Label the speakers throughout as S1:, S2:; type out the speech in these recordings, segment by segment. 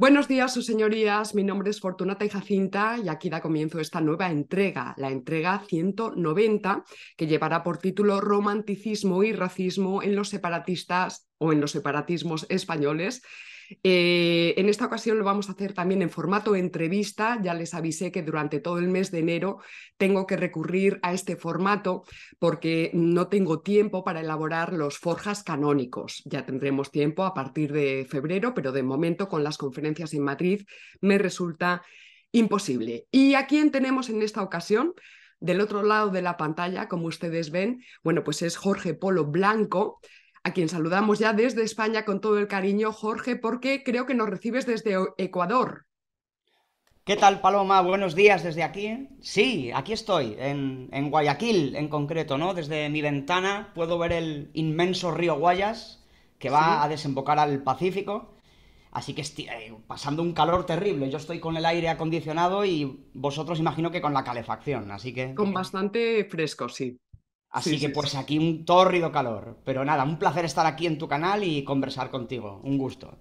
S1: Buenos días, sus señorías. Mi nombre es Fortunata y Jacinta y aquí da comienzo esta nueva entrega, la entrega 190, que llevará por título Romanticismo y racismo en los separatistas o en los separatismos españoles eh, en esta ocasión lo vamos a hacer también en formato entrevista. Ya les avisé que durante todo el mes de enero tengo que recurrir a este formato porque no tengo tiempo para elaborar los forjas canónicos. Ya tendremos tiempo a partir de febrero, pero de momento con las conferencias en Madrid me resulta imposible. ¿Y a quién tenemos en esta ocasión? Del otro lado de la pantalla, como ustedes ven, bueno, pues es Jorge Polo Blanco, a quien saludamos ya desde España con todo el cariño, Jorge, porque creo que nos recibes desde e-, Ecuador. ¿Qué tal, Paloma? Buenos días desde
S2: aquí. Sí, aquí estoy, en, Guayaquil en concreto, ¿no? Desde mi ventana puedo ver el inmenso río Guayas que va a desembocar al Pacífico. Así que eh, pasando un calor terrible. Yo estoy con el aire acondicionado y vosotros imagino que con la calefacción, así que... Con
S1: bastante fresco, sí. Así que pues aquí un tórrido calor. Pero nada, un placer estar aquí en tu canal y conversar contigo. Un gusto.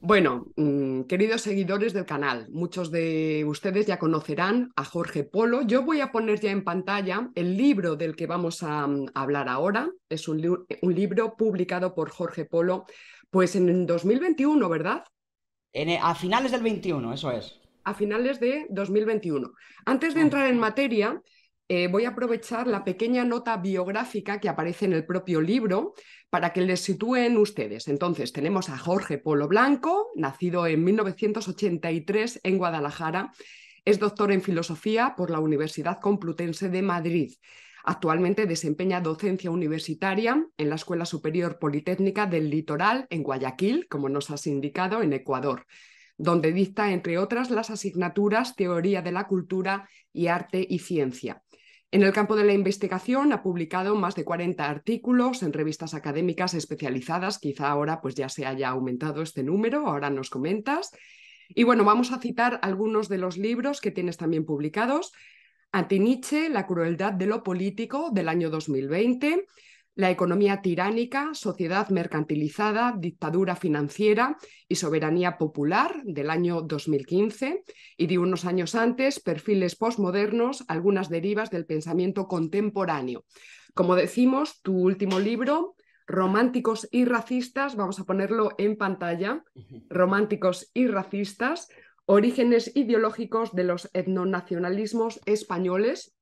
S1: Bueno, mm, queridos seguidores del canal, muchos de ustedes ya conocerán a Jorge Polo. Yo voy a poner ya en pantalla el libro del que vamos a, mm, hablar ahora. Es un, libro publicado por Jorge Polo, pues en 2021, ¿verdad? E, a finales del 21, eso es. A finales de 2021. Antes de ah. entrar en materia, eh, voy a aprovechar la pequeña nota biográfica que aparece en el propio libro para que les sitúen ustedes. Entonces, tenemos a Jorge Polo Blanco, nacido en 1983 en Guadalajara. Es doctor en filosofía por la Universidad Complutense de Madrid. Actualmente desempeña docencia universitaria en la Escuela Superior Politécnica del Litoral en Guayaquil, como nos has indicado, en Ecuador, donde dicta, entre otras, las asignaturas Teoría de la Cultura y Arte y Ciencia. En el campo de la investigación ha publicado más de 40 artículos en revistas académicas especializadas, quizá ahora pues ya se haya aumentado este número, ahora nos comentas. Y bueno, vamos a citar algunos de los libros que tienes también publicados. Anti Nietzsche, La crueldad de lo político del año 2020, la economía tiránica, sociedad mercantilizada, dictadura financiera y soberanía popular del año 2015 y de unos años antes perfiles posmodernos, algunas derivas del pensamiento contemporáneo. Como decimos, tu último libro, Románticos y Racistas, vamos a ponerlo en pantalla, Románticos y Racistas, Orígenes ideológicos de los etnonacionalismos españoles,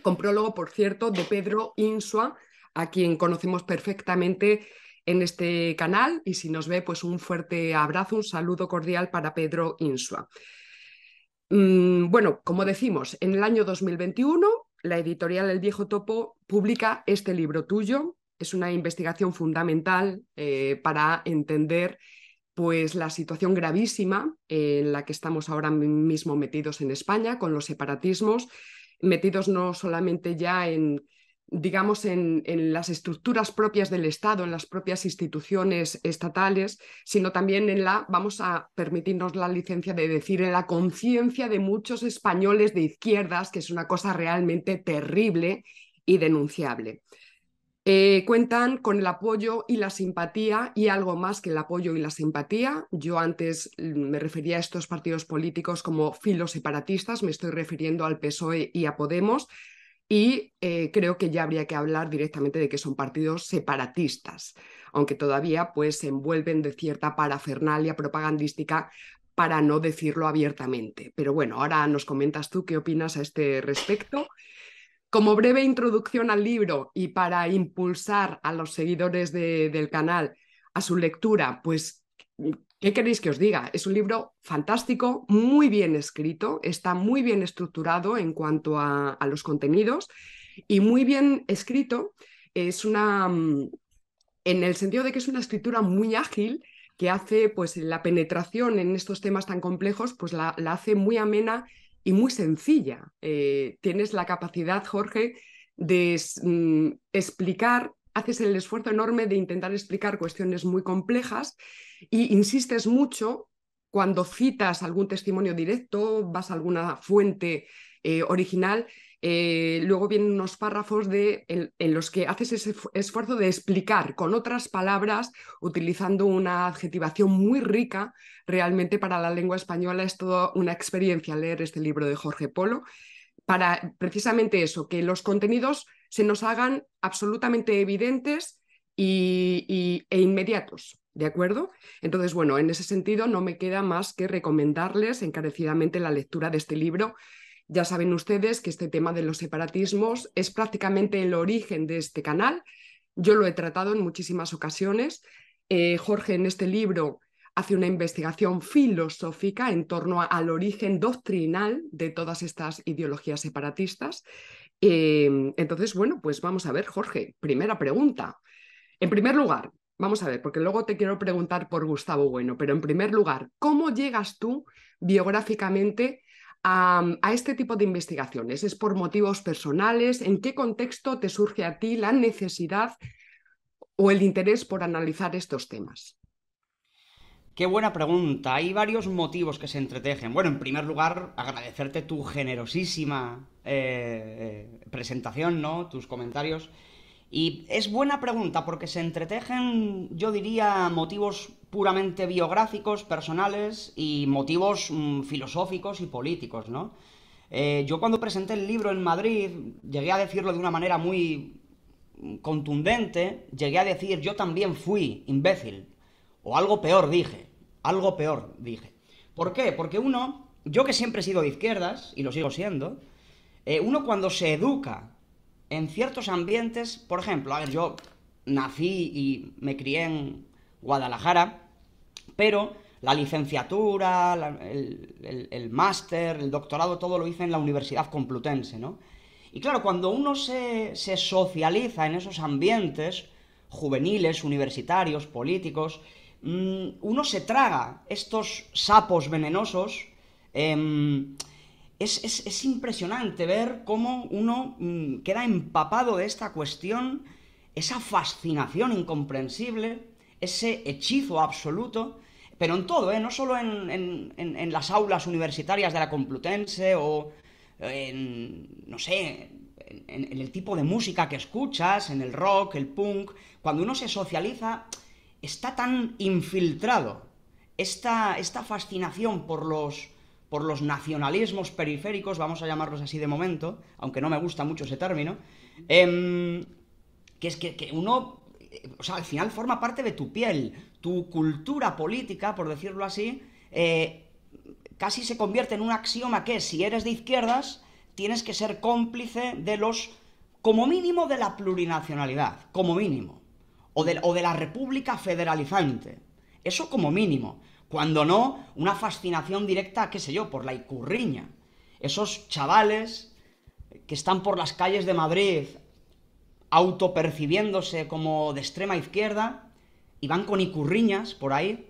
S1: con prólogo, por cierto, de Pedro Insua, a quien conocemos perfectamente en este canal y si nos ve, pues un fuerte abrazo, un saludo cordial para Pedro Insua. Mm, bueno, como decimos, en el año 2021 la editorial El Viejo Topo publica este libro tuyo. Es una investigación fundamental eh, para entender pues, la situación gravísima en la que estamos ahora mismo metidos en España con los separatismos, metidos no solamente ya en digamos, en, en, las estructuras propias del Estado, en las propias instituciones estatales, sino también en la, vamos a permitirnos la licencia de decir, en la conciencia de muchos españoles de izquierdas, que es una cosa realmente terrible y denunciable. Eh, cuentan con el apoyo y la simpatía y algo más que el apoyo y la simpatía. Yo antes mm, me refería a estos partidos políticos como filoseparatistas, me estoy refiriendo al PSOE y a Podemos, y eh, creo que ya habría que hablar directamente de que son partidos separatistas, aunque todavía pues, se envuelven de cierta parafernalia propagandística para no decirlo abiertamente. Pero bueno, ahora nos comentas tú qué opinas a este respecto. Como breve introducción al libro y para impulsar a los seguidores de, del canal a su lectura, pues ¿Qué queréis que os diga? Es un libro fantástico, muy bien escrito, está muy bien estructurado en cuanto a, los contenidos y muy bien escrito. Es una, mm, en el sentido de que es una escritura muy ágil que hace pues la penetración en estos temas tan complejos, pues la, hace muy amena y muy sencilla. Eh, tienes la capacidad, Jorge, de mm, explicar, haces el esfuerzo enorme de intentar explicar cuestiones muy complejas y insistes mucho cuando citas algún testimonio directo, vas a alguna fuente eh, original, eh, luego vienen unos párrafos de, en, los que haces ese esfuerzo de explicar con otras palabras, utilizando una adjetivación muy rica. Realmente para la lengua española es toda una experiencia leer este libro de Jorge Polo, para precisamente eso, que los contenidos se nos hagan absolutamente evidentes e inmediatos. ¿De acuerdo? Entonces, bueno, en ese sentido no me queda más que recomendarles encarecidamente la lectura de este libro. Ya saben ustedes que este tema de los separatismos es prácticamente el origen de este canal. Yo lo he tratado en muchísimas ocasiones. Eh, Jorge en este libro hace una investigación filosófica en torno al origen doctrinal de todas estas ideologías separatistas. Eh, entonces, bueno, pues vamos a ver, Jorge, primera pregunta. En primer lugar, vamos a ver, porque luego te quiero preguntar por Gustavo Bueno, pero en primer lugar, ¿cómo llegas tú biográficamente a, este tipo de investigaciones? ¿Es por motivos personales? ¿En qué contexto te surge a ti la necesidad o el interés por analizar estos temas? Qué buena
S2: pregunta. Hay varios motivos que se entretejen. Bueno, en primer lugar, agradecerte tu generosísima eh, eh, presentación, ¿no? Tus comentarios. Y es buena pregunta porque se entretejen, yo diría, motivos puramente biográficos, personales y motivos mm, filosóficos y políticos, ¿no? Eh, yo cuando presenté el libro en Madrid llegué a decirlo de una manera muy mm, contundente, llegué a decir yo también fui imbécil, o algo peor dije, algo peor dije. ¿Por qué? Porque uno, yo que siempre he sido de izquierdas, y lo sigo siendo, eh, uno cuando se educa en ciertos ambientes, por ejemplo, a ver, yo nací y me crié en Guadalajara, pero la licenciatura, el, máster, el doctorado, todo lo hice en la Universidad Complutense, ¿no? Y claro, cuando uno se, socializa en esos ambientes juveniles, universitarios, políticos, mm, uno se traga estos sapos venenosos. Em, es, impresionante ver cómo uno mm, queda empapado de esta cuestión, esa fascinación incomprensible, ese hechizo absoluto, pero en todo, ¿eh? no solo en, en, las aulas universitarias de la Complutense o en, no sé, en el tipo de música que escuchas, en el rock, el punk, cuando uno se socializa, está tan infiltrado esta, fascinación por los por los nacionalismos periféricos, vamos a llamarlos así de momento, aunque no me gusta mucho ese término, em, que es que, uno, o sea, al final forma parte de tu piel, tu cultura política, por decirlo así, eh, casi se convierte en un axioma que si eres de izquierdas, tienes que ser cómplice de los, como mínimo, de la plurinacionalidad, como mínimo, o de la república federalizante, eso como mínimo. Cuando no, una fascinación directa, qué sé yo, por la icurriña. Esos chavales que están por las calles de Madrid autopercibiéndose como de extrema izquierda y van con icurriñas por ahí.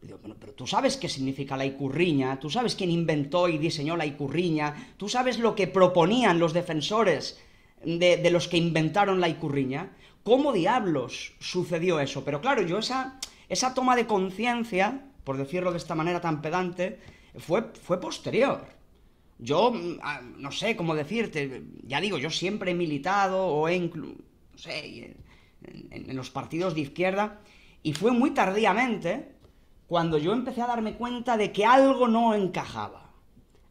S2: pero tú sabes qué significa la icurriña, tú sabes quién inventó y diseñó la icurriña, tú sabes lo que proponían los defensores de, los que inventaron la icurriña. ¿Cómo diablos sucedió eso? Pero claro, yo esa, esa toma de conciencia por decirlo de esta manera tan pedante, fue, fue posterior. Yo, mm, ah, no sé cómo decirte, ya digo, yo siempre he militado o he incluido... no sé, en, los partidos de izquierda, y fue muy tardíamente cuando yo empecé a darme cuenta de que algo no encajaba.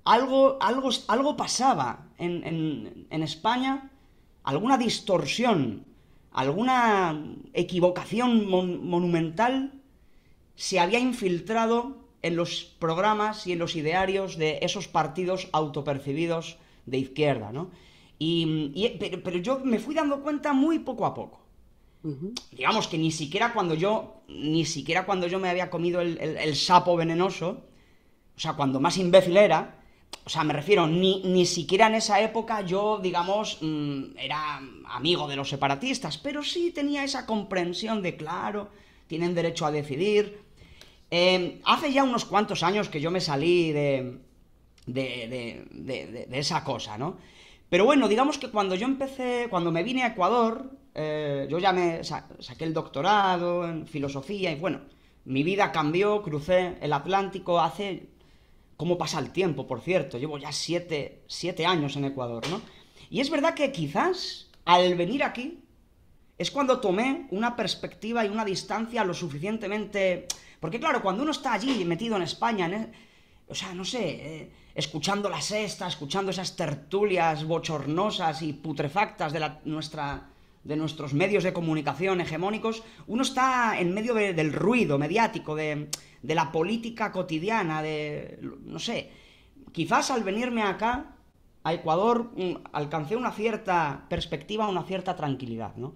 S2: Algo, algo, algo pasaba en, España, alguna distorsión, alguna equivocación monumental se había infiltrado en los programas y en los idearios de esos partidos autopercibidos de izquierda, ¿no? Y, pero, yo me fui dando cuenta muy poco a poco. Digamos que ni siquiera cuando yo, ni siquiera cuando yo me había comido el, el sapo venenoso, o sea, cuando más imbécil era, o sea, me refiero, ni, ni, siquiera en esa época yo, digamos, mm, era amigo de los separatistas, pero sí tenía esa comprensión de, claro, tienen derecho a decidir, Em, hace ya unos cuantos años que yo me salí de, esa cosa, ¿no? Pero bueno, digamos que cuando yo empecé, cuando me vine a Ecuador, eh, yo ya me saqué el doctorado en filosofía y bueno, mi vida cambió, crucé el Atlántico hace... ¿Cómo pasa el tiempo, por cierto? Llevo ya siete, siete años en Ecuador, ¿no? Y es verdad que quizás al venir aquí es cuando tomé una perspectiva y una distancia lo suficientemente porque claro, cuando uno está allí metido en España, o sea, no sé, eh, escuchando la sexta, escuchando esas tertulias bochornosas y putrefactas de, nuestra, de nuestros medios de comunicación hegemónicos, uno está en medio del ruido mediático, de, de la política cotidiana, de, no sé, quizás al venirme acá a Ecuador mm, alcancé una cierta perspectiva, una cierta tranquilidad, ¿no?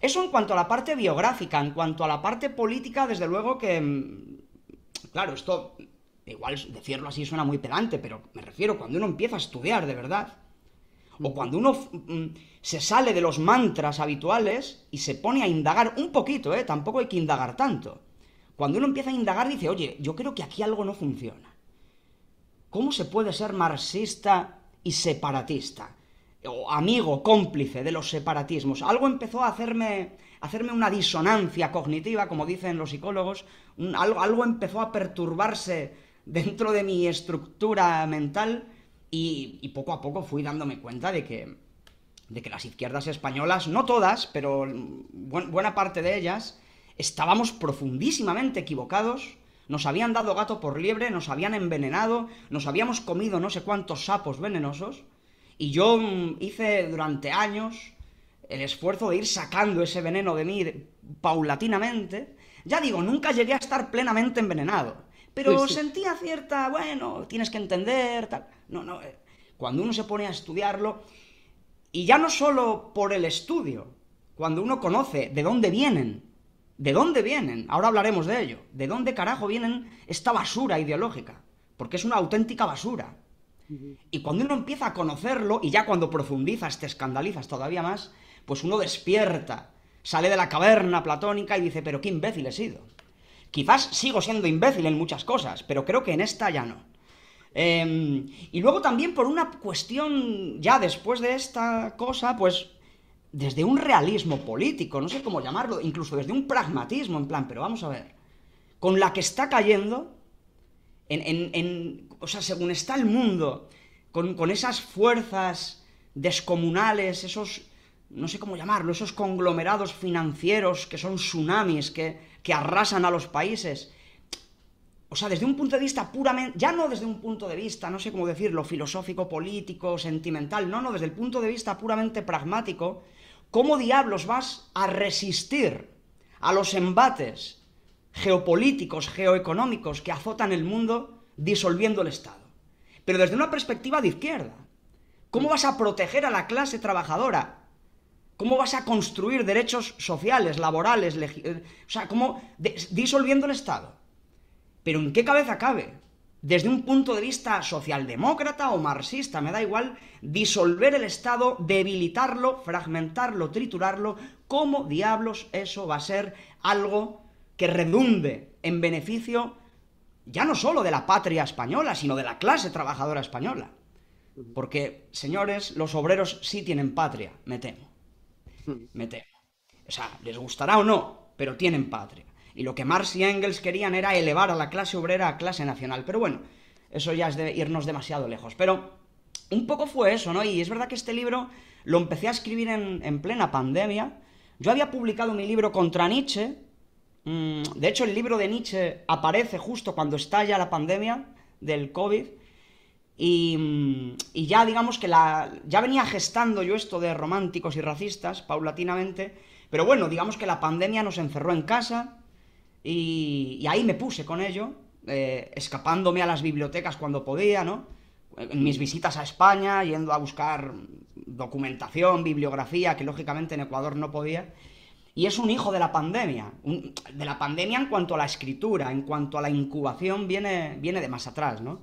S2: Eso en cuanto a la parte biográfica, en cuanto a la parte política, desde luego que... Mm, claro, esto igual decirlo así suena muy pedante, pero me refiero cuando uno empieza a estudiar de verdad, o mm. cuando uno mm, se sale de los mantras habituales y se pone a indagar un poquito, ¿eh? tampoco hay que indagar tanto. Cuando uno empieza a indagar dice, oye, yo creo que aquí algo no funciona. ¿Cómo se puede ser marxista y separatista? amigo, cómplice de los separatismos. Algo empezó a hacerme, hacerme una disonancia cognitiva, como dicen los psicólogos, algo, empezó a perturbarse dentro de mi estructura mental y, poco a poco fui dándome cuenta de que, de que las izquierdas españolas, no todas, pero buena parte de ellas, estábamos profundísimamente equivocados nos habían dado gato por liebre, nos habían envenenado, nos habíamos comido no sé cuántos sapos venenosos, y yo mm, hice durante años el esfuerzo de ir sacando ese veneno de mí paulatinamente. Ya digo, nunca llegué a estar plenamente envenenado, pero sentía cierta, bueno, tienes que entender, tal. No, no, eh, cuando uno se pone a estudiarlo, y ya no solo por el estudio, cuando uno conoce de dónde vienen, de dónde vienen, ahora hablaremos de ello, de dónde carajo vienen esta basura ideológica, porque es una auténtica basura. Y cuando uno empieza a conocerlo, y ya cuando profundizas, te escandalizas todavía más, pues uno despierta, sale de la caverna platónica y dice, pero qué imbécil he sido. Quizás sigo siendo imbécil en muchas cosas, pero creo que en esta ya no. Em, y luego también por una cuestión, ya después de esta cosa, pues desde un realismo político, no sé cómo llamarlo, incluso desde un pragmatismo, en plan, pero vamos a ver, con la que está cayendo, en o sea, según está el mundo, con, esas fuerzas descomunales, esos, no sé cómo llamarlo, esos conglomerados financieros que son tsunamis, que, que arrasan a los países. O sea, desde un punto de vista puramente, ya no desde un punto de vista, no sé cómo decirlo, filosófico, político, sentimental, no, no, desde el punto de vista puramente pragmático, ¿cómo diablos vas a resistir a los embates geopolíticos, geoeconómicos que azotan el mundo disolviendo el Estado. Pero desde una perspectiva de izquierda. ¿Cómo vas a proteger a la clase trabajadora? ¿Cómo vas a construir derechos sociales, laborales? Eh, o sea, ¿cómo disolviendo el Estado? Pero ¿en qué cabeza cabe? Desde un punto de vista socialdemócrata o marxista, me da igual, disolver el Estado, debilitarlo, fragmentarlo, triturarlo, ¿cómo diablos eso va a ser algo que redunde en beneficio ya no solo de la patria española, sino de la clase trabajadora española. Porque, señores, los obreros sí tienen patria, me temo. Me temo. O sea, les gustará o no, pero tienen patria. Y lo que Marx y Engels querían era elevar a la clase obrera a clase nacional. Pero bueno, eso ya es de irnos demasiado lejos. Pero un poco fue eso, ¿no? Y es verdad que este libro lo empecé a escribir en plena pandemia. Yo había publicado mi libro contra Nietzsche, Mm, de hecho, el libro de Nietzsche aparece justo cuando estalla la pandemia del COVID. Mm, y, ya digamos que la, ya venía gestando yo esto de románticos y racistas paulatinamente, pero bueno, digamos que la pandemia nos encerró en casa y, ahí me puse con ello, eh, escapándome a las bibliotecas cuando podía, ¿no? En mis visitas a España, yendo a buscar documentación, bibliografía, que lógicamente en Ecuador no podía y es un hijo de la pandemia, de la pandemia en cuanto a la escritura, en cuanto a la incubación, viene, viene de más atrás, ¿no?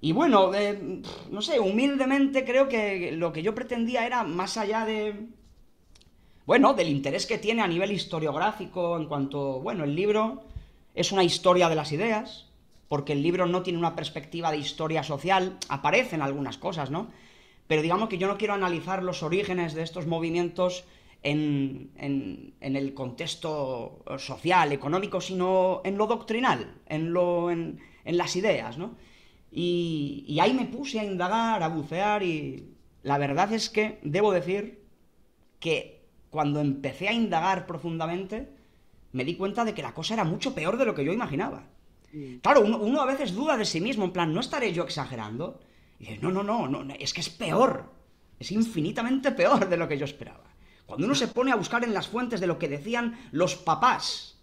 S2: Y bueno, eh, no sé, humildemente creo que lo que yo pretendía era más allá de. Bueno, del interés que tiene a nivel historiográfico en cuanto. Bueno, el libro es una historia de las ideas, porque el libro no tiene una perspectiva de historia social, aparecen algunas cosas, ¿no? Pero digamos que yo no quiero analizar los orígenes de estos movimientos en, el contexto social, económico, sino en lo doctrinal, en, lo, en, las ideas, ¿no? Y, ahí me puse a indagar, a bucear y la verdad es que debo decir que cuando empecé a indagar profundamente me di cuenta de que la cosa era mucho peor de lo que yo imaginaba. Mm. Claro, uno, a veces duda de sí mismo, en plan, ¿no estaré yo exagerando? Y no, no, no, no, es que es peor, es infinitamente peor de lo que yo esperaba. Cuando uno se pone a buscar en las fuentes de lo que decían los papás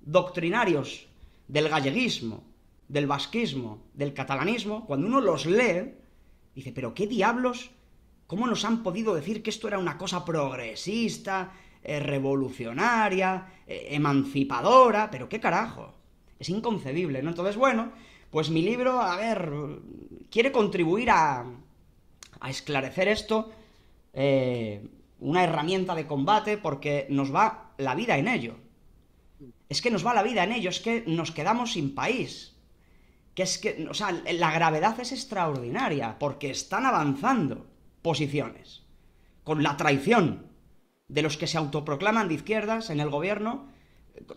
S2: doctrinarios del galleguismo, del vasquismo, del catalanismo, cuando uno los lee, dice, pero qué diablos, ¿cómo nos han podido decir que esto era una cosa progresista, eh, revolucionaria, eh, emancipadora? Pero qué carajo, es inconcebible, ¿no? Entonces, bueno, pues mi libro, a ver, quiere contribuir a, a esclarecer esto. Eh, una herramienta de combate porque nos va la vida en ello. Es que nos va la vida en ello, es que nos quedamos sin país. Que es que, o sea, la gravedad es extraordinaria porque están avanzando posiciones con la traición de los que se autoproclaman de izquierdas en el gobierno,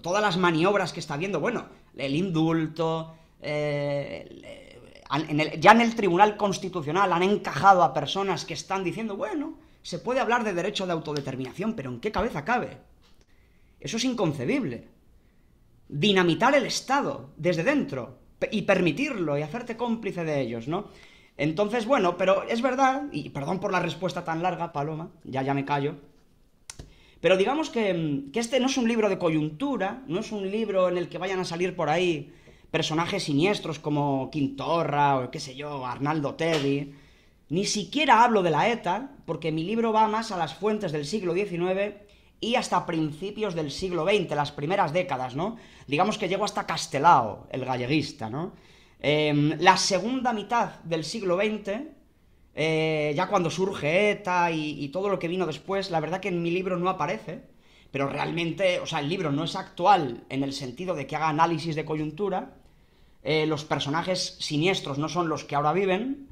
S2: todas las maniobras que está viendo, bueno, el indulto, eh, eh, ya en el Tribunal Constitucional han encajado a personas que están diciendo, bueno, se puede hablar de derecho de autodeterminación, pero ¿en qué cabeza cabe? Eso es inconcebible. Dinamitar el Estado desde dentro y permitirlo y hacerte cómplice de ellos, ¿no? Entonces, bueno, pero es verdad, y perdón por la respuesta tan larga, Paloma, ya ya me callo, pero digamos que, mm, que, este no es un libro de coyuntura, no es un libro en el que vayan a salir por ahí personajes siniestros como Quintorra o qué sé yo, Arnaldo Teddy, ni siquiera hablo de la ETA, porque mi libro va más a las fuentes del siglo XIX y hasta principios del siglo XX, las primeras décadas, ¿no? Digamos que llego hasta Castelao, el galleguista, ¿no? Em, la segunda mitad del siglo XX, eh, ya cuando surge ETA y, todo lo que vino después, la verdad que en mi libro no aparece, pero realmente, o sea, el libro no es actual en el sentido de que haga análisis de coyuntura, eh, los personajes siniestros no son los que ahora viven,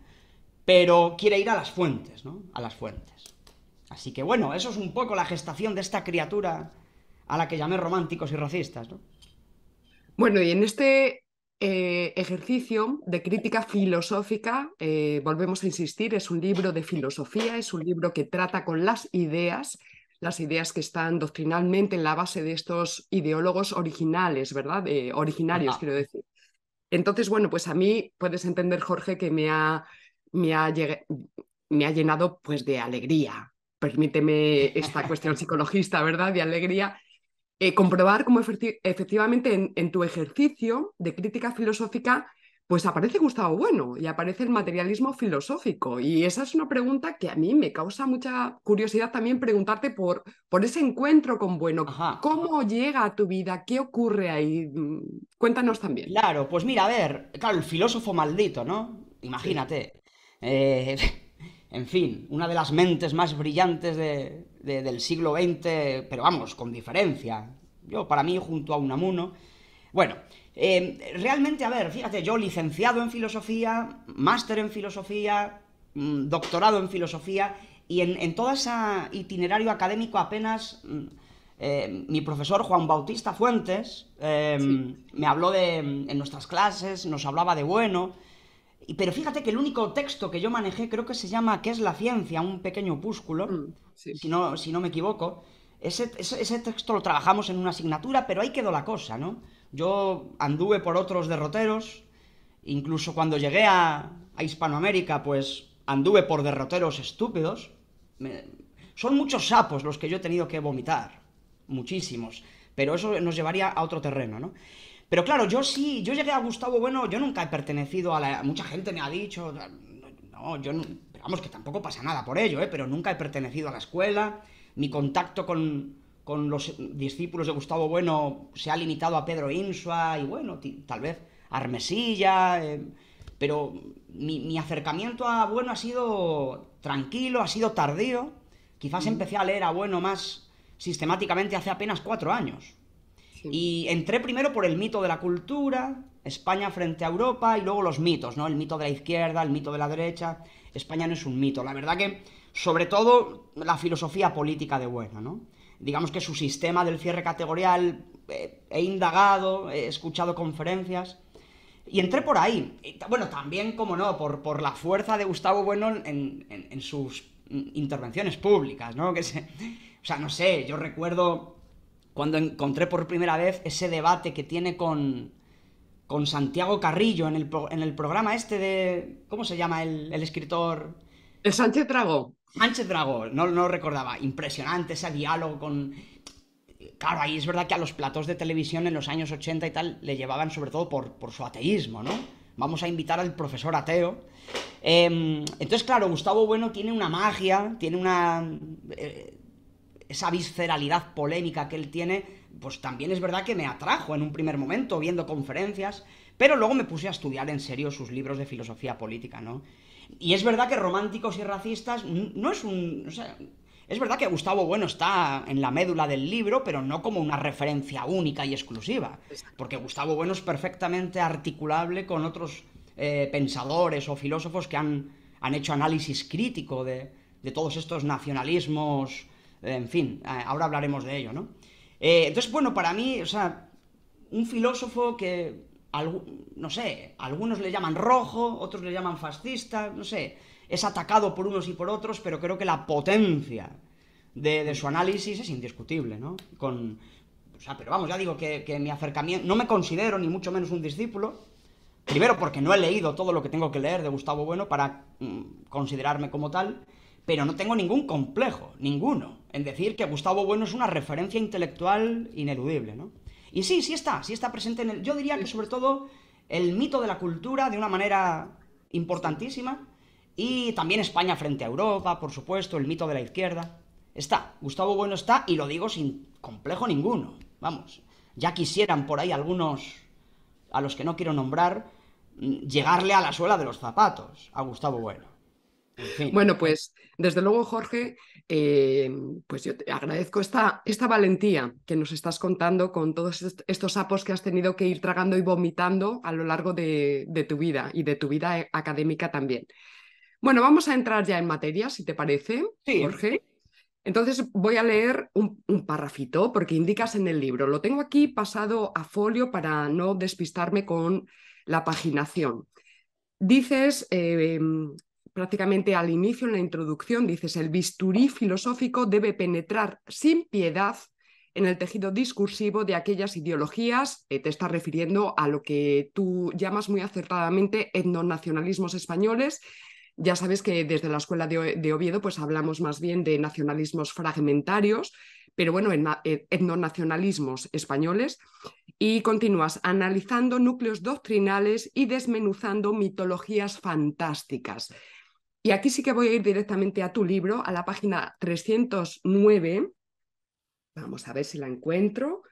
S2: pero quiere ir a las fuentes, ¿no? A las fuentes. Así que bueno, eso es un poco la gestación de esta criatura
S1: a la que llamé románticos y racistas, ¿no? Bueno, y en este eh, ejercicio de crítica filosófica, eh, volvemos a insistir, es un libro de filosofía, es un libro que trata con las ideas, las ideas que están doctrinalmente en la base de estos ideólogos originales, ¿verdad? Eh, originarios, quiero decir. Entonces, bueno, pues a mí puedes entender, Jorge, que me ha me ha, me ha llenado pues de alegría. Permíteme esta cuestión psicologista, ¿verdad? De alegría. Eh, comprobar cómo efectivamente en, tu ejercicio de crítica filosófica, pues aparece Gustavo Bueno y aparece el materialismo filosófico. Y esa es una pregunta que a mí me causa mucha curiosidad también preguntarte por, por ese encuentro con Bueno. ¿Cómo llega a tu vida? ¿Qué ocurre ahí? Mm, cuéntanos también. Claro, pues mira, a
S2: ver, claro, el filósofo maldito, ¿no? Imagínate, eh, en fin, una de las mentes más brillantes del siglo XX, pero vamos, con diferencia. Yo, para mí, junto a Unamuno. Bueno, eh, realmente, a ver, fíjate, yo licenciado en filosofía, máster en filosofía, mm, doctorado en filosofía, y en, todo ese itinerario académico apenas mm, eh, mi profesor Juan Bautista Fuentes me habló de, en nuestras clases, nos hablaba de bueno, pero fíjate que el único texto que yo manejé creo que se llama ¿Qué es la ciencia? Un pequeño opúsculo, mm, si, no, si no me equivoco. Ese, texto lo trabajamos en una asignatura, pero ahí quedó la cosa, ¿no? Yo anduve por otros derroteros, incluso cuando llegué a, Hispanoamérica, pues anduve por derroteros estúpidos. son muchos sapos los que yo he tenido que vomitar, muchísimos, pero eso nos llevaría a otro terreno, ¿no? Pero claro, yo sí, yo llegué a Gustavo Bueno, yo nunca he pertenecido a la... Mucha gente me ha dicho, no, yo... vamos, que tampoco pasa nada por ello, ¿eh? Pero nunca he pertenecido a la escuela, mi contacto con, los discípulos de Gustavo Bueno se ha limitado a Pedro Insua y bueno, tal vez Armesilla, eh, pero mi, acercamiento a Bueno ha sido tranquilo, ha sido tardío. Quizás empecé a leer a Bueno más sistemáticamente hace apenas cuatro años. Y entré primero por el mito de la cultura, España frente a Europa y luego los mitos, ¿no? El mito de la izquierda, el mito de la derecha. España no es un mito. La verdad que, sobre todo, la filosofía política de Bueno, ¿no? Digamos que su sistema del cierre categorial eh, he indagado, he escuchado conferencias. Y entré por ahí. bueno, también, como no, por, por, la fuerza de Gustavo Bueno en, sus mm, intervenciones públicas, ¿no? Que se, o sea, no sé, yo recuerdo cuando encontré por primera vez ese debate que tiene con, Santiago Carrillo en el, programa este de... ¿Cómo se llama el, escritor? El Sánchez Drago. Sánchez Drago, no, no recordaba. Impresionante ese diálogo con... Claro, ahí es verdad que a los platos de televisión en los años 80 y tal le llevaban sobre todo por, por su ateísmo, ¿no? Vamos a invitar al profesor ateo. Em, entonces, claro, Gustavo Bueno tiene una magia, tiene una... Eh, esa visceralidad polémica que él tiene, pues también es verdad que me atrajo en un primer momento viendo conferencias, pero luego me puse a estudiar en serio sus libros de filosofía política, ¿no? Y es verdad que románticos y racistas no es un... es verdad que Gustavo Bueno está en la médula del libro, pero no como una referencia única y exclusiva, porque Gustavo Bueno es perfectamente articulable con otros eh, pensadores o filósofos que han, han hecho análisis crítico de, de todos estos nacionalismos en fin, ahora hablaremos de ello, ¿no? Eh, entonces, bueno, para mí, o sea, un filósofo que, no sé, algunos le llaman rojo, otros le llaman fascista, no sé, es atacado por unos y por otros, pero creo que la potencia de, su análisis es indiscutible, ¿no? o sea, pero vamos, ya digo que, mi acercamiento, no me considero ni mucho menos un discípulo, Primero porque no he leído todo lo que tengo que leer de Gustavo Bueno para mm, considerarme como tal pero no tengo ningún complejo, ninguno, en decir que Gustavo Bueno es una referencia intelectual ineludible, ¿no? Y sí, sí está, sí está presente en el... Yo diría que sobre todo el mito de la cultura de una manera importantísima, y también España frente a Europa, por supuesto, el mito de la izquierda. Está, Gustavo Bueno está, y lo digo sin complejo ninguno, vamos. Ya quisieran por ahí algunos, a los que no quiero nombrar,
S1: mm, llegarle a la suela de los zapatos a Gustavo Bueno. Bueno, pues desde luego, Jorge, eh, pues yo te agradezco esta, esta valentía que nos estás contando con todos estos sapos que has tenido que ir tragando y vomitando a lo largo de, tu vida y de tu vida eh, académica también. Bueno, vamos a entrar ya en materia, si te parece, Jorge. Entonces voy a leer un, un párrafito porque indicas en el libro. Lo tengo aquí pasado a folio para no despistarme con la paginación. Dices, eh, prácticamente al inicio, en la introducción, dices, el bisturí filosófico debe penetrar sin piedad en el tejido discursivo de aquellas ideologías, eh, te estás refiriendo a lo que tú llamas muy acertadamente etnonacionalismos españoles. Ya sabes que desde la escuela de, Oviedo pues hablamos más bien de nacionalismos fragmentarios, pero bueno, eh, etnonacionalismos españoles. Y continúas analizando núcleos doctrinales y desmenuzando mitologías fantásticas. Y aquí sí que voy a ir directamente a tu libro, a la página 309. Vamos a ver si la encuentro,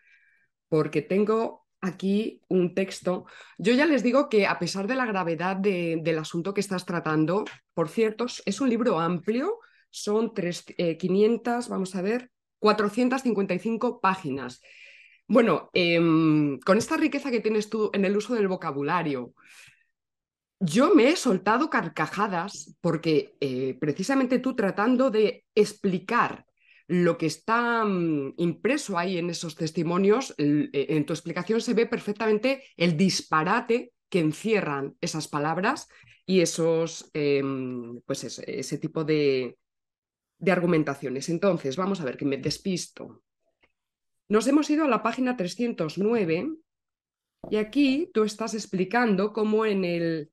S1: porque tengo aquí un texto. Yo ya les digo que a pesar de la gravedad del asunto que estás tratando, por cierto, es un libro amplio, son tres, 500, eh, vamos a ver, 455 páginas. Bueno, em, con esta riqueza que tienes tú en el uso del vocabulario, yo me he soltado carcajadas porque eh, precisamente tú tratando de explicar lo que está mm, impreso ahí en esos testimonios, eh, en tu explicación se ve perfectamente el disparate que encierran esas palabras y esos, em, pues ese, tipo de, de argumentaciones. Entonces, vamos a ver que me despisto. Nos hemos ido a la página 309 y aquí tú estás explicando cómo en el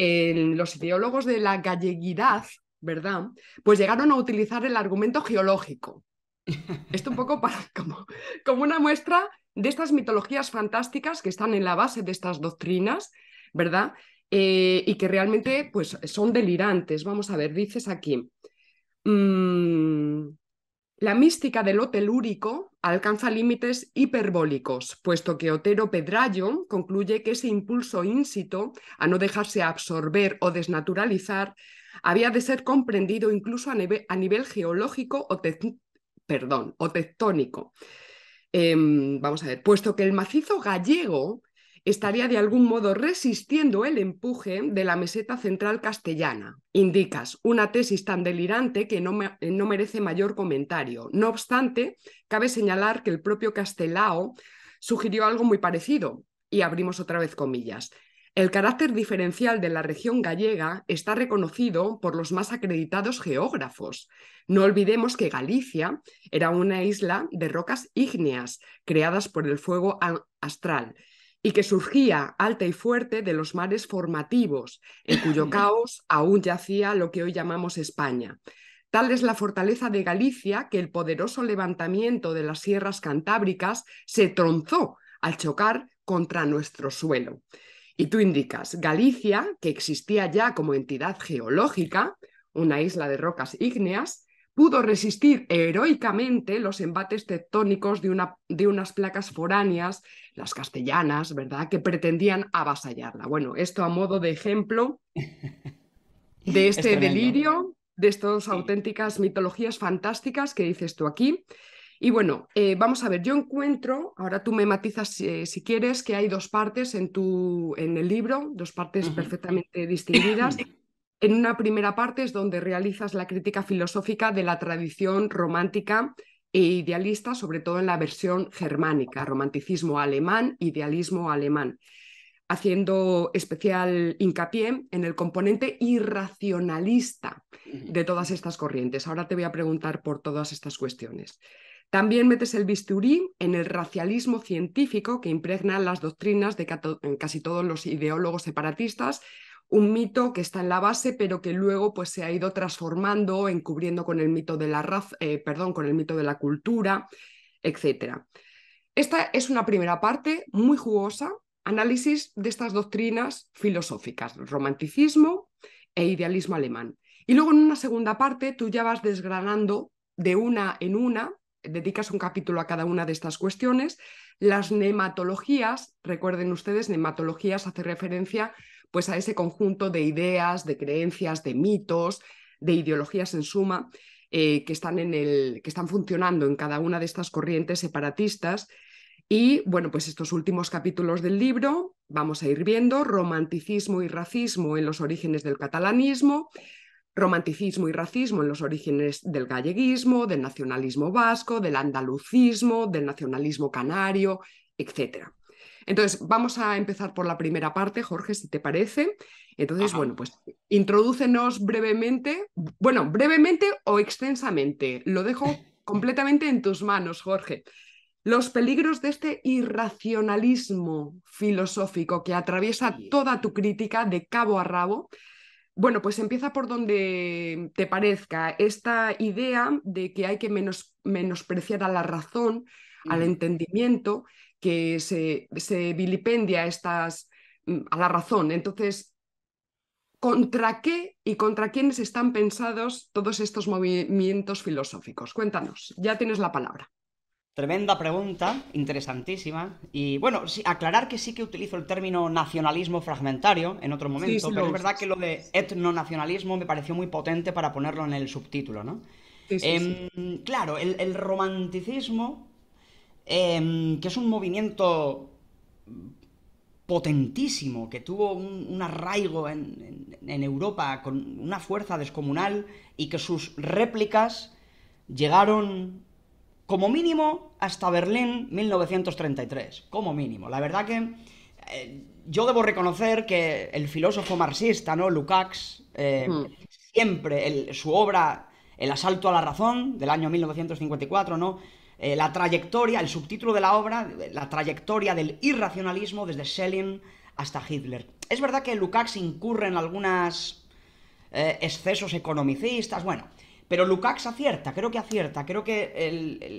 S1: los ideólogos de la galleguidad, ¿verdad? Pues llegaron a utilizar el argumento geológico. Esto un poco como, como una muestra de estas mitologías fantásticas que están en la base de estas doctrinas, ¿verdad? Eh, y que realmente pues, son delirantes. Vamos a ver, dices aquí. Mm, la mística del lo telúrico alcanza límites hiperbólicos, puesto que Otero Pedrallo concluye que ese impulso ínsito a no dejarse absorber o desnaturalizar había de ser comprendido incluso a, nivel geológico o, o tectónico. Em, vamos a ver, puesto que el macizo gallego estaría de algún modo resistiendo el empuje de la meseta central castellana. Indicas una tesis tan delirante que no, merece mayor comentario. No obstante, cabe señalar que el propio Castelao sugirió algo muy parecido, y abrimos otra vez comillas. El carácter diferencial de la región gallega está reconocido por los más acreditados geógrafos. No olvidemos que Galicia era una isla de rocas ígneas creadas por el fuego astral y que surgía alta y fuerte de los mares formativos, en cuyo caos aún yacía lo que hoy llamamos España. Tal es la fortaleza de Galicia que el poderoso levantamiento de las sierras cantábricas se tronzó al chocar contra nuestro suelo. Y tú indicas, Galicia, que existía ya como entidad geológica, una isla de rocas ígneas, pudo resistir heroicamente los embates tectónicos de, una, de unas placas foráneas, las castellanas, ¿verdad?, que pretendían avasallarla. Bueno, esto a modo de ejemplo de este delirio, de estas auténticas mitologías fantásticas que dices tú aquí. Y bueno, eh, vamos a ver, yo encuentro, ahora tú me matizas eh, si quieres, que hay dos partes en, tu, en el libro, dos partes perfectamente distinguidas. En una primera parte es donde realizas la crítica filosófica de la tradición romántica e idealista, sobre todo en la versión germánica, romanticismo alemán, idealismo alemán, haciendo especial hincapié en el componente irracionalista de todas estas corrientes. Ahora te voy a preguntar por todas estas cuestiones. También metes el bisturí en el racialismo científico que impregna las doctrinas de casi todos los ideólogos separatistas, un mito que está en la base, pero que luego pues, se ha ido transformando, encubriendo con el mito de la eh, perdón, con el mito de la cultura, etc. Esta es una primera parte muy jugosa, análisis de estas doctrinas filosóficas, romanticismo e idealismo alemán. Y luego en una segunda parte tú ya vas desgranando de una en una, dedicas un capítulo a cada una de estas cuestiones, las nematologías, recuerden ustedes, nematologías hace referencia a pues a ese conjunto de ideas, de creencias, de mitos, de ideologías en suma, eh, que, están el, que están funcionando en cada una de estas corrientes separatistas. Y bueno, pues estos últimos capítulos del libro vamos a ir viendo romanticismo y racismo en los orígenes del catalanismo, romanticismo y racismo en los orígenes del galleguismo, del nacionalismo vasco, del andalucismo, del nacionalismo canario, etc. Entonces, vamos a empezar por la primera parte, Jorge, si te parece. Entonces, bueno, pues introdúcenos brevemente, bueno, brevemente o extensamente. Lo dejo completamente en tus manos, Jorge. Los peligros de este irracionalismo filosófico que atraviesa toda tu crítica de cabo a rabo. Bueno, pues empieza por donde te parezca esta idea de que hay que menospreciar a la razón, al entendimiento que se, se vilipendia estas, mm, a la razón. Entonces, ¿contra qué y contra quiénes están pensados todos estos movimientos filosóficos? Cuéntanos, ya tienes la palabra. Tremenda
S2: pregunta, interesantísima. Y bueno, sí, aclarar que sí que utilizo el término nacionalismo fragmentario en otro momento, pero es verdad que lo de etnonacionalismo me pareció muy potente para ponerlo en el subtítulo, ¿no? Em, claro, el romanticismo Em, que es un movimiento potentísimo, que tuvo un, arraigo en, Europa con una fuerza descomunal y que sus réplicas llegaron como mínimo hasta Berlín 1933, como mínimo. La verdad que eh, yo debo reconocer que el filósofo marxista, ¿no? Lukács, eh, mm. siempre su obra, El asalto a la razón, del año 1954, ¿no? Eh, la trayectoria, el subtítulo de la obra, eh, la trayectoria del irracionalismo desde Schelling hasta Hitler. Es verdad que Lukács incurre en algunos eh, excesos economicistas, bueno, pero Lukács acierta, creo que acierta, creo que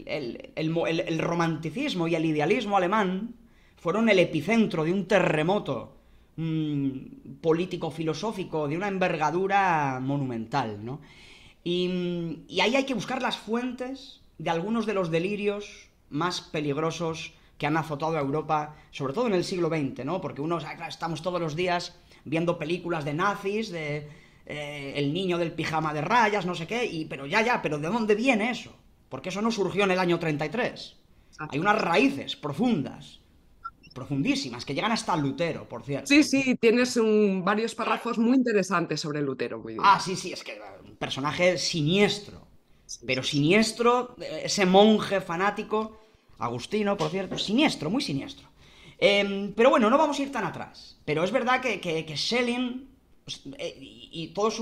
S2: el, romanticismo y el idealismo alemán fueron el epicentro de un terremoto mm, político-filosófico de una envergadura monumental, ¿no? Y, y ahí hay que buscar las fuentes de algunos de los delirios más peligrosos que han azotado a Europa, sobre todo en el siglo XX, ¿no? Porque unos, estamos todos los días viendo películas de nazis, de eh, el niño del pijama de rayas, no sé qué, y, pero ya, ya, pero ¿de dónde viene eso? Porque eso no surgió en el año 33. Hay unas
S1: raíces profundas profundísimas, que llegan hasta Lutero, por cierto. Sí, sí, tienes varios párrafos muy interesantes sobre Lutero. Ah,
S2: sí, sí, es que eh,
S1: un personaje
S2: siniestro. Pero siniestro, ese monje fanático, agustino, por cierto, siniestro, muy siniestro. Em, pero bueno, no vamos a ir tan atrás. Pero es verdad que, que, Schelling pues, eh, y, todos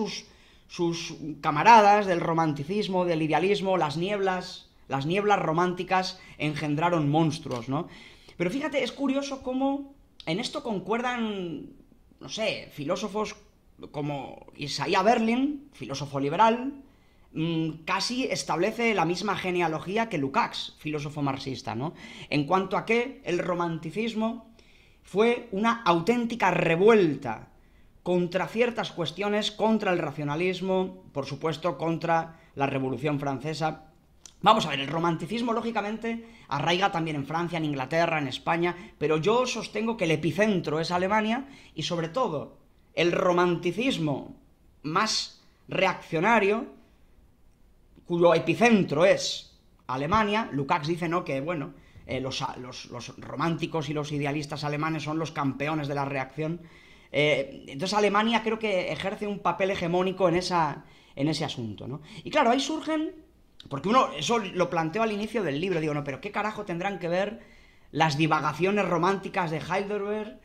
S2: sus, camaradas del romanticismo, del idealismo, las nieblas, las nieblas románticas engendraron monstruos, ¿no? Pero fíjate, es curioso cómo en esto concuerdan, no sé, filósofos como Isaías Berlin, filósofo liberal, Mm, casi establece la misma genealogía que Lukács, filósofo marxista, ¿no? En cuanto a que el romanticismo fue una auténtica revuelta contra ciertas cuestiones, contra el racionalismo, por supuesto, contra la Revolución Francesa. Vamos a ver, el romanticismo, lógicamente, arraiga también en Francia, en Inglaterra, en España, pero yo sostengo que el epicentro es Alemania y, sobre todo, el romanticismo más reaccionario cuyo epicentro es Alemania, Lukács dice, ¿no?, que, bueno, eh, los, románticos y los idealistas alemanes son los campeones de la reacción. Eh, entonces Alemania creo que ejerce un papel hegemónico en, ese asunto, ¿no? Y claro, ahí surgen, porque uno, eso lo planteo al inicio del libro, digo, no, pero ¿qué carajo tendrán que ver las divagaciones románticas de Heidelberg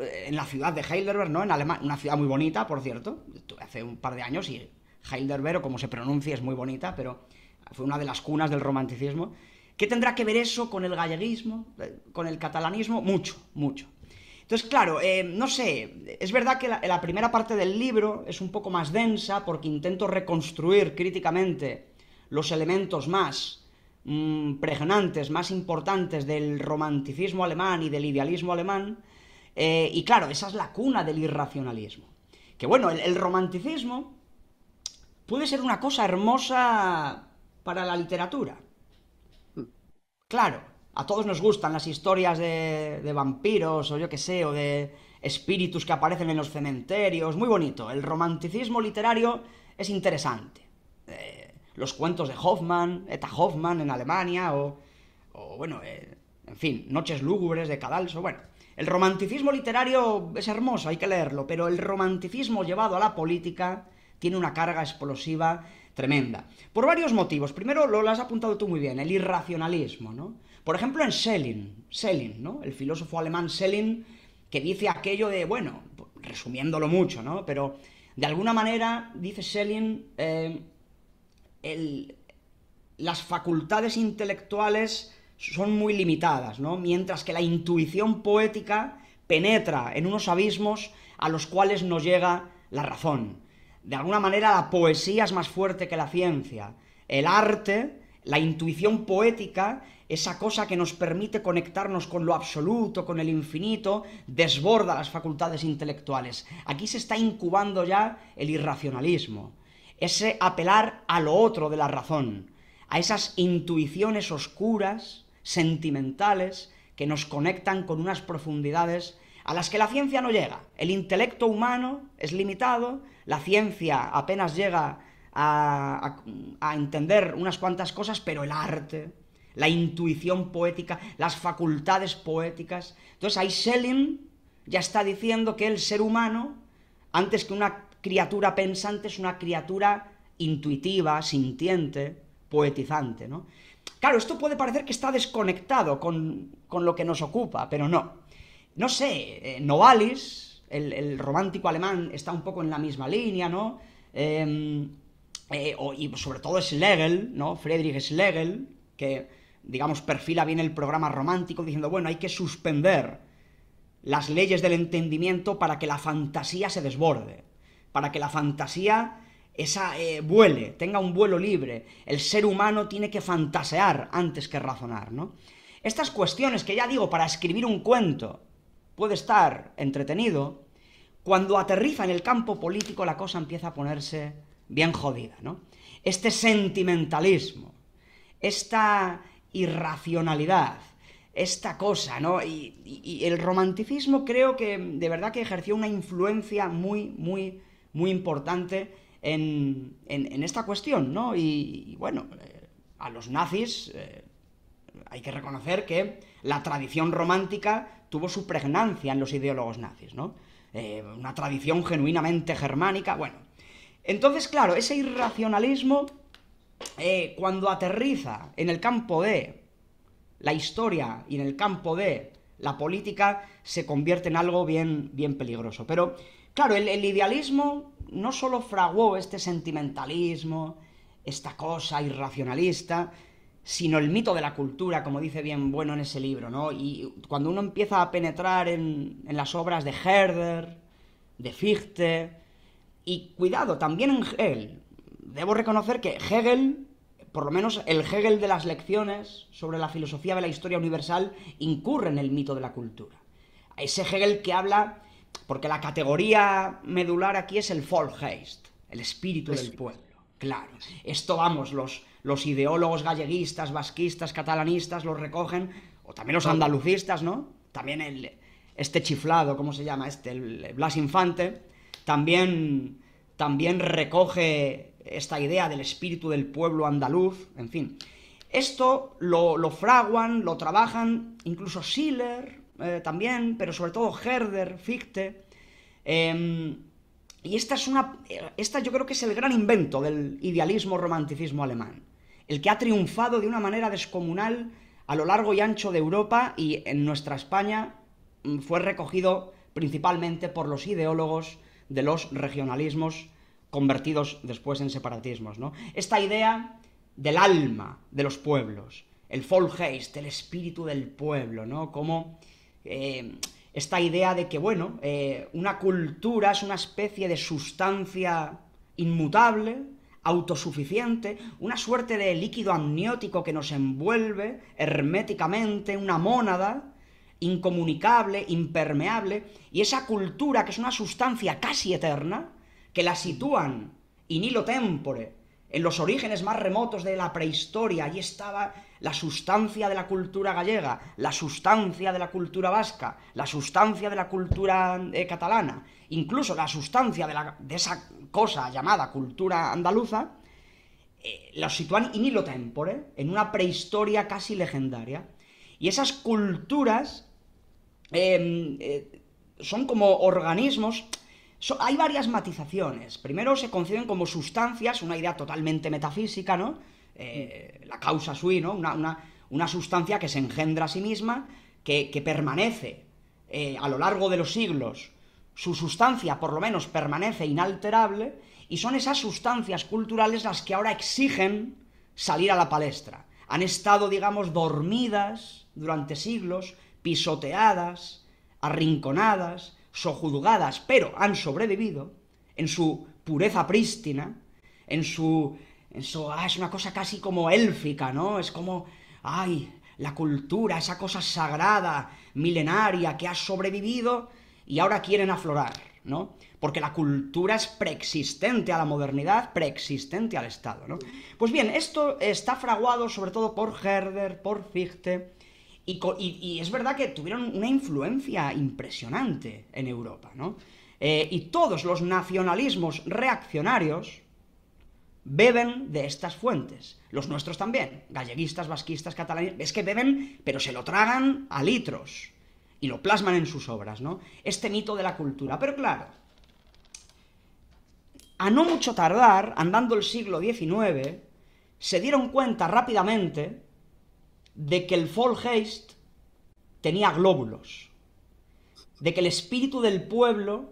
S2: eh, en la ciudad de Heidelberg, ¿no? En Alemania, una ciudad muy bonita, por cierto, hace un par de años y Heidelberg, Vero, como se pronuncia, es muy bonita, pero fue una de las cunas del romanticismo. ¿Qué tendrá que ver eso con el galleguismo, eh, con el catalanismo? Mucho, mucho. Entonces, claro, eh, no sé, es verdad que la, primera parte del libro es un poco más densa porque intento reconstruir críticamente los elementos más mm, pregnantes, más importantes del romanticismo alemán y del idealismo alemán. Eh, y claro, esa es la cuna del irracionalismo. Que bueno, el romanticismo puede ser una cosa hermosa para la literatura. Claro, a todos nos gustan las historias de, vampiros o yo qué sé, o de espíritus que aparecen en los cementerios, muy bonito. El romanticismo literario es interesante. Eh, los cuentos de Hoffman, Eta Hoffman en Alemania, o, bueno, eh, en fin, Noches Lúgubres de Cadalso, bueno. El romanticismo literario es hermoso, hay que leerlo, pero el romanticismo llevado a la política tiene una carga explosiva tremenda. Por varios motivos. Primero, lo has apuntado tú muy bien, el irracionalismo, ¿no? Por ejemplo, en Schelling, Schelling, ¿no? El filósofo alemán Schelling, que dice aquello de, bueno, resumiéndolo mucho, ¿no? Pero de alguna manera, dice Schelling, eh, las facultades intelectuales son muy limitadas, ¿no? Mientras que la intuición poética penetra en unos abismos a los cuales no llega la razón. De alguna manera la poesía es más fuerte que la ciencia. El arte, la intuición poética, esa cosa que nos permite conectarnos con lo absoluto, con el infinito, desborda las facultades intelectuales. Aquí se está incubando ya el irracionalismo, ese apelar a lo otro de la razón, a esas intuiciones oscuras, sentimentales, que nos conectan con unas profundidades a las que la ciencia no llega. El intelecto humano es limitado, la ciencia apenas llega a, entender unas cuantas cosas, pero el arte, la intuición poética, las facultades poéticas. Entonces ahí Schelling ya está diciendo que el ser humano, antes que una criatura pensante, es una criatura intuitiva, sintiente, poetizante, Claro, esto puede parecer que está desconectado con, lo que nos ocupa, pero no. No sé, eh, Novalis, el, romántico alemán está un poco en la misma línea, ¿no? Em, eh, y sobre todo Schlegel, ¿no? Friedrich Schlegel, que, digamos, perfila bien el programa romántico diciendo, bueno, hay que suspender las leyes del entendimiento para que la fantasía se desborde, para que la fantasía esa eh, vuele, tenga un vuelo libre. El ser humano tiene que fantasear antes que razonar, ¿no? Estas cuestiones que ya digo, para escribir un cuento, puede estar entretenido, cuando aterriza en el campo político la cosa empieza a ponerse bien jodida, ¿no? Este sentimentalismo, esta irracionalidad, esta cosa, ¿no? Y, el romanticismo creo que de verdad que ejerció una influencia muy, muy, muy importante en, esta cuestión, ¿no? Y, bueno, eh, a los nazis eh, hay que reconocer que la tradición romántica tuvo su pregnancia en los ideólogos nazis, ¿no? Eh, una tradición genuinamente germánica, bueno. Entonces, claro, ese irracionalismo, eh, cuando aterriza en el campo de la historia y en el campo de la política, se convierte en algo bien, bien peligroso. Pero, claro, el, el idealismo no solo fraguó este sentimentalismo, esta cosa irracionalista, sino el mito de la cultura, como dice bien bueno en ese libro, ¿no? Y cuando uno empieza a penetrar en, las obras de Herder, de Fichte, y cuidado, también en Hegel. Debo reconocer que Hegel, por lo menos el Hegel de las lecciones sobre la filosofía de la historia universal, incurre en el mito de la cultura. Ese Hegel que habla, porque la categoría medular aquí es el Volkheist, el espíritu del pueblo. Claro, esto vamos, los, los ideólogos galleguistas, vasquistas, catalanistas los recogen, o también los ah. andalucistas, ¿no? También este chiflado, ¿cómo se llama? Este, el Blas Infante, también, también recoge esta idea del espíritu del pueblo andaluz, en fin. Esto lo, fraguan, lo trabajan, incluso Schiller eh, también, pero sobre todo Herder, Fichte. Em, y esta es una. Esta yo creo que es el gran invento del idealismo romanticismo alemán el que ha triunfado de una manera descomunal a lo largo y ancho de Europa y en nuestra España mm, fue recogido principalmente por los ideólogos de los regionalismos convertidos después en separatismos. Esta idea del alma de los pueblos, el Volksgeist, el espíritu del pueblo, ¿no? Como eh, esta idea de que, bueno, eh, una cultura es una especie de sustancia inmutable autosuficiente, una suerte de líquido amniótico que nos envuelve herméticamente, una mónada incomunicable, impermeable, y esa cultura que es una sustancia casi eterna, que la sitúan in hilo tempore, en los orígenes más remotos de la prehistoria, allí estaba la sustancia de la cultura gallega, la sustancia de la cultura vasca, la sustancia de la cultura eh, catalana, incluso la sustancia de, esa cosa llamada cultura andaluza, eh, la sitúan in illo tempore, en una prehistoria casi legendaria. Y esas culturas em, eh, son como organismos hay varias matizaciones. Primero se conciben como sustancias, una idea totalmente metafísica, ¿no? Eh, la causa sui, ¿no? Una, sustancia que se engendra a sí misma, que, permanece a lo largo de los siglos su sustancia por lo menos permanece inalterable y son esas sustancias culturales las que ahora exigen salir a la palestra. Han estado, digamos, dormidas durante siglos, pisoteadas, arrinconadas, sojuzgadas, pero han sobrevivido en su pureza prístina, en su... Ah, es una cosa casi como élfica, ¿no? Es como... ¡Ay! La cultura, esa cosa sagrada, milenaria, que ha sobrevivido y ahora quieren aflorar, ¿no? Porque la cultura es preexistente a la modernidad, preexistente al Estado, ¿no? Pues bien, esto está fraguado sobre todo por Herder, por Fichte, y, es verdad que tuvieron una influencia impresionante en Europa, ¿no? Eh, y todos los nacionalismos reaccionarios, beben de estas fuentes. Los nuestros también, galleguistas, vasquistas, catalanes, es que beben, pero se lo tragan a litros y lo plasman en sus obras, ¿no? Este mito de la cultura. Pero claro, a no mucho tardar, andando el siglo XIX, se dieron cuenta rápidamente de que el Volgeist tenía glóbulos, de que el espíritu del pueblo,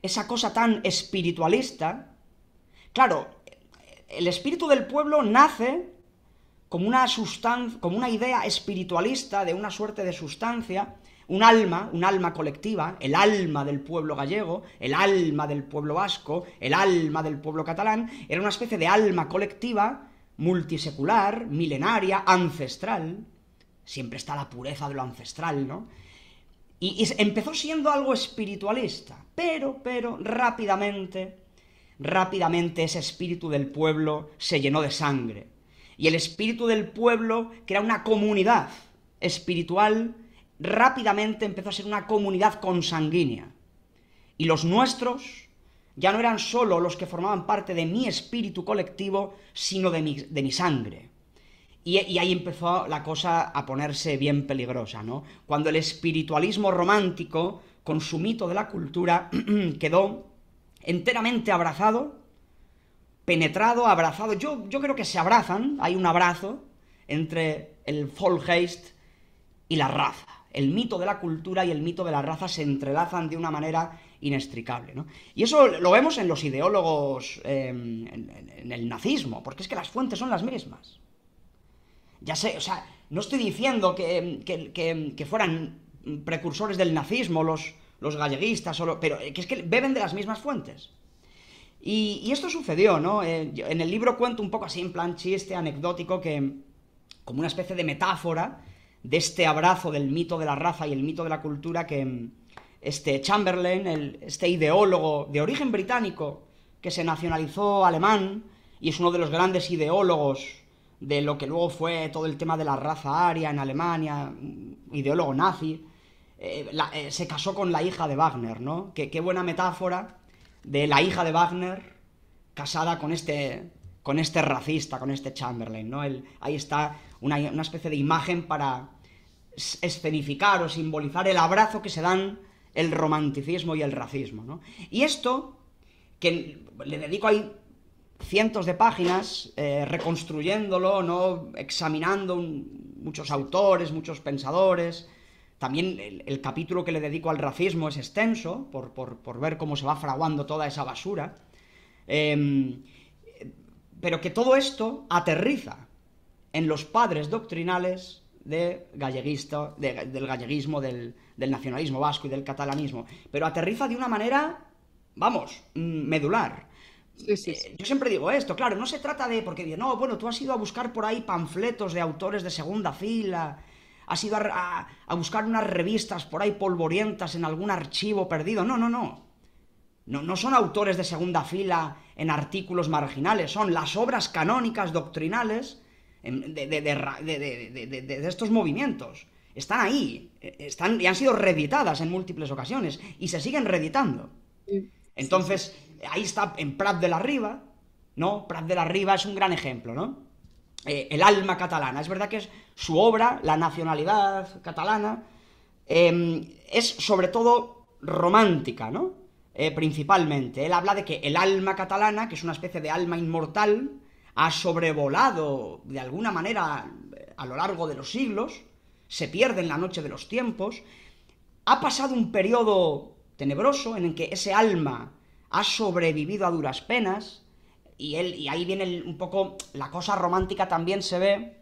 S2: esa cosa tan espiritualista, claro, el espíritu del pueblo nace como una, como una idea espiritualista de una suerte de sustancia un alma, un alma colectiva, el alma del pueblo gallego, el alma del pueblo vasco, el alma del pueblo catalán, era una especie de alma colectiva, multisecular, milenaria, ancestral. Siempre está la pureza de lo ancestral, ¿no? Y, empezó siendo algo espiritualista, pero, pero, rápidamente, rápidamente ese espíritu del pueblo se llenó de sangre. Y el espíritu del pueblo crea una comunidad espiritual rápidamente empezó a ser una comunidad consanguínea. Y los nuestros ya no eran solo los que formaban parte de mi espíritu colectivo, sino de mi, sangre. Y, ahí empezó la cosa a ponerse bien peligrosa, ¿no? Cuando el espiritualismo romántico, con su mito de la cultura, quedó enteramente abrazado, penetrado, abrazado. Yo, yo creo que se abrazan, hay un abrazo entre el Volgeist y la raza el mito de la cultura y el mito de la raza se entrelazan de una manera inextricable. Y eso lo vemos en los ideólogos, em, en, el nazismo, porque es que las fuentes son las mismas. Ya sé, o sea, no estoy diciendo que, em, em, que, fueran precursores del nazismo los, galleguistas, pero es que beben de las mismas fuentes. Y, esto sucedió, ¿no? Eh, en el libro cuento un poco así, en plan chiste anecdótico, que como una especie de metáfora, de este abrazo del mito de la raza y el mito de la cultura que mm, este Chamberlain, este ideólogo de origen británico que se nacionalizó alemán y es uno de los grandes ideólogos de lo que luego fue todo el tema de la raza aria en Alemania, mm, ideólogo nazi, eh, eh, se casó con la hija de Wagner, ¿no? qué buena metáfora de la hija de Wagner casada con este con este racista, con este Chamberlain, ¿no? ahí está una, especie de imagen para escenificar o simbolizar el abrazo que se dan el romanticismo y el racismo, ¿no? Y esto, que le dedico ahí cientos de páginas, eh, reconstruyéndolo, ¿no? Examinando muchos autores, muchos pensadores. También el, capítulo que le dedico al racismo es extenso, por, por, ver cómo se va fraguando toda esa basura. Em, pero que todo esto aterriza en los padres doctrinales del galleguismo, del, nacionalismo vasco y del catalanismo. Pero aterriza de una manera, vamos, mm, medular. Eh, yo siempre digo esto, claro, no se trata de, porque no, bueno, tú has ido a buscar por ahí panfletos de autores de segunda fila, has ido a, buscar unas revistas por ahí polvorientas en algún archivo perdido. No, no, no. No, no son autores de segunda fila en artículos marginales, son las obras canónicas doctrinales de, estos movimientos. Están ahí, e, están, y han sido reeditadas en múltiples ocasiones, y se siguen reeditando. Entonces, ahí está en Prat de la Riva, ¿no? Prat de la Riva es un gran ejemplo, ¿no? Eh, el alma catalana. Es verdad que es su obra, la nacionalidad catalana, em, es sobre todo romántica, ¿no? Eh, principalmente. Él habla de que el alma catalana, que es una especie de alma inmortal, ha sobrevolado de alguna manera a lo largo de los siglos, se pierde en la noche de los tiempos, ha pasado un periodo tenebroso en el que ese alma ha sobrevivido a duras penas, y, él, y ahí viene un poco la cosa romántica también se ve,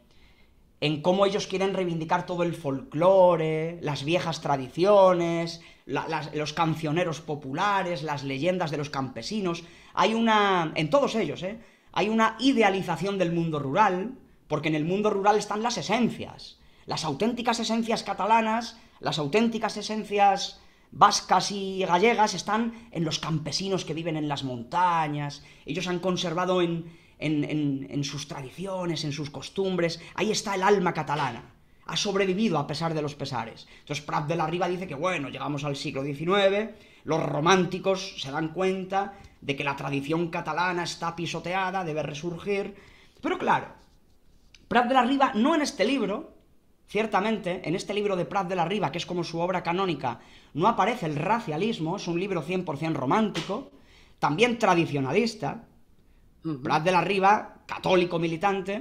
S2: en cómo ellos quieren reivindicar todo el folclore, las viejas tradiciones, los cancioneros populares, las leyendas de los campesinos. Hay una, en todos ellos, ¿eh? hay una idealización del mundo rural, porque en el mundo rural están las esencias, las auténticas esencias catalanas, las auténticas esencias vascas y gallegas están en los campesinos que viven en las montañas. Ellos han conservado en, en, sus tradiciones, en sus costumbres. Ahí está el alma catalana ha sobrevivido a pesar de los pesares. Entonces Prat de la Riva dice que bueno, llegamos al siglo XIX, los románticos se dan cuenta de que la tradición catalana está pisoteada, debe resurgir. Pero claro, Prat de la Riva no en este libro, ciertamente, en este libro de Prat de la Riva, que es como su obra canónica, no aparece el racialismo, es un libro 100% romántico, también tradicionalista, Brad de la Riva, católico militante,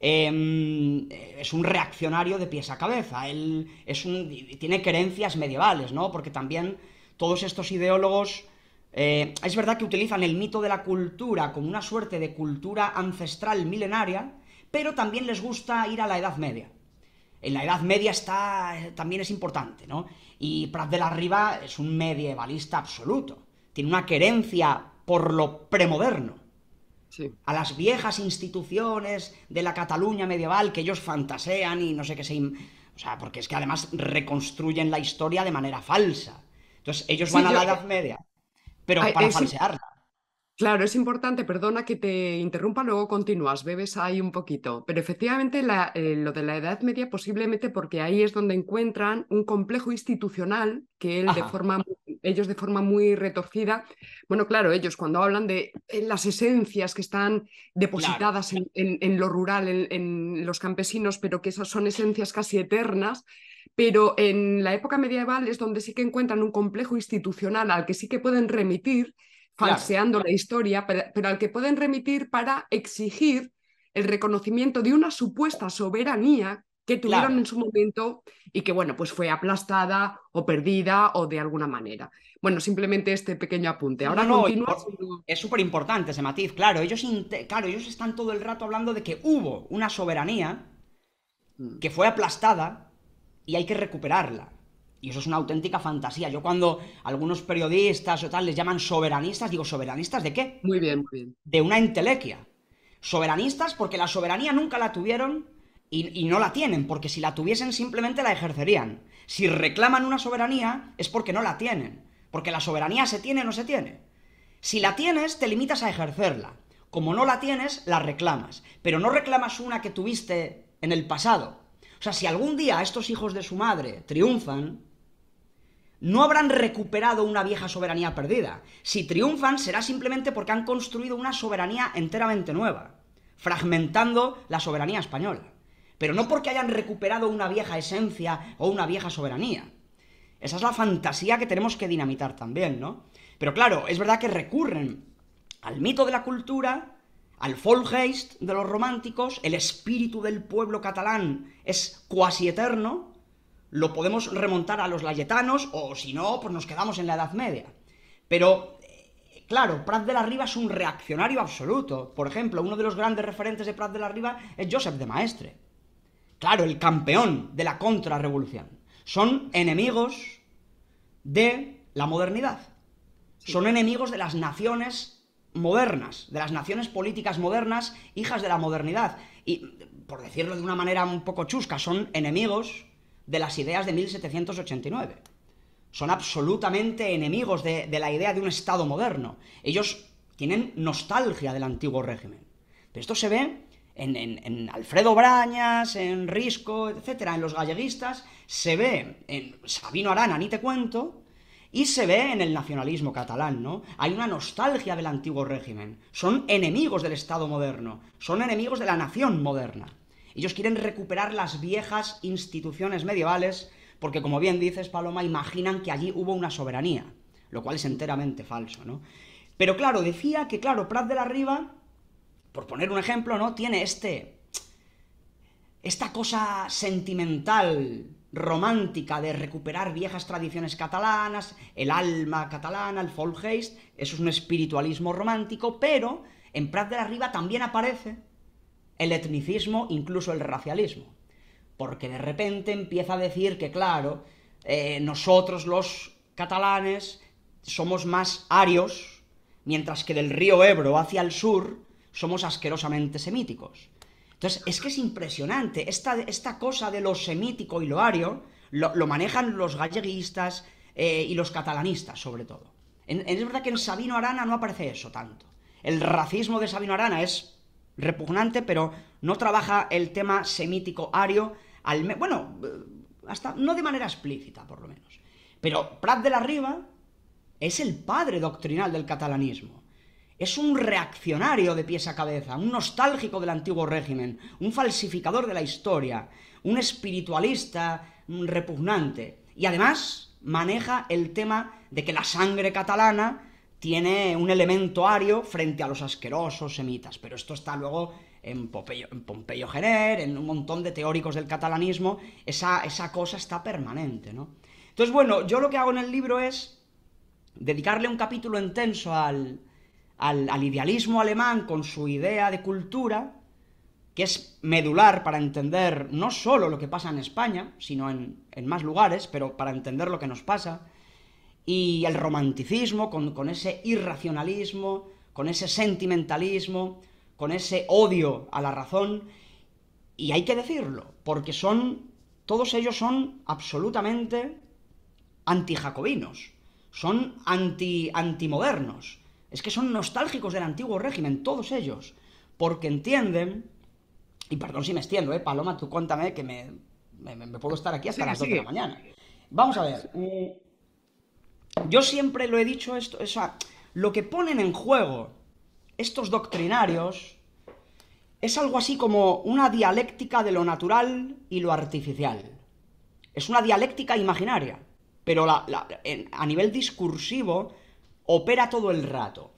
S2: em, eh, es un reaccionario de pies a cabeza. Él es un, tiene creencias medievales, ¿no? Porque también todos estos ideólogos. Eh, es verdad que utilizan el mito de la cultura como una suerte de cultura ancestral milenaria, pero también les gusta ir a la Edad Media. En la Edad Media está, eh, también es importante, ¿no? Y Prat de la Riva es un medievalista absoluto. Tiene una querencia por lo premoderno a las viejas instituciones de la Cataluña medieval que ellos fantasean y no sé qué se... O sea, porque es que además reconstruyen la historia de manera falsa. Entonces, ellos van a la Edad eh, Media, pero para falsearla.
S1: Claro, es importante, perdona que te interrumpa, luego continúas, bebes ahí un poquito. Pero efectivamente eh, lo de la Edad Media posiblemente porque ahí es donde encuentran un complejo institucional que él de forma ellos de forma muy retorcida. Bueno, claro, ellos cuando hablan de eh, las esencias que están depositadas en, lo rural, en, los campesinos, pero que esas son esencias casi eternas, pero en la época medieval es donde sí que encuentran un complejo institucional al que sí que pueden remitir, falseando la historia, pero al que pueden remitir para exigir el reconocimiento de una supuesta soberanía que tuvieron en su momento y que, bueno, pues fue aplastada o perdida o de alguna manera. Bueno, simplemente este pequeño apunte. Ahora no, es súper importante ese matiz, claro. Ellos, claro, ellos están todo
S2: el rato hablando de que hubo una soberanía mm. que fue aplastada y hay que recuperarla. Y eso es una auténtica fantasía. Yo cuando algunos periodistas o tal les llaman soberanistas, digo, ¿soberanistas de qué? Muy bien, muy bien. De una entelequia. Soberanistas porque la soberanía nunca la tuvieron y, no la tienen, porque si la tuviesen simplemente la ejercerían. Si reclaman una soberanía es porque no la tienen, porque la soberanía se tiene o no se tiene. Si la tienes, te limitas a ejercerla. Como no la tienes, la reclamas, pero no reclamas una que tuviste en el pasado. O sea, si algún día estos hijos de su madre triunfan, no habrán recuperado una vieja soberanía perdida. Si triunfan será simplemente porque han construido una soberanía enteramente nueva, fragmentando la soberanía española pero no porque hayan recuperado una vieja esencia o una vieja soberanía. Esa es la fantasía que tenemos que dinamitar también, ¿no? Pero claro, es verdad que recurren al mito de la cultura, al folgeist de los románticos, el espíritu del pueblo catalán es cuasi eterno, lo podemos remontar a los layetanos o si no, pues nos quedamos en la Edad Media. Pero eh, claro, Prat de la Riva es un reaccionario absoluto. Por ejemplo, uno de los grandes referentes de Prat de la Riva es Joseph de Maestre claro, el campeón de la contrarrevolución. Son enemigos de la modernidad. Son enemigos de las naciones modernas, de las naciones políticas modernas, hijas de la modernidad. Y, por decirlo de una manera un poco chusca, son enemigos de las ideas de 1789. Son absolutamente enemigos de, de la idea de un Estado moderno. Ellos tienen nostalgia del antiguo régimen. Pero esto se ve en, Alfredo Brañas, en Risco, etcétera, en los galleguistas, se ve en Sabino Arana, ni te cuento, y se ve en el nacionalismo catalán, ¿no? Hay una nostalgia del antiguo régimen. Son enemigos del Estado moderno, son enemigos de la nación moderna. Ellos quieren recuperar las viejas instituciones medievales porque, como bien dices, Paloma, imaginan que allí hubo una soberanía, lo cual es enteramente falso, ¿no? Pero claro, decía que, claro, Prat de la Riva por poner un ejemplo, ¿no? Tiene este. esta cosa sentimental, romántica, de recuperar viejas tradiciones catalanas, el alma catalana, el folkgeist, eso es un espiritualismo romántico, pero en Prat de la también aparece el etnicismo, incluso el racialismo. Porque de repente empieza a decir que, claro, eh, nosotros los catalanes somos más arios, mientras que del río Ebro hacia el sur somos asquerosamente semíticos. Entonces, es que es impresionante. Esta, esta cosa de lo semítico y lo ario lo, manejan los galleguistas eh, y los catalanistas, sobre todo. es verdad que en Sabino Arana no aparece eso tanto. El racismo de Sabino Arana es repugnante, pero no trabaja el tema semítico ario, al bueno, eh, hasta no de manera explícita, por lo menos. Pero Prat de la Riva es el padre doctrinal del catalanismo. Es un reaccionario de pies a cabeza, un nostálgico del antiguo régimen, un falsificador de la historia, un espiritualista repugnante. Y además maneja el tema de que la sangre catalana tiene un elemento ario frente a los asquerosos semitas. Pero esto está luego en, Pompeyo, en Pompeyo Gener, en un montón de teóricos del catalanismo, esa, esa cosa está permanente, ¿no? Entonces, bueno, yo lo que hago en el libro es dedicarle un capítulo intenso al, al, idealismo alemán con su idea de cultura, que es medular para entender no solo lo que pasa en España, sino en, más lugares, pero para entender lo que nos pasa, y el romanticismo con, con ese irracionalismo, con ese sentimentalismo, con ese odio a la razón, y hay que decirlo, porque son, todos ellos son absolutamente antijacobinos, son anti, antimodernos, es que son nostálgicos del antiguo régimen, todos ellos. Porque entienden, y perdón si me extiendo, ¿eh? Paloma, tú cuéntame que me, puedo estar aquí hasta las 2 de la mañana. Vamos a ver. Mm, yo siempre lo he dicho esto, o sea, lo que ponen en juego estos doctrinarios es algo así como una dialéctica de lo natural y lo artificial. Es una dialéctica imaginaria, pero a nivel discursivo opera todo el rato.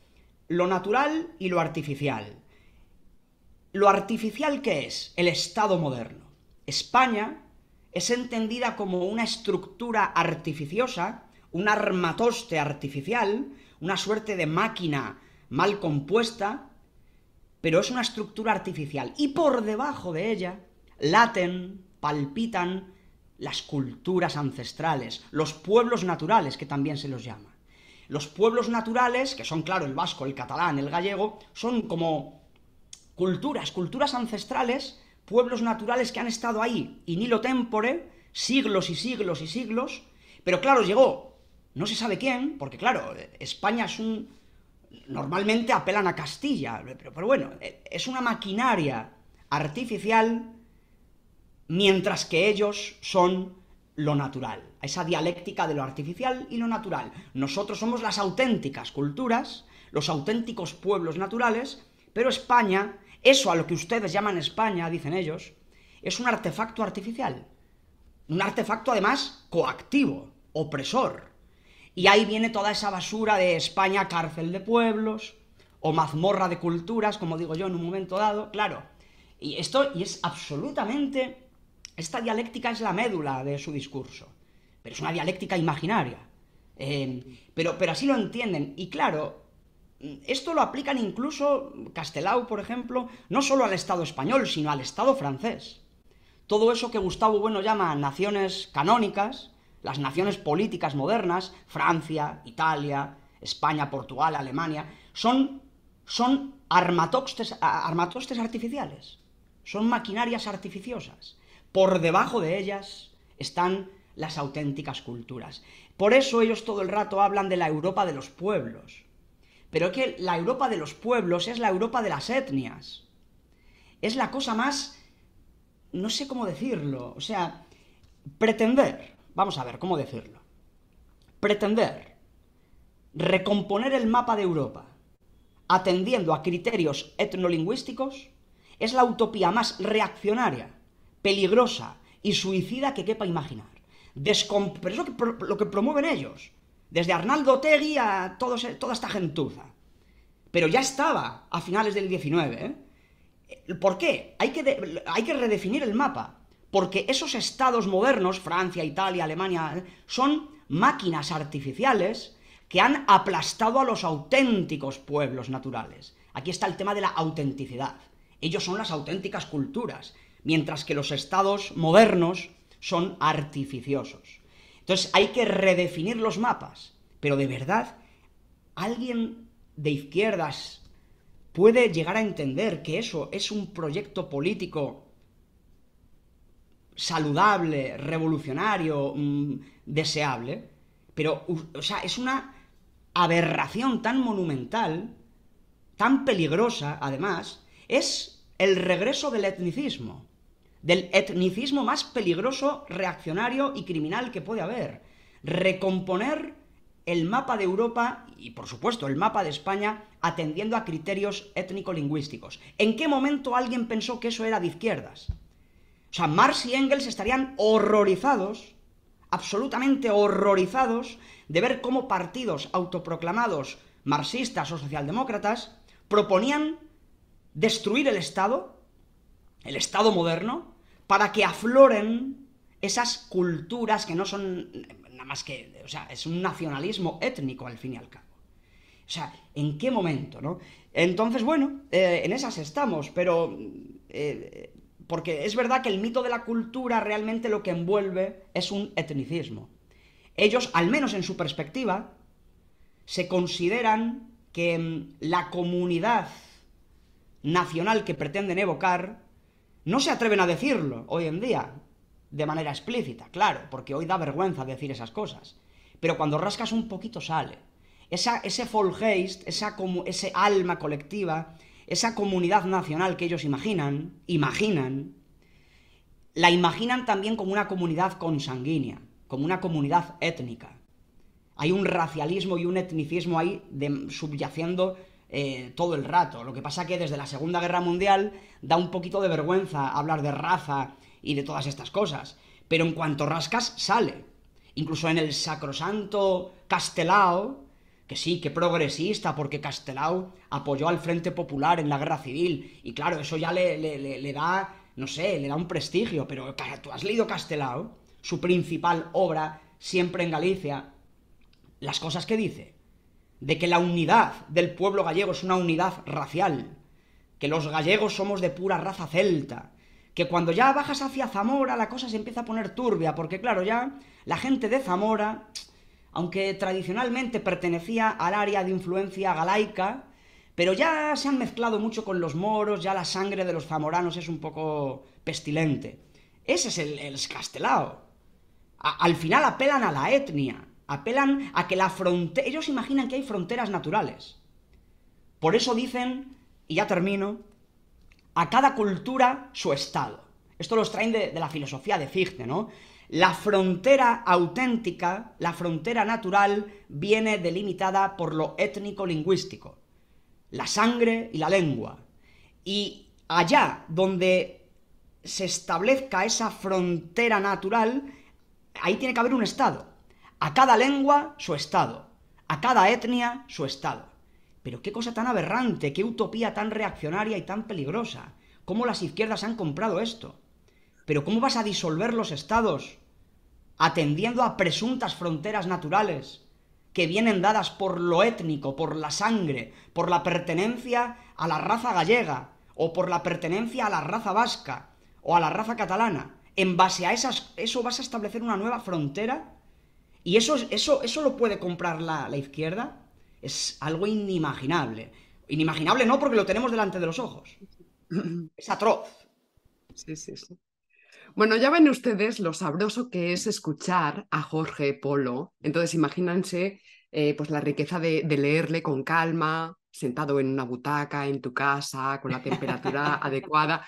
S2: Lo natural y lo artificial. Lo artificial que es el Estado moderno. España es entendida como una estructura artificiosa, un armatoste artificial, una suerte de máquina mal compuesta, pero es una estructura artificial. Y por debajo de ella laten, palpitan las culturas ancestrales, los pueblos naturales que también se los llama. Los pueblos naturales, que son, claro, el vasco, el catalán, el gallego, son como culturas, culturas ancestrales, pueblos naturales que han estado ahí, in hilo tempore, siglos y siglos y siglos, pero claro, llegó no se sabe quién, porque claro, España es un... Normalmente apelan a Castilla, pero, pero bueno, es una maquinaria artificial mientras que ellos son lo natural, a esa dialéctica de lo artificial y lo natural. Nosotros somos las auténticas culturas, los auténticos pueblos naturales, pero España, eso a lo que ustedes llaman España, dicen ellos, es un artefacto artificial. Un artefacto además coactivo, opresor. Y ahí viene toda esa basura de España cárcel de pueblos o mazmorra de culturas, como digo yo en un momento dado, claro. Y esto y es absolutamente esta dialéctica es la médula de su discurso, pero es una dialéctica imaginaria. Em, pero, pero así lo entienden. Y claro, esto lo aplican incluso, Castelao, por ejemplo, no solo al Estado español, sino al Estado francés. Todo eso que Gustavo Bueno llama naciones canónicas, las naciones políticas modernas, Francia, Italia, España, Portugal, Alemania, son, son armatostes artificiales, son maquinarias artificiosas. Por debajo de ellas están las auténticas culturas. Por eso ellos todo el rato hablan de la Europa de los pueblos. Pero es que la Europa de los pueblos es la Europa de las etnias. Es la cosa más... no sé cómo decirlo. O sea, pretender, vamos a ver cómo decirlo. Pretender recomponer el mapa de Europa atendiendo a criterios etnolingüísticos es la utopía más reaccionaria peligrosa y suicida que quepa imaginar. Pero es lo que promueven ellos, desde Arnaldo Tegui a eh, toda esta gentuza. Pero ya estaba a finales del 19. ¿eh? Eh, ¿Por qué? hay que redefinir el mapa, porque esos estados modernos, Francia, Italia, Alemania, son máquinas artificiales que han aplastado a los auténticos pueblos naturales. Aquí está el tema de la autenticidad. Ellos son las auténticas culturas mientras que los estados modernos son artificiosos. Entonces hay que redefinir los mapas, pero de verdad, alguien de izquierdas puede llegar a entender que eso es un proyecto político saludable, revolucionario, mm, deseable, pero, o sea, es una aberración tan monumental, tan peligrosa, además, es el regreso del etnicismo del etnicismo más peligroso, reaccionario y criminal que puede haber. Recomponer el mapa de Europa y, por supuesto, el mapa de España atendiendo a criterios étnico-lingüísticos. ¿En qué momento alguien pensó que eso era de izquierdas? O sea, Marx y Engels estarían horrorizados, absolutamente horrorizados, de ver cómo partidos autoproclamados marxistas o socialdemócratas proponían destruir el Estado el Estado moderno, para que afloren esas culturas que no son nada más que, o sea, es un nacionalismo étnico al fin y al cabo. O sea, ¿en qué momento, no? Entonces, bueno, eh, en esas estamos, pero... Eh, porque es verdad que el mito de la cultura realmente lo que envuelve es un etnicismo. Ellos, al menos en su perspectiva, se consideran que mm, la comunidad nacional que pretenden evocar no se atreven a decirlo hoy en día, de manera explícita, claro, porque hoy da vergüenza decir esas cosas. Pero cuando rascas un poquito sale. Esa, ese Folgeist, esa ese alma colectiva, esa comunidad nacional que ellos imaginan, imaginan, la imaginan también como una comunidad consanguínea, como una comunidad étnica. Hay un racialismo y un etnicismo ahí de, subyaciendo eh, todo el rato. Lo que pasa que desde la Segunda Guerra Mundial da un poquito de vergüenza hablar de raza y de todas estas cosas. Pero en cuanto rascas, sale. Incluso en el sacrosanto Castelao, que sí, que progresista, porque Castelao apoyó al Frente Popular en la Guerra Civil. Y claro, eso ya le, le da, no sé, le da un prestigio. Pero tú has leído Castelao, su principal obra, siempre en Galicia. Las cosas que dice de que la unidad del pueblo gallego es una unidad racial, que los gallegos somos de pura raza celta, que cuando ya bajas hacia Zamora la cosa se empieza a poner turbia, porque claro, ya la gente de Zamora, aunque tradicionalmente pertenecía al área de influencia galaica, pero ya se han mezclado mucho con los moros, ya la sangre de los zamoranos es un poco pestilente. Ese es el, el al final apelan a la etnia, apelan a que la frontera... Ellos imaginan que hay fronteras naturales. Por eso dicen, y ya termino, a cada cultura su estado. Esto los traen de, de la filosofía de Fichte, ¿no? La frontera auténtica, la frontera natural, viene delimitada por lo étnico-lingüístico, la sangre y la lengua. Y allá donde se establezca esa frontera natural, ahí tiene que haber un Estado. A cada lengua su Estado, a cada etnia su Estado. Pero qué cosa tan aberrante, qué utopía tan reaccionaria y tan peligrosa. ¿Cómo las izquierdas han comprado esto? Pero ¿cómo vas a disolver los Estados atendiendo a presuntas fronteras naturales que vienen dadas por lo étnico, por la sangre, por la pertenencia a la raza gallega, o por la pertenencia a la raza vasca, o a la raza catalana. En base a esas, eso vas a establecer una nueva frontera y eso, eso, eso lo puede comprar la, la izquierda. Es algo inimaginable. Inimaginable no, porque lo tenemos delante de los ojos. Es
S1: atroz. Sí, sí, sí. Bueno, ya ven ustedes lo sabroso que es escuchar a Jorge Polo. Entonces, imagínense eh, pues la riqueza de, de, leerle con calma, sentado en una butaca, en tu casa, con la temperatura adecuada.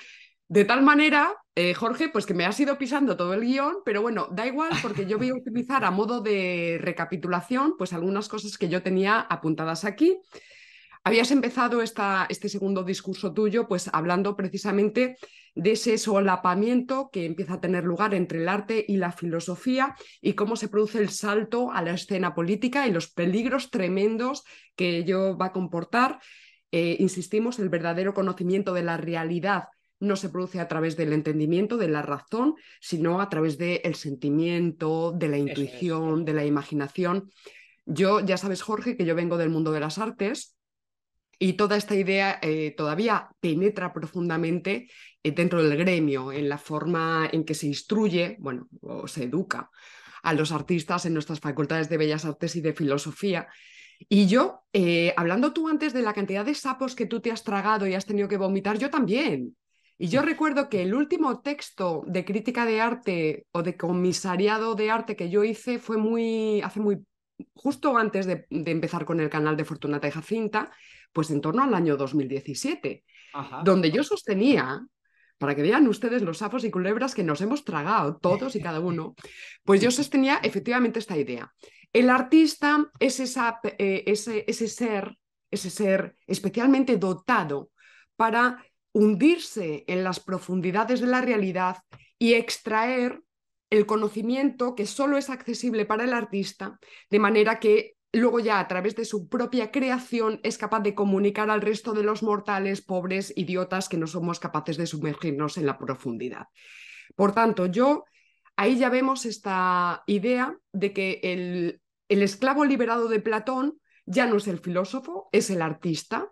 S1: De tal manera, eh, Jorge, pues que me has ido pisando todo el guión, pero bueno, da igual porque yo voy a utilizar a modo de recapitulación pues algunas cosas que yo tenía apuntadas aquí. Habías empezado esta, este segundo discurso tuyo pues hablando precisamente de ese solapamiento que empieza a tener lugar entre el arte y la filosofía y cómo se produce el salto a la escena política y los peligros tremendos que ello va a comportar. Eh, insistimos, el verdadero conocimiento de la realidad no se produce a través del entendimiento, de la razón, sino a través del sentimiento, de la intuición, de la imaginación. Yo, ya sabes, Jorge, que yo vengo del mundo de las artes y toda esta idea eh, todavía penetra profundamente eh, dentro del gremio, en la forma en que se instruye, bueno, o se educa a los artistas en nuestras facultades de bellas artes y de filosofía. Y yo, eh, hablando tú antes de la cantidad de sapos que tú te has tragado y has tenido que vomitar, yo también. Y yo recuerdo que el último texto de crítica de arte o de comisariado de arte que yo hice fue muy, hace muy, justo antes de, empezar con el canal de Fortunata y Jacinta, pues en torno al año 2017, donde yo sostenía para que vean ustedes los sapos y culebras que nos hemos tragado todos y cada uno, pues yo sostenía efectivamente esta idea. El artista es eh, ese, ese, ser, ese ser especialmente dotado para hundirse en las profundidades de la realidad y extraer el conocimiento que solo es accesible para el artista, de manera que luego ya a través de su propia creación es capaz de comunicar al resto de los mortales, pobres, idiotas, que no somos capaces de sumergirnos en la profundidad. Por tanto, yo ahí ya vemos esta idea de que el, el esclavo liberado de Platón ya no es el filósofo, es el artista,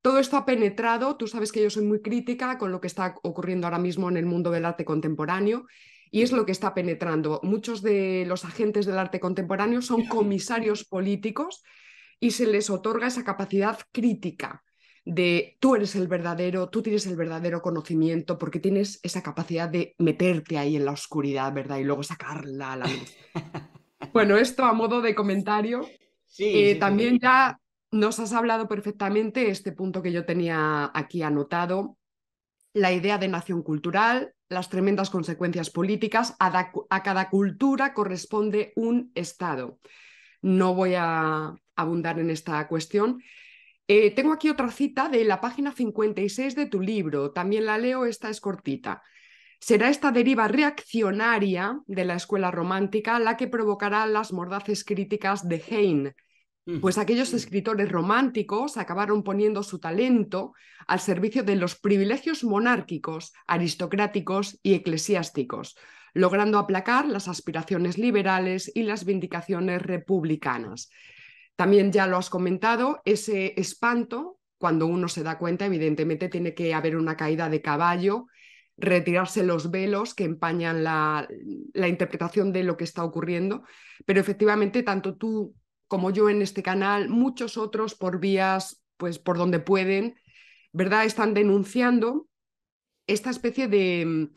S1: todo esto ha penetrado, tú sabes que yo soy muy crítica con lo que está ocurriendo ahora mismo en el mundo del arte contemporáneo y es lo que está penetrando. Muchos de los agentes del arte contemporáneo son comisarios políticos y se les otorga esa capacidad crítica de tú eres el verdadero, tú tienes el verdadero conocimiento porque tienes esa capacidad de meterte ahí en la oscuridad, ¿verdad? Y luego sacarla a la luz. bueno, esto a modo de comentario. Sí, eh, también ya nos has hablado perfectamente este punto que yo tenía aquí anotado, la idea de nación cultural, las tremendas consecuencias políticas, a, cada cultura corresponde un Estado. No voy a abundar en esta cuestión. Eh, tengo aquí otra cita de la página 56 de tu libro, también la leo, esta es cortita. Será esta deriva reaccionaria de la escuela romántica la que provocará las mordaces críticas de Heine, Mm. Pues aquellos escritores románticos acabaron poniendo su talento al servicio de los privilegios monárquicos, aristocráticos y eclesiásticos, logrando aplacar las aspiraciones liberales y las vindicaciones republicanas. También ya lo has comentado, ese espanto, cuando uno se da cuenta, evidentemente tiene que haber una caída de caballo, retirarse los velos que empañan la, interpretación de lo que está ocurriendo, pero efectivamente tanto tú como yo en este canal, muchos otros por vías, pues por donde pueden, ¿verdad? Están denunciando esta especie de,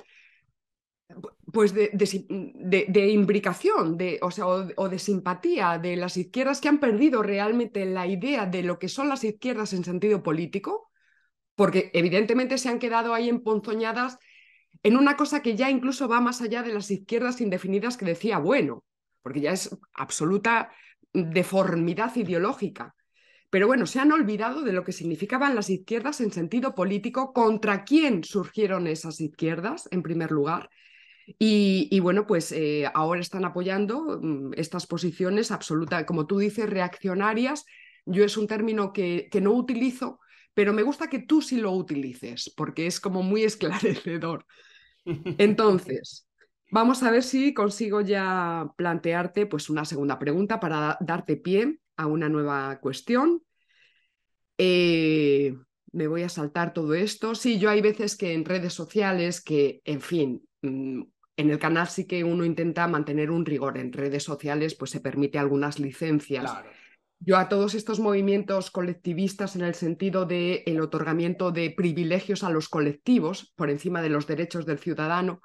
S1: pues de, de, de, imbricación o, sea, o, o, de simpatía de las izquierdas que han perdido realmente la idea de lo que son las izquierdas en sentido político, porque evidentemente se han quedado ahí emponzoñadas en una cosa que ya incluso va más allá de las izquierdas indefinidas que decía bueno, porque ya es absoluta deformidad ideológica. Pero bueno, se han olvidado de lo que significaban las izquierdas en sentido político, contra quién surgieron esas izquierdas, en primer lugar. Y, bueno, pues eh, ahora están apoyando mm, estas posiciones absolutas, como tú dices, reaccionarias. Yo es un término que, que no utilizo, pero me gusta que tú sí lo utilices, porque es como muy esclarecedor. Entonces, Vamos a ver si consigo ya plantearte pues, una segunda pregunta para darte pie a una nueva cuestión. Eh, me voy a saltar todo esto. Sí, yo hay veces que en redes sociales, que, en fin, mm, en el canal sí que uno intenta mantener un rigor. En redes sociales, pues se permite algunas licencias. Yo a todos estos movimientos colectivistas en el sentido del el otorgamiento de privilegios a los colectivos por encima de los derechos del ciudadano,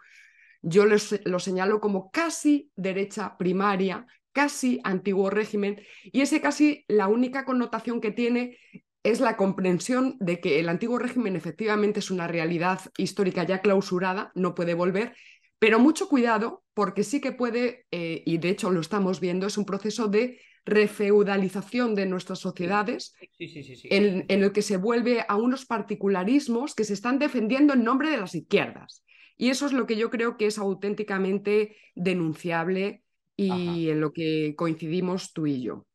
S1: yo lo señalo como casi derecha primaria, casi antiguo régimen, y ese casi la única connotación que tiene es la comprensión de que el antiguo régimen efectivamente es una realidad histórica ya clausurada, no puede volver, pero mucho cuidado porque sí que puede, eh, y de hecho lo estamos viendo, es un proceso de refeudalización de nuestras sociedades, en, el que se vuelve a unos particularismos que se están defendiendo en nombre de las izquierdas. Y eso es lo que yo creo que es auténticamente denunciable y en lo que coincidimos tú y yo.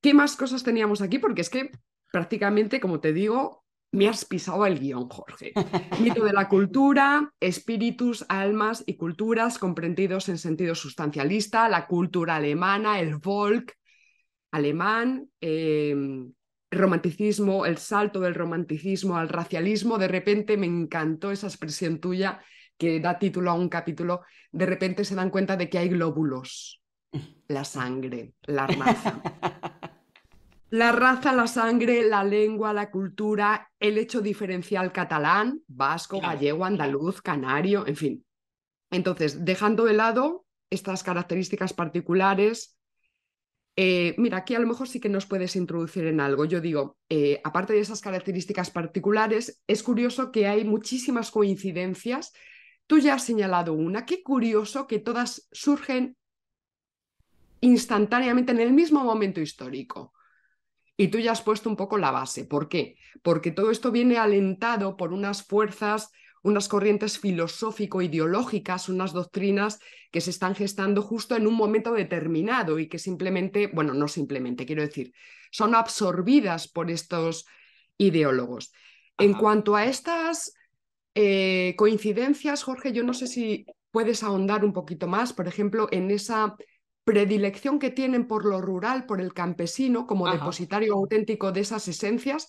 S1: ¿Qué más cosas teníamos aquí? Porque es que prácticamente, como te digo, me has pisado el guión, Jorge. Mito de la cultura, espíritus, almas y culturas comprendidos en sentido sustancialista, la cultura alemana, el Volk alemán, em, romanticismo, el salto del romanticismo al racialismo. De repente me encantó esa expresión tuya que da título a un capítulo, de repente se dan cuenta de que hay glóbulos, la sangre, la raza. La raza, la sangre, la lengua, la cultura, el hecho diferencial catalán, vasco, gallego, andaluz, canario, en fin. Entonces, dejando de lado estas características particulares, eh, mira, aquí a lo mejor sí que nos puedes introducir en algo. Yo digo, eh, aparte de esas características particulares, es curioso que hay muchísimas coincidencias Tú ya has señalado una. Qué curioso que todas surgen instantáneamente en el mismo momento histórico. Y tú ya has puesto un poco la base. ¿Por qué? Porque todo esto viene alentado por unas fuerzas, unas corrientes filosófico-ideológicas, unas doctrinas que se están gestando justo en un momento determinado y que simplemente, bueno, no simplemente, quiero decir, son absorbidas por estos ideólogos. En cuanto a estas eh, coincidencias, Jorge, yo no sé si puedes ahondar un poquito más, por ejemplo, en esa predilección que tienen por lo rural, por el campesino, como depositario auténtico de esas esencias,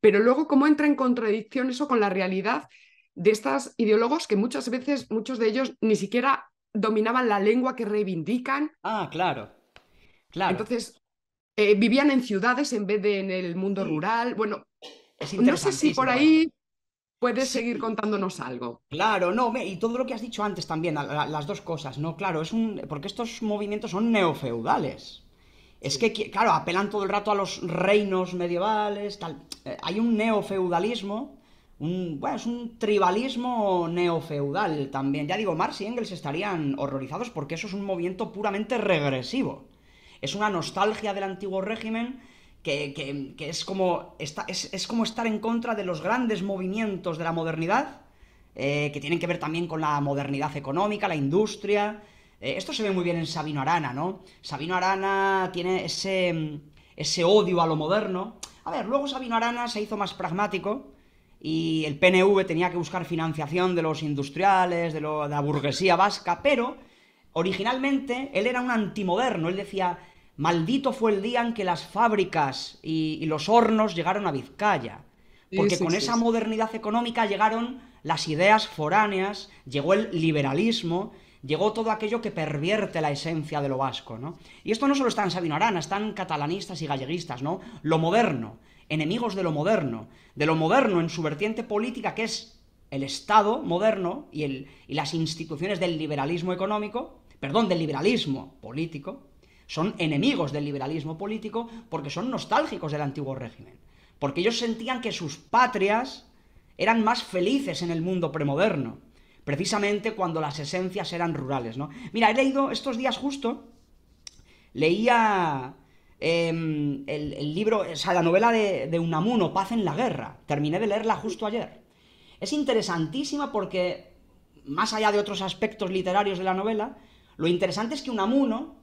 S1: pero luego cómo entra en contradicción eso con la realidad de estos ideólogos que muchas veces, muchos de ellos ni siquiera dominaban la lengua que reivindican. Ah, claro. claro. Entonces, eh, vivían en ciudades en vez de en el mundo rural. Bueno, no sé si por ahí Puedes seguir contándonos
S2: algo. Claro, no, y todo lo que has dicho antes también, las dos cosas, ¿no? Claro, es un. Porque estos movimientos son neofeudales. Es que, claro, apelan todo el rato a los reinos medievales, tal. Eh, hay un neofeudalismo, un, bueno, es un tribalismo neofeudal también. Ya digo, Marx y Engels estarían horrorizados porque eso es un movimiento puramente regresivo. Es una nostalgia del antiguo régimen que, es, como, es, como estar en contra de los grandes movimientos de la modernidad, eh, que tienen que ver también con la modernidad económica, la industria. Eh, esto se ve muy bien en Sabino Arana, ¿no? Sabino Arana tiene ese, ese odio a lo moderno. A ver, luego Sabino Arana se hizo más pragmático, y el PNV tenía que buscar financiación de los industriales, de, de, la burguesía vasca, pero originalmente él era un antimoderno, él decía, Maldito fue el día en que las fábricas y, los hornos llegaron a Vizcaya, porque con esa modernidad económica llegaron las ideas foráneas, llegó el liberalismo, llegó todo aquello que pervierte la esencia de lo vasco, ¿no? Y esto no solo está en Sabino Arana, están catalanistas y galleguistas, ¿no? Lo moderno, enemigos de lo moderno, de lo moderno en su vertiente política, que es el Estado moderno y las instituciones del liberalismo económico, perdón, del liberalismo político, son enemigos del liberalismo político porque son nostálgicos del antiguo régimen, porque ellos sentían que sus patrias eran más felices en el mundo premoderno, precisamente cuando las esencias eran rurales, ¿no? Mira, he leído estos días justo, leía em, el, libro, o sea, la novela de Unamuno, Paz en la Guerra, terminé de leerla justo ayer. Es interesantísima porque, más allá de otros aspectos literarios de la novela, lo interesante es que
S1: Unamuno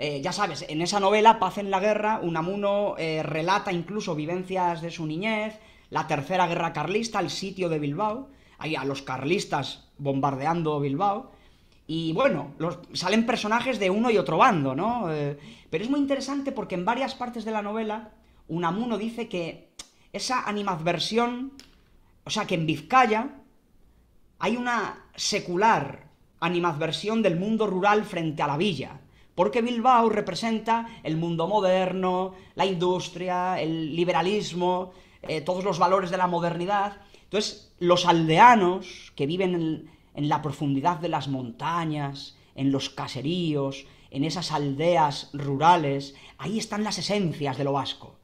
S2: eh, ya sabes, en esa novela, Paz en la Guerra, Unamuno eh, relata incluso vivencias de su niñez, la Tercera Guerra Carlista, el sitio de Bilbao, ahí a los carlistas bombardeando Bilbao. Y bueno, salen personajes de uno y otro bando, ¿no? Eh, pero es muy interesante porque en varias partes de la novela, Unamuno dice que esa animadversión, o sea, que en Vizcaya hay una secular animadversión del mundo rural frente a la villa. Porque Bilbao representa el mundo moderno, la industria, el liberalismo, eh, todos los valores de la modernidad. Entonces, los aldeanos que viven en, la profundidad de las montañas, en los caseríos, en esas aldeas rurales, ahí están las esencias de lo vasco.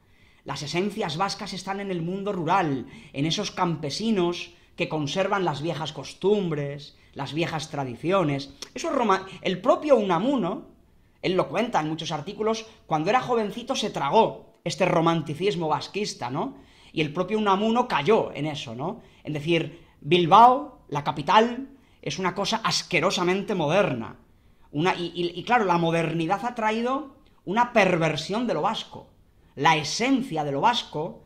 S2: Las esencias vascas están en el mundo rural, en esos campesinos que conservan las viejas costumbres, las viejas tradiciones. Eso El propio Unamuno él lo cuenta en muchos artículos, cuando era jovencito se tragó este romanticismo vasquista, ¿no? Y el propio Unamuno cayó en eso, ¿no? En decir, Bilbao, la capital, es una cosa asquerosamente moderna. Una, y, y claro, la modernidad ha traído una perversión de lo vasco. La esencia de lo vasco,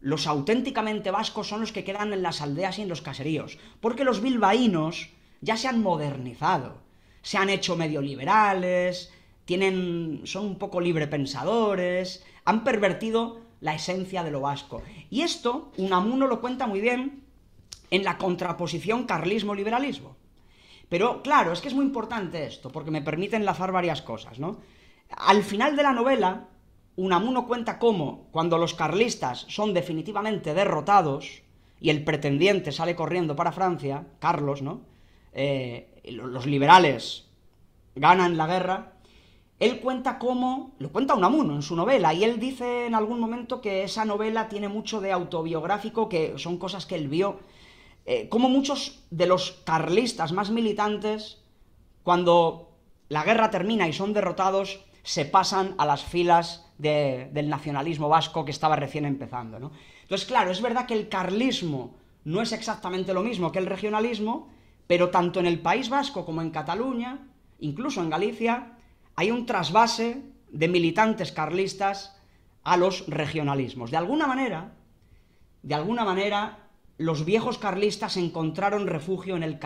S2: los auténticamente vascos son los que quedan en las aldeas y en los caseríos, porque los bilbaínos ya se han modernizado, se han hecho medio liberales, tienen, son un poco librepensadores, han pervertido la esencia de lo vasco. Y esto Unamuno lo cuenta muy bien en la contraposición carlismo-liberalismo. Pero claro, es que es muy importante esto, porque me permite enlazar varias cosas, ¿no? Al final de la novela, Unamuno cuenta cómo, cuando los carlistas son definitivamente derrotados, y el pretendiente sale corriendo para Francia, Carlos, ¿no? Eh, los liberales ganan la guerra, él cuenta cómo, lo cuenta Unamuno en su novela, y él dice en algún momento que esa novela tiene mucho de autobiográfico, que son cosas que él vio, eh, como muchos de los carlistas más militantes, cuando la guerra termina y son derrotados, se pasan a las filas del nacionalismo vasco que estaba recién empezando. ¿no? Entonces, claro, es verdad que el carlismo no es exactamente lo mismo que el regionalismo, pero tanto en el País Vasco como en Cataluña, incluso en Galicia, hay un trasvase de militantes carlistas a los regionalismos. De alguna manera, de alguna manera, los viejos carlistas encontraron refugio en el,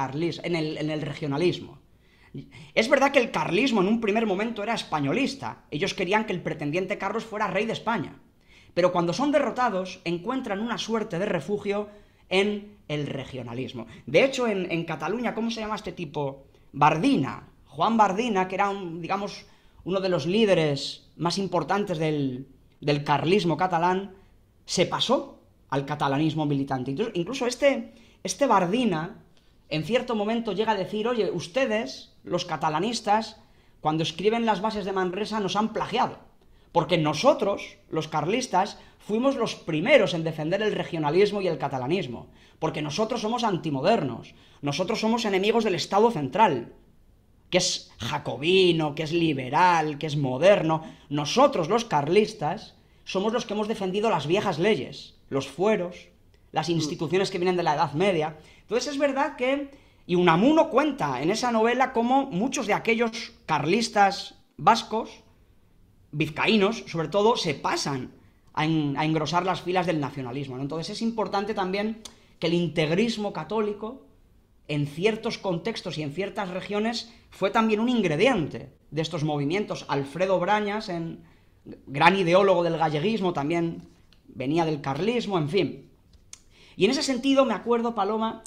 S2: en el, regionalismo. Es verdad que el carlismo en un primer momento era españolista. Ellos querían que el pretendiente Carlos fuera rey de España. Pero cuando son derrotados, encuentran una suerte de refugio en el regionalismo. De hecho, en, en Cataluña, ¿cómo se llama este tipo? Bardina, Juan Bardina, que era, digamos, uno de los líderes más importantes del, carlismo catalán, se pasó al catalanismo militante. Incluso este, este Bardina, en cierto momento llega a decir, oye, ustedes, los catalanistas, cuando escriben las bases de Manresa nos han plagiado, porque nosotros, los carlistas, fuimos los primeros en defender el regionalismo y el catalanismo, porque nosotros somos antimodernos, nosotros somos enemigos del Estado central, que es jacobino, que es liberal, que es moderno. Nosotros, los carlistas, somos los que hemos defendido las viejas leyes, los fueros, las mm. instituciones que vienen de la Edad Media. Entonces es verdad que, y Unamuno cuenta en esa novela cómo muchos de aquellos carlistas vascos, vizcaínos sobre todo, se pasan a, engrosar las filas del nacionalismo. Entonces es importante también que el integrismo católico en ciertos contextos y en ciertas regiones fue también un ingrediente de estos movimientos. Alfredo Brañas, gran ideólogo del galleguismo, también venía del carlismo, en fin. Y en ese sentido, me acuerdo, Paloma,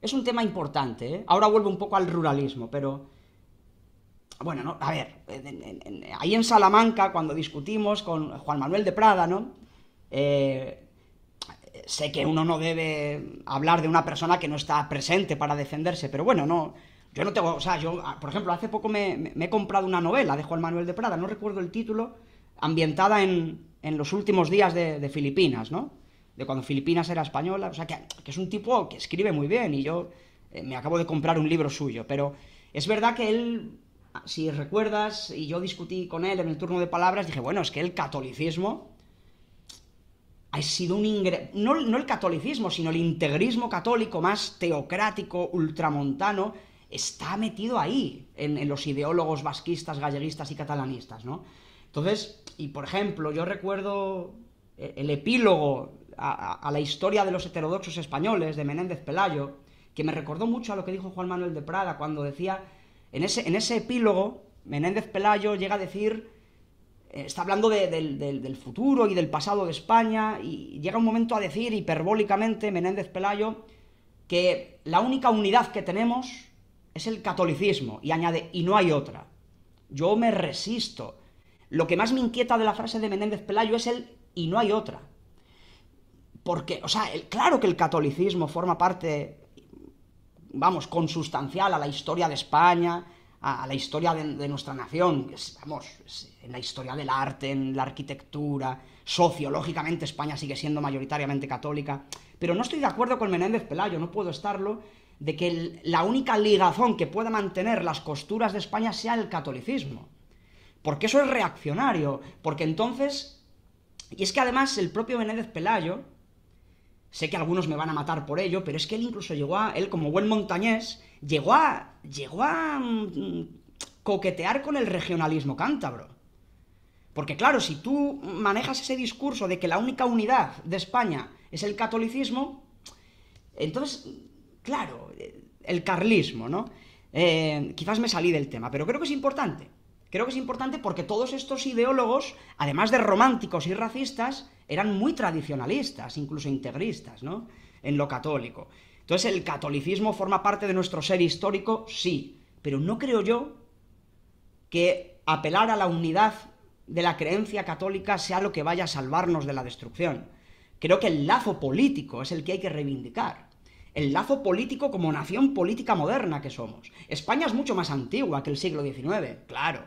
S2: es un tema importante. ¿eh? Ahora vuelvo un poco al ruralismo, pero... Bueno, a ver, ahí en Salamanca, cuando discutimos con Juan Manuel de Prada, ¿no? Eh, sé que uno no debe hablar de una persona que no está presente para defenderse, pero bueno, no. Yo no tengo. O sea, yo, ah, por ejemplo, hace poco me, he comprado una novela de Juan Manuel de Prada, no recuerdo el título, ambientada en, los últimos días de, Filipinas, ¿no? De cuando Filipinas era española. O sea, que, es un tipo que escribe muy bien y yo eh, me acabo de comprar un libro suyo, pero es verdad que él. Si recuerdas, y yo discutí con él en el turno de palabras, dije, bueno, es que el catolicismo ha sido un no, el catolicismo, sino el integrismo católico más teocrático, ultramontano, está metido ahí, en, los ideólogos vasquistas, galleguistas y catalanistas, Entonces, y por ejemplo, yo recuerdo e-, el epílogo a, la historia de los heterodoxos españoles de Menéndez Pelayo, que me recordó mucho a lo que dijo Juan Manuel de Prada cuando decía, en ese, en ese epílogo, Menéndez Pelayo llega a decir eh, está hablando del futuro y del pasado de España y llega un momento a decir hiperbólicamente Menéndez Pelayo que la única unidad que tenemos es el catolicismo y añade, y no hay otra. Yo me resisto. Lo que más me inquieta de la frase de Menéndez Pelayo es el y no hay otra. Porque, o sea, claro que el catolicismo forma parte, vamos, consustancial a la historia de España, a, la historia de, nuestra nación. vamos, sí en la historia del arte, en la arquitectura. Sociológicamente España sigue siendo mayoritariamente católica. Pero no estoy de acuerdo con Menéndez Pelayo, no puedo estarlo, de que la única ligazón que pueda mantener las costuras de España sea el catolicismo. Porque eso es reaccionario, porque entonces... Y es que además el propio Menéndez Pelayo, Sé que algunos me van a matar por ello, pero es que él incluso llegó a, él como buen montañés, llegó a, llegó a mm, coquetear con el regionalismo cántabro. Porque claro, si tú manejas ese discurso de que la única unidad de España es el catolicismo, entonces, claro, el carlismo, ¿no? Eh, quizás me salí del tema, pero creo que es importante. Creo que es importante porque todos estos ideólogos, además de románticos y racistas, eran muy tradicionalistas, incluso integristas, ¿no? En lo católico. Entonces, ¿el catolicismo forma parte de nuestro ser histórico? Sí, pero no creo yo que apelar a la unidad de la creencia católica sea lo que vaya a salvarnos de la destrucción. Creo que el lazo político es el que hay que reivindicar. El lazo político como nación política moderna que somos. España es mucho más antigua que el siglo XIX, claro.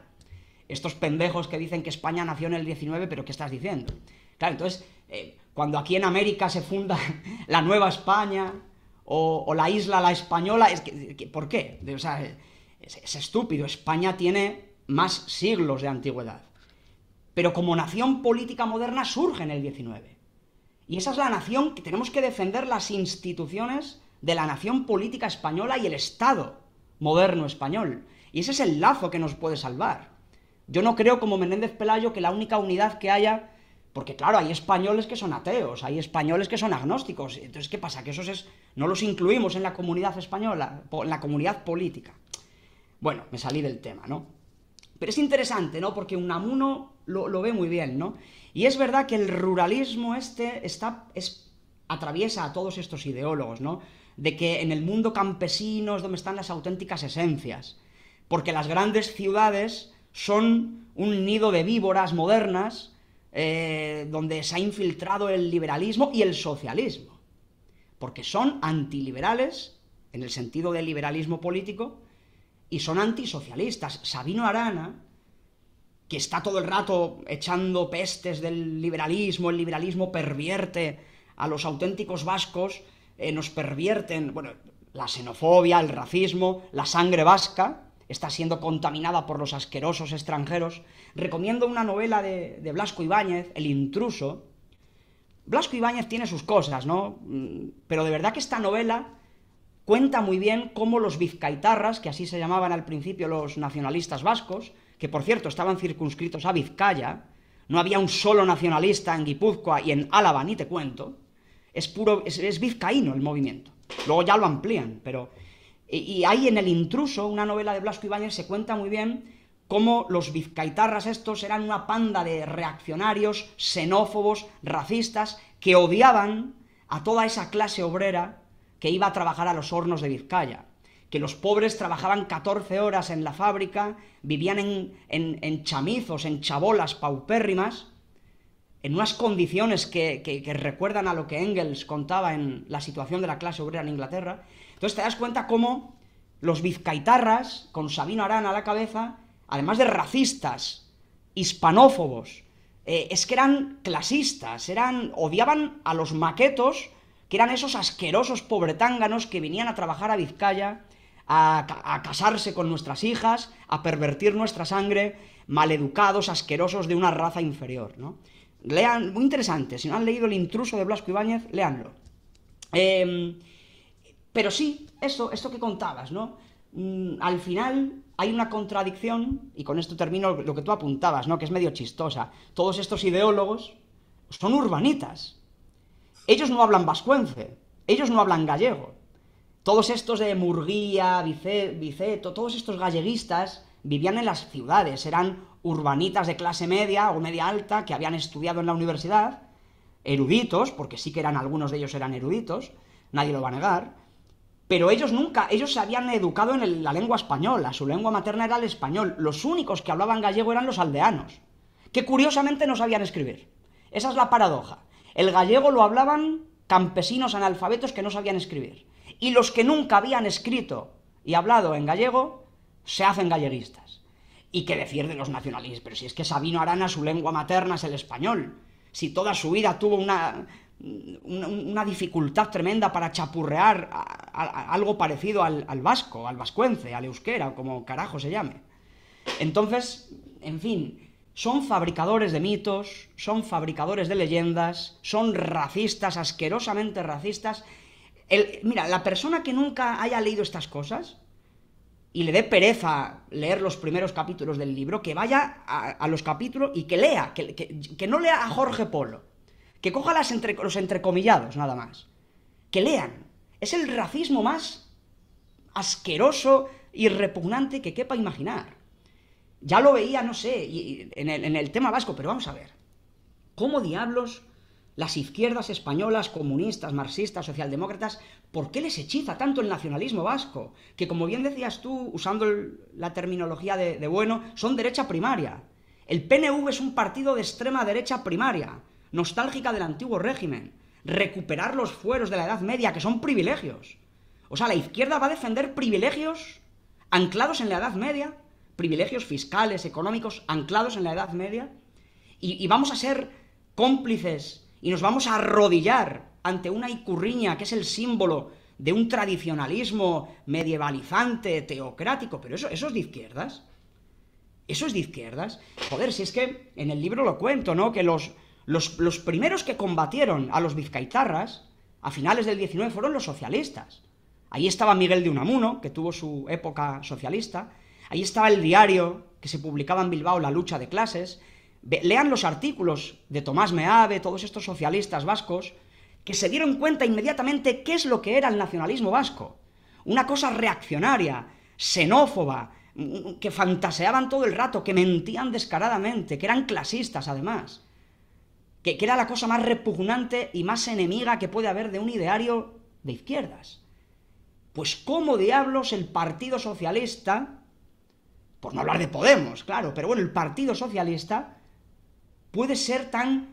S2: Estos pendejos que dicen que España nació en el XIX, pero ¿qué estás diciendo? Claro, entonces, eh, cuando aquí en América se funda la Nueva España o, la isla La Española, es que, ¿por qué? es estúpido. España tiene más siglos de antigüedad pero como nación política moderna surge en el 19. Y esa es la nación que tenemos que defender las instituciones de la nación política española y el Estado moderno español. Y ese es el lazo que nos puede salvar. Yo no creo, como Menéndez Pelayo, que la única unidad que haya, porque claro, hay españoles que son ateos, hay españoles que son agnósticos. Entonces, ¿qué pasa? Que esos es, no los incluimos en la comunidad española, en la comunidad política. Bueno, me salí del tema, ¿no? Pero es interesante, ¿no? Porque Unamuno lo, ve muy bien, ¿no? Y es verdad que el ruralismo este está, es, atraviesa a todos estos ideólogos, ¿no? De que en el mundo campesino es donde están las auténticas esencias, porque las grandes ciudades son un nido de víboras modernas eh, donde se ha infiltrado el liberalismo y el socialismo, porque son antiliberales en el sentido del liberalismo político y son antisocialistas. Sabino Arana, que está todo el rato echando pestes del liberalismo, el liberalismo pervierte a los auténticos vascos, eh, nos pervierten, bueno, la xenofobia, el racismo, la sangre vasca está siendo contaminada por los asquerosos extranjeros. Recomiendo una novela de, de Blasco Ibáñez, El intruso. Blasco Ibáñez tiene sus cosas, ¿no? Mm, pero de verdad que esta novela cuenta muy bien cómo los vizcaitarras, que así se llamaban al principio los nacionalistas vascos, que por cierto estaban circunscritos a Vizcaya, no había un solo nacionalista en Guipúzcoa y en Álava, ni te cuento, es puro, es, vizcaíno el movimiento. Luego ya lo amplían, pero... Y, y ahí en El Intruso, una novela de Blasco Ibáñez, se cuenta muy bien cómo los vizcaitarras estos eran una panda de reaccionarios, xenófobos, racistas, que odiaban a toda esa clase obrera que iba a trabajar a los hornos de Vizcaya que los pobres trabajaban 14 horas en la fábrica, vivían en, en, chamizos, en chabolas paupérrimas, en unas condiciones que, recuerdan a lo que Engels contaba en la situación de la clase obrera en Inglaterra. Entonces te das cuenta cómo los vizcaitarras, con Sabino Arana a la cabeza, además de racistas, hispanófobos, eh, es que eran clasistas, eran, odiaban a los maquetos, que eran esos asquerosos pobretánganos que venían a trabajar a Vizcaya a, casarse con nuestras hijas, a pervertir nuestra sangre, maleducados, asquerosos de una raza inferior, ¿no? Lean, muy interesante, si no han leído El intruso de Blasco Ibáñez, leanlo. Em, pero sí, esto, esto que contabas, ¿no? Mm, al final hay una contradicción, y con esto termino lo que tú apuntabas, ¿no? Que es medio chistosa. Todos estos ideólogos son urbanitas. Ellos no hablan vascuence, ellos no hablan gallego, todos estos de Murguía, Biceto, todos estos galleguistas vivían en las ciudades, eran urbanitas de clase media o media alta que habían estudiado en la universidad, eruditos, porque sí que eran algunos de ellos eran eruditos, nadie lo va a negar, pero ellos nunca, ellos se habían educado en la lengua española, su lengua materna era el español, los únicos que hablaban gallego eran los aldeanos, que curiosamente no sabían escribir. Esa es la paradoja. El gallego lo hablaban campesinos analfabetos que no sabían escribir y los que nunca habían escrito y hablado en gallego se hacen galleguistas. Y que de los nacionalistas. Pero si es que Sabino Arana, su lengua materna es el español. Si toda su vida tuvo una, una, dificultad tremenda para chapurrear algo parecido al, vasco, al vascuence, al euskera, como carajo se llame. Entonces, en fin, son fabricadores de mitos, son fabricadores de leyendas, son racistas, asquerosamente racistas, mira, la persona que nunca haya leído estas cosas y le dé pereza leer los primeros capítulos del libro, que vaya a, los capítulos y que lea, que, no lea a Jorge Polo, que coja los entrecomillados nada más, que lean. Es el racismo más asqueroso y repugnante que quepa imaginar. Ya lo veía, no sé, en el tema vasco, pero vamos a ver. ¿Cómo diablos las izquierdas españolas, comunistas, marxistas, socialdemócratas, ¿por qué les hechiza tanto el nacionalismo vasco? Que como bien decías tú, usando la terminología de, bueno, son derecha primaria. El PNV es un partido de extrema derecha primaria, nostálgica del antiguo régimen. Recuperar los fueros de la Edad Media, que son privilegios. O sea, la izquierda va a defender privilegios anclados en la Edad Media, privilegios fiscales, económicos, anclados en la Edad Media, y vamos a ser cómplices y nos vamos a arrodillar ante una icurriña que es el símbolo de un tradicionalismo medievalizante, teocrático, pero eso, esos es de izquierdas. Eso es de izquierdas. Joder, si es que en el libro lo cuento, ¿no? Que los, los, primeros que combatieron a los vizcaitarras a finales del 19 fueron los socialistas. Ahí estaba Miguel de Unamuno, que tuvo su época socialista. Ahí estaba el diario que se publicaba en Bilbao, La lucha de clases. Lean los artículos de Tomás Meave, todos estos socialistas vascos, que se dieron cuenta inmediatamente qué es lo que era el nacionalismo vasco. Una cosa reaccionaria, xenófoba, mm, mm, que fantaseaban todo el rato, que mentían descaradamente, que eran clasistas además, que, que, era la cosa más repugnante y más enemiga que puede haber de un ideario de izquierdas. Pues cómo diablos el Partido Socialista, por no hablar de Podemos, claro, pero bueno, el Partido Socialista puede ser tan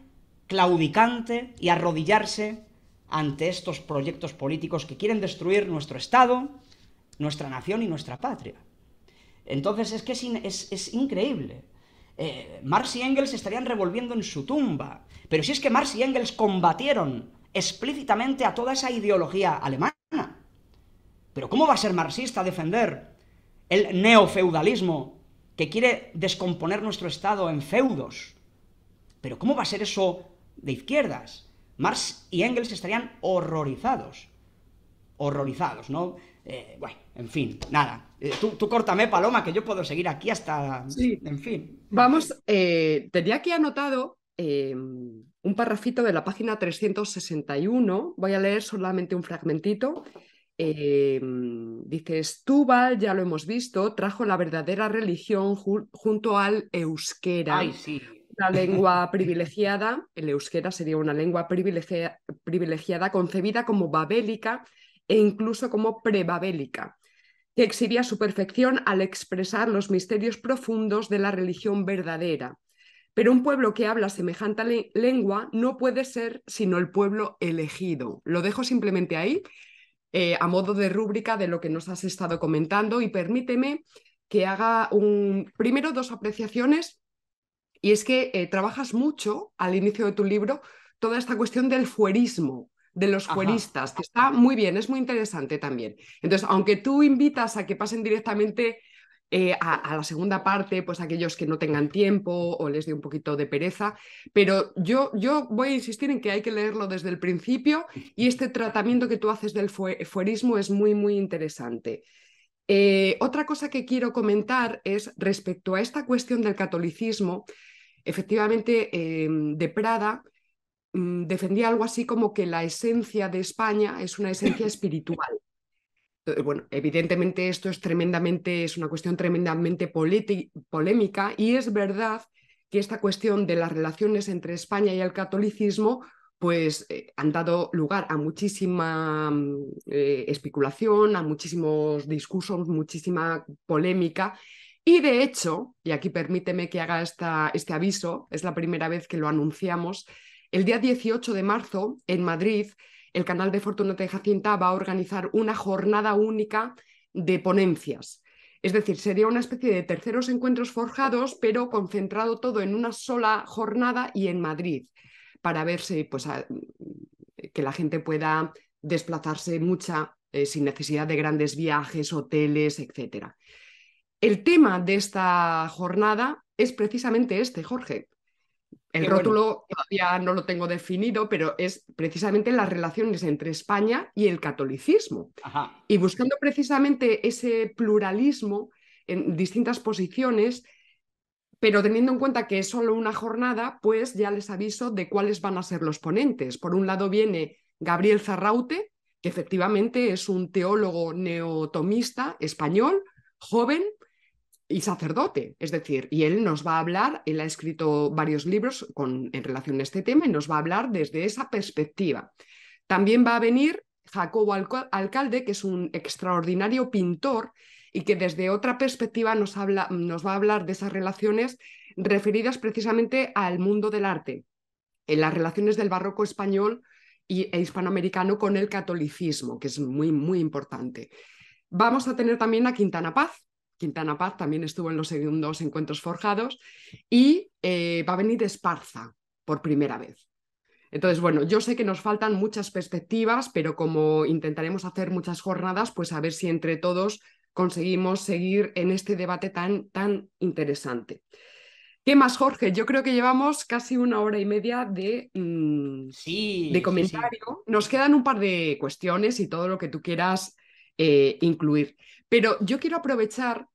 S2: claudicante y arrodillarse ante estos proyectos políticos que quieren destruir nuestro Estado, nuestra nación y nuestra patria. Entonces es que es, es, increíble. Eh, Marx y Engels estarían revolviendo en su tumba. Pero si es que Marx y Engels combatieron explícitamente a toda esa ideología alemana. Pero ¿cómo va a ser marxista defender el neofeudalismo que quiere descomponer nuestro Estado en feudos? Pero ¿cómo va a ser eso de izquierdas? Marx y Engels estarían horrorizados. Horrorizados, ¿no? Eh, bueno, en fin, nada. Eh, tú, córtame, Paloma, que yo puedo seguir aquí hasta... Sí. En fin.
S1: Vamos, Tendría eh, tenía aquí anotado em, un parrafito de la página 361. Voy a leer solamente un fragmentito. Em, dice, Stubal, ya lo hemos visto, trajo la verdadera religión junto al euskera. Ay, sí la lengua privilegiada, el euskera sería una lengua privilegiada concebida como babélica e incluso como prebabélica, que exhibía su perfección al expresar los misterios profundos de la religión verdadera. Pero un pueblo que habla semejante lengua no puede ser sino el pueblo elegido. Lo dejo simplemente ahí, eh, a modo de rúbrica de lo que nos has estado comentando, y permíteme que haga un, primero dos apreciaciones y es que eh, trabajas mucho al inicio de tu libro toda esta cuestión del fuerismo, de los fueristas, que está muy bien, es muy interesante también. Entonces, aunque tú invitas a que pasen directamente eh, a, la segunda parte, pues aquellos que no tengan tiempo o les dé un poquito de pereza, pero yo, yo voy a insistir en que hay que leerlo desde el principio y este tratamiento que tú haces del fuerismo es muy, muy interesante. Eh, otra cosa que quiero comentar es respecto a esta cuestión del catolicismo, efectivamente em, de Prada mm, defendía algo así como que la esencia de España es una esencia espiritual. Eh, bueno, evidentemente esto es tremendamente, es una cuestión tremendamente polémica y es verdad que esta cuestión de las relaciones entre España y el catolicismo pues eh, han dado lugar a muchísima mm, eh, especulación, a muchísimos discursos, muchísima polémica y de hecho, y aquí permíteme que haga esta, este aviso, es la primera vez que lo anunciamos, el día 18 de marzo en Madrid, el canal de Fortuna de Jacinta va a organizar una jornada única de ponencias. Es decir, sería una especie de terceros encuentros forjados, pero concentrado todo en una sola jornada y en Madrid, para ver pues, que la gente pueda desplazarse mucha eh, sin necesidad de grandes viajes, hoteles, etcétera. El tema de esta jornada es precisamente este, Jorge. El rótulo todavía no lo tengo definido, pero es precisamente las relaciones entre España y el catolicismo. Y buscando precisamente ese pluralismo en distintas posiciones, pero teniendo en cuenta que es solo una jornada, pues ya les aviso de cuáles van a ser los ponentes. Por un lado viene Gabriel Zarraute, que efectivamente es un teólogo neotomista español, joven, y sacerdote, es decir, y él nos va a hablar, él ha escrito varios libros con, en relación a este tema y nos va a hablar desde esa perspectiva. También va a venir Jacobo Alcalde, que es un extraordinario pintor y que desde otra perspectiva nos, habla, nos va a hablar de esas relaciones referidas precisamente al mundo del arte, en las relaciones del barroco español y, e hispanoamericano con el catolicismo, que es muy, muy importante. Vamos a tener también a Quintana Paz, Quintana Paz también estuvo en los segundos encuentros forjados y eh, va a venir Esparza por primera vez. Entonces, bueno, yo sé que nos faltan muchas perspectivas, pero como intentaremos hacer muchas jornadas, pues a ver si entre todos conseguimos seguir en este debate tan, tan interesante. ¿Qué más, Jorge? Yo creo que llevamos casi una hora y media de, mm, sí, de comentario. Nos quedan un par de cuestiones y todo lo que tú quieras eh, incluir. Pero yo quiero aprovechar,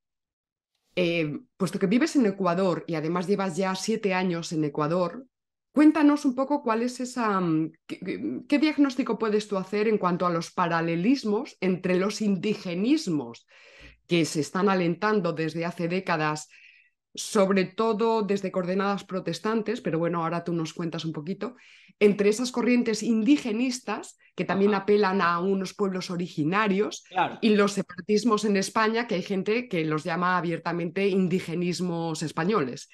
S1: eh, puesto que vives en Ecuador y además llevas ya siete años en Ecuador, cuéntanos un poco cuál es esa, mm, qué diagnóstico puedes tú hacer en cuanto a los paralelismos entre los indigenismos que se están alentando desde hace décadas sobre todo desde coordenadas protestantes, pero bueno, ahora tú nos cuentas un poquito, entre esas corrientes indigenistas que también apelan a unos pueblos originarios y los separatismos en España, que hay gente que los llama abiertamente indigenismos españoles.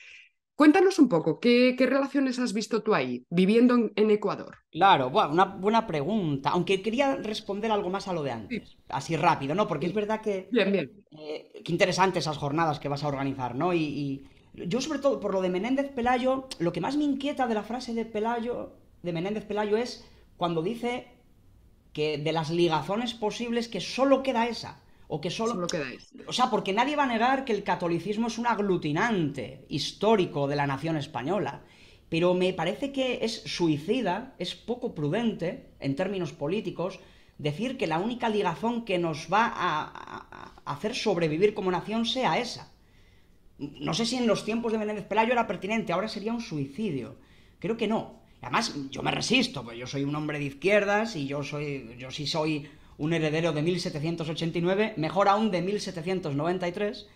S1: Cuéntanos un poco, ¿qué, relaciones has visto tú ahí, viviendo en, Ecuador? Claro, bueno,
S2: una buena pregunta, aunque quería responder algo más a lo de antes, así rápido, ¿no? Porque es verdad que... Bien, bien. Eh, qué interesantes esas jornadas que vas a organizar, ¿no? Y, y, yo sobre todo, por lo de Menéndez Pelayo, lo que más me inquieta de la frase de Pelayo, de Menéndez Pelayo, es cuando dice que de las ligazones posibles que solo queda esa. O que solo... solo quedáis. O sea, porque nadie va a negar que el catolicismo es un aglutinante histórico de la nación española. Pero me parece que es suicida, es poco prudente, en términos políticos, decir que la única ligazón que nos va a, hacer sobrevivir como nación sea esa. No sé si en los tiempos de Menéndez Pelayo era pertinente, ahora sería un suicidio. Creo que no. Además, yo me resisto, pues yo soy un hombre de izquierdas y yo soy. yo sí soy un heredero de 1789, mejor aún de 1793.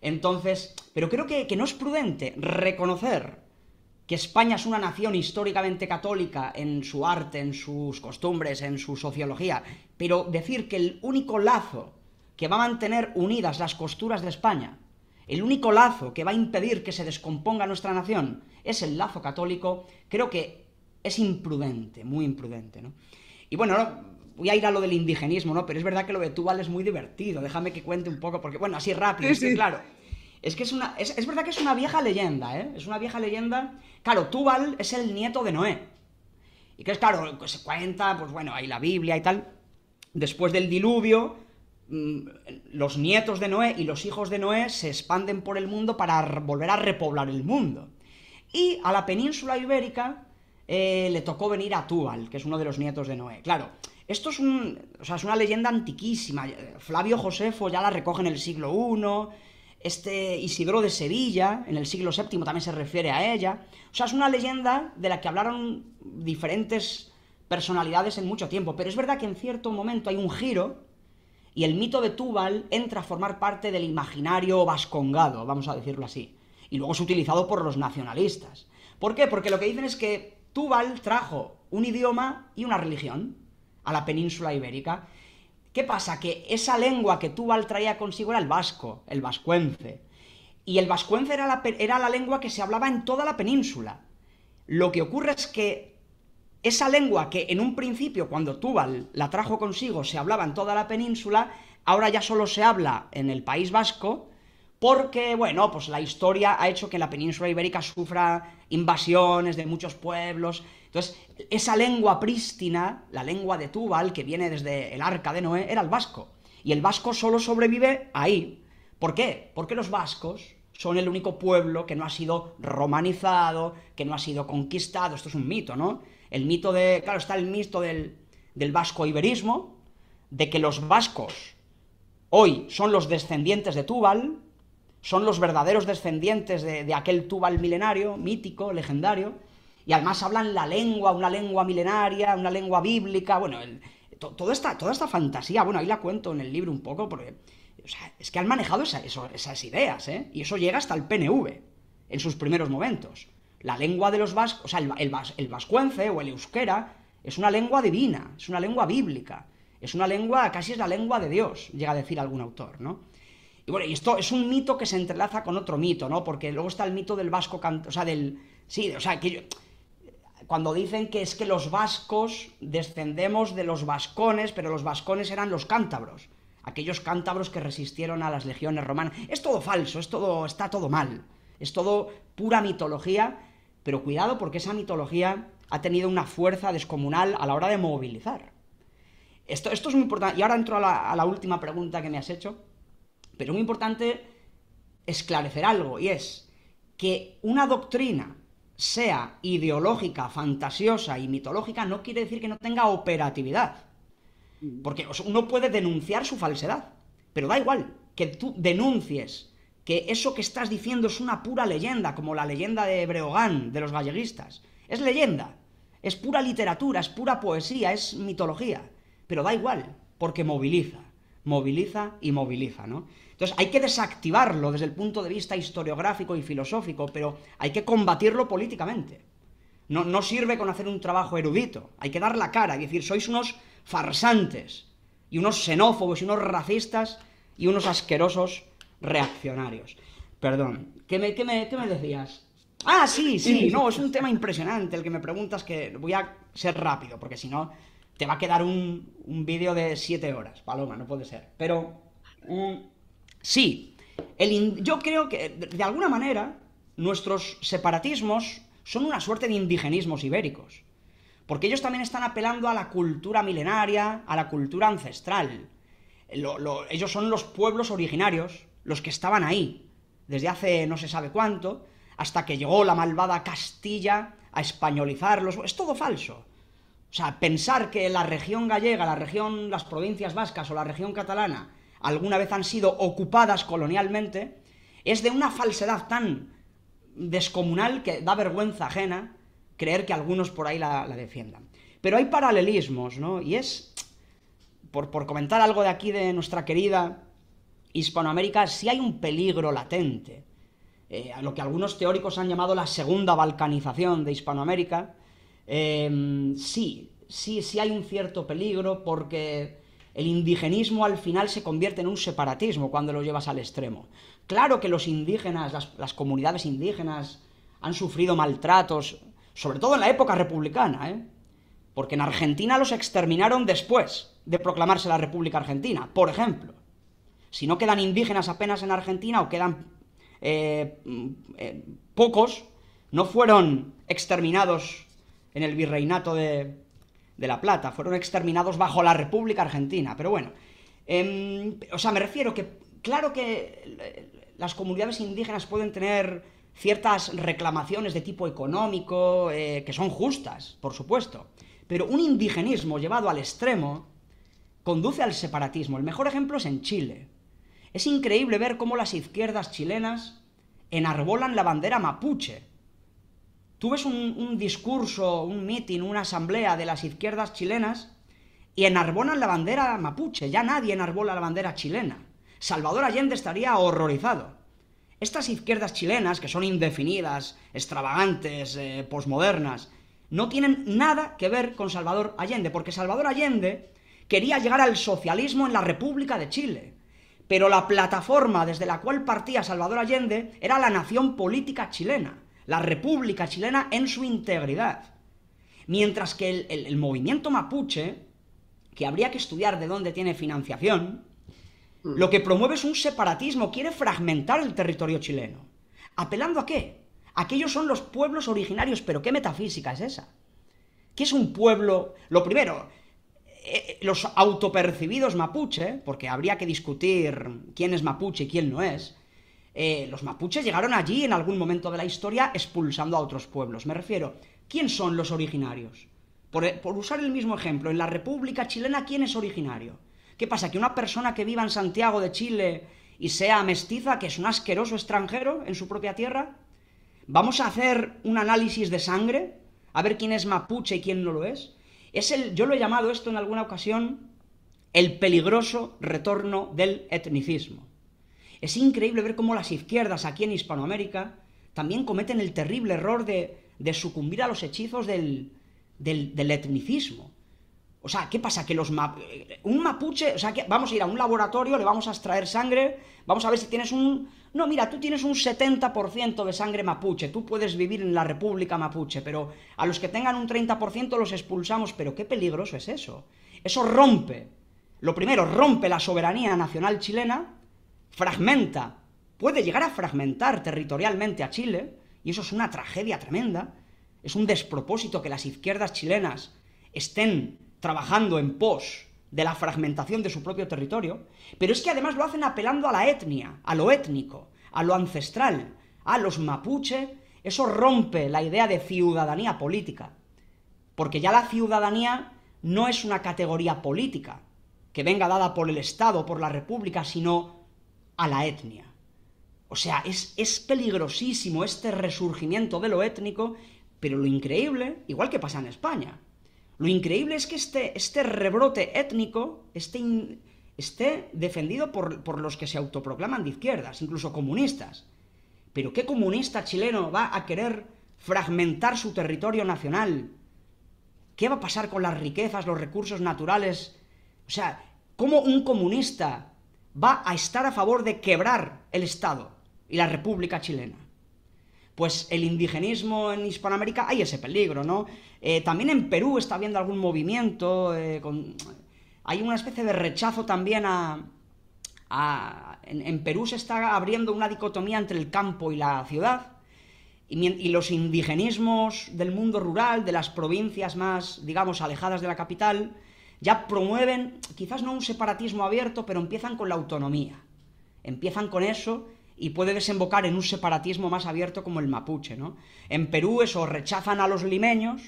S2: Entonces, pero creo que, no es prudente reconocer que España es una nación históricamente católica en su arte, en sus costumbres, en su sociología, pero decir que el único lazo que va a mantener unidas las costuras de España, el único lazo que va a impedir que se descomponga nuestra nación, es el lazo católico, creo que es imprudente, muy imprudente. ¿no? Y bueno, voy a ir a lo del indigenismo, ¿no? Pero es verdad que lo de Tubal es muy divertido, déjame que cuente un poco, porque bueno, así rápido, es claro. Es que es una, es, verdad que es una vieja leyenda, ¿eh? Es una vieja leyenda. Claro, Tubal es el nieto de Noé. Y que es claro, que pues se cuenta, pues bueno, hay la Biblia y tal. Después del diluvio, mm, los nietos de Noé y los hijos de Noé se expanden por el mundo para volver a repoblar el mundo. Y a la península ibérica eh, le tocó venir a Túbal, que es uno de los nietos de Noé. Claro, esto es, es una leyenda antiquísima. Flavio Josefo ya la recoge en el siglo I, este Isidro de Sevilla, en el siglo VII también se refiere a ella. O sea, es una leyenda de la que hablaron diferentes personalidades en mucho tiempo, pero es verdad que en cierto momento hay un giro y el mito de Túbal entra a formar parte del imaginario vascongado, vamos a decirlo así, y luego es utilizado por los nacionalistas. ¿Por qué? Porque lo que dicen es que Túbal trajo un idioma y una religión, a la península ibérica. ¿Qué pasa? Que esa lengua que Tubal traía consigo era el vasco, el vascuence. Y el vascuence era la, era la lengua que se hablaba en toda la península. Lo que ocurre es que esa lengua que en un principio, cuando Tubal la trajo consigo, se hablaba en toda la península, ahora ya solo se habla en el País Vasco, porque, bueno, pues la historia ha hecho que la península ibérica sufra invasiones de muchos pueblos. Entonces, esa lengua prístina, la lengua de Túbal, que viene desde el arca de Noé, era el vasco. Y el vasco solo sobrevive ahí. ¿Por qué? Porque los vascos son el único pueblo que no ha sido romanizado, que no ha sido conquistado. Esto es un mito, ¿no? El mito de. Claro, está el mito del, vasco-iberismo, de que los vascos hoy son los descendientes de Túbal, son los verdaderos descendientes de, de, aquel Túbal milenario, mítico, legendario, y además hablan la lengua, una lengua milenaria, una lengua bíblica, bueno, el, toda, esta, toda esta fantasía, bueno, ahí la cuento en el libro un poco, porque o sea, es que han manejado esas ideas, ¿eh? Y eso llega hasta el PNV, en sus primeros momentos. La lengua de los vascos, o sea, el, vascuence o el euskera es una lengua divina, es una lengua bíblica, es una lengua, casi es la lengua de Dios, llega a decir algún autor, ¿no? Y bueno, y esto es un mito que se entrelaza con otro mito, ¿no? Porque luego está el mito del vasco, o sea, del... Sí, o sea, que cuando dicen que es que los vascos descendemos de los vascones, pero los vascones eran los cántabros, aquellos cántabros que resistieron a las legiones romanas. Es todo falso, es todo, está todo mal, es todo pura mitología, pero cuidado porque esa mitología ha tenido una fuerza descomunal a la hora de movilizar. Esto, esto es muy importante, y ahora entro a la, a la última pregunta que me has hecho, pero es muy importante esclarecer algo, y es que una doctrina sea ideológica, fantasiosa y mitológica, no quiere decir que no tenga operatividad. Mm. Porque uno puede denunciar su falsedad, pero da igual que tú denuncies que eso que estás diciendo es una pura leyenda, como la leyenda de Breogán, de los galleguistas. Es leyenda, es pura literatura, es pura poesía, es mitología, pero da igual, porque moviliza, moviliza y moviliza, ¿no? Entonces hay que desactivarlo desde el punto de vista historiográfico y filosófico, pero hay que combatirlo políticamente. No, sirve con hacer un trabajo erudito, hay que dar la cara y decir, sois unos farsantes, y unos xenófobos, y unos racistas, y unos asquerosos reaccionarios. Perdón, ¿qué me, decías? Ah, sí, sí, no, es un tema impresionante el que me preguntas que voy a ser rápido, porque si no te va a quedar un, vídeo de siete horas, Paloma, no puede ser. Pero... un... Sí, yo creo que de alguna manera nuestros separatismos son una suerte de indigenismos ibéricos, porque ellos también están apelando a la cultura milenaria, a la cultura ancestral. ellos son los pueblos originarios, los que estaban ahí, desde hace no se sabe cuánto, hasta que llegó la malvada Castilla a españolizarlos. Es todo falso. O sea, pensar que la región gallega, la región, las provincias vascas o la región catalana alguna vez han sido ocupadas colonialmente, es de una falsedad tan descomunal que da vergüenza ajena creer que algunos por ahí la, defiendan. Pero hay paralelismos, ¿no? Y es, por, comentar algo de aquí de nuestra querida Hispanoamérica, sí hay un peligro latente. Eh, a lo que algunos teóricos han llamado la segunda balcanización de Hispanoamérica, eh, sí, sí, sí hay un cierto peligro porque el indigenismo al final se convierte en un separatismo cuando lo llevas al extremo. Claro que los indígenas, las, comunidades indígenas, han sufrido maltratos, sobre todo en la época republicana, ¿eh? porque en Argentina los exterminaron después de proclamarse la República Argentina, por ejemplo. Si no quedan indígenas apenas en Argentina o quedan eh, eh, pocos, no fueron exterminados en el virreinato de, de La Plata, fueron exterminados bajo la República Argentina. Pero bueno, em, o sea, me refiero que, claro que eh, las comunidades indígenas pueden tener ciertas reclamaciones de tipo económico, eh, que son justas, por supuesto, pero un indigenismo llevado al extremo conduce al separatismo. El mejor ejemplo es en Chile. Es increíble ver cómo las izquierdas chilenas enarbolan la bandera mapuche Tú ves un, discurso, un mitin, una asamblea de las izquierdas chilenas y enarbonan la bandera mapuche. Ya nadie enarbola la bandera chilena. Salvador Allende estaría horrorizado. Estas izquierdas chilenas, que son indefinidas, extravagantes, eh, posmodernas, no tienen nada que ver con Salvador Allende, porque Salvador Allende quería llegar al socialismo en la República de Chile. Pero la plataforma desde la cual partía Salvador Allende era la nación política chilena la República Chilena en su integridad. Mientras que el, movimiento mapuche, que habría que estudiar de dónde tiene financiación, mm. lo que promueve es un separatismo, quiere fragmentar el territorio chileno. ¿Apelando a qué? Aquellos son los pueblos originarios, pero ¿qué metafísica es esa? ¿Qué es un pueblo? Lo primero, eh, eh, los autopercibidos mapuche, porque habría que discutir quién es mapuche y quién no es, eh, los mapuches llegaron allí en algún momento de la historia expulsando a otros pueblos. Me refiero, ¿quién son los originarios? Eh, por, usar el mismo ejemplo, en la República Chilena, ¿quién es originario? ¿Qué pasa? ¿Que una persona que viva en Santiago de Chile y sea mestiza, que es un asqueroso extranjero en su propia tierra? ¿Vamos a hacer un análisis de sangre? A ver quién es mapuche y quién no lo es. Es el, yo lo he llamado esto en alguna ocasión, el peligroso retorno del etnicismo. Es increíble ver cómo las izquierdas aquí en Hispanoamérica también cometen el terrible error de, sucumbir a los hechizos del, etnicismo. O sea, ¿qué pasa? Que los eh, un mapuche, o sea, que vamos a ir a un laboratorio, le vamos a extraer sangre, vamos a ver si tienes un... No, mira, tú tienes un 70% de sangre mapuche, tú puedes vivir en la República Mapuche, pero a los que tengan un 30% los expulsamos, pero qué peligroso es eso. Eso rompe, lo primero, rompe la soberanía nacional chilena, fragmenta, puede llegar a fragmentar territorialmente a Chile, y eso es una tragedia tremenda, es un despropósito que las izquierdas chilenas estén trabajando en pos de la fragmentación de su propio territorio, pero es que además lo hacen apelando a la etnia, a lo étnico, a lo ancestral, a los mapuche, eso rompe la idea de ciudadanía política, porque ya la ciudadanía no es una categoría política que venga dada por el Estado, por la República, sino a la etnia. O sea, es, es peligrosísimo este resurgimiento de lo étnico, pero lo increíble, igual que pasa en España, lo increíble es que este, este rebrote étnico esté, esté defendido por, por los que se autoproclaman de izquierdas, incluso comunistas. Pero ¿qué comunista chileno va a querer fragmentar su territorio nacional? ¿Qué va a pasar con las riquezas, los recursos naturales? O sea, ¿cómo un comunista va a estar a favor de quebrar el Estado y la República chilena. Pues el indigenismo en Hispanoamérica hay ese peligro, ¿no? Eh, también en Perú está habiendo algún movimiento, eh, hay una especie de rechazo también a... En, Perú se está abriendo una dicotomía entre el campo y la ciudad, y los indigenismos del mundo rural, de las provincias más, digamos, alejadas de la capital, ya promueven, quizás no un separatismo abierto, pero empiezan con la autonomía. Empiezan con eso y puede desembocar en un separatismo más abierto como el mapuche, ¿no? En Perú eso rechazan a los limeños,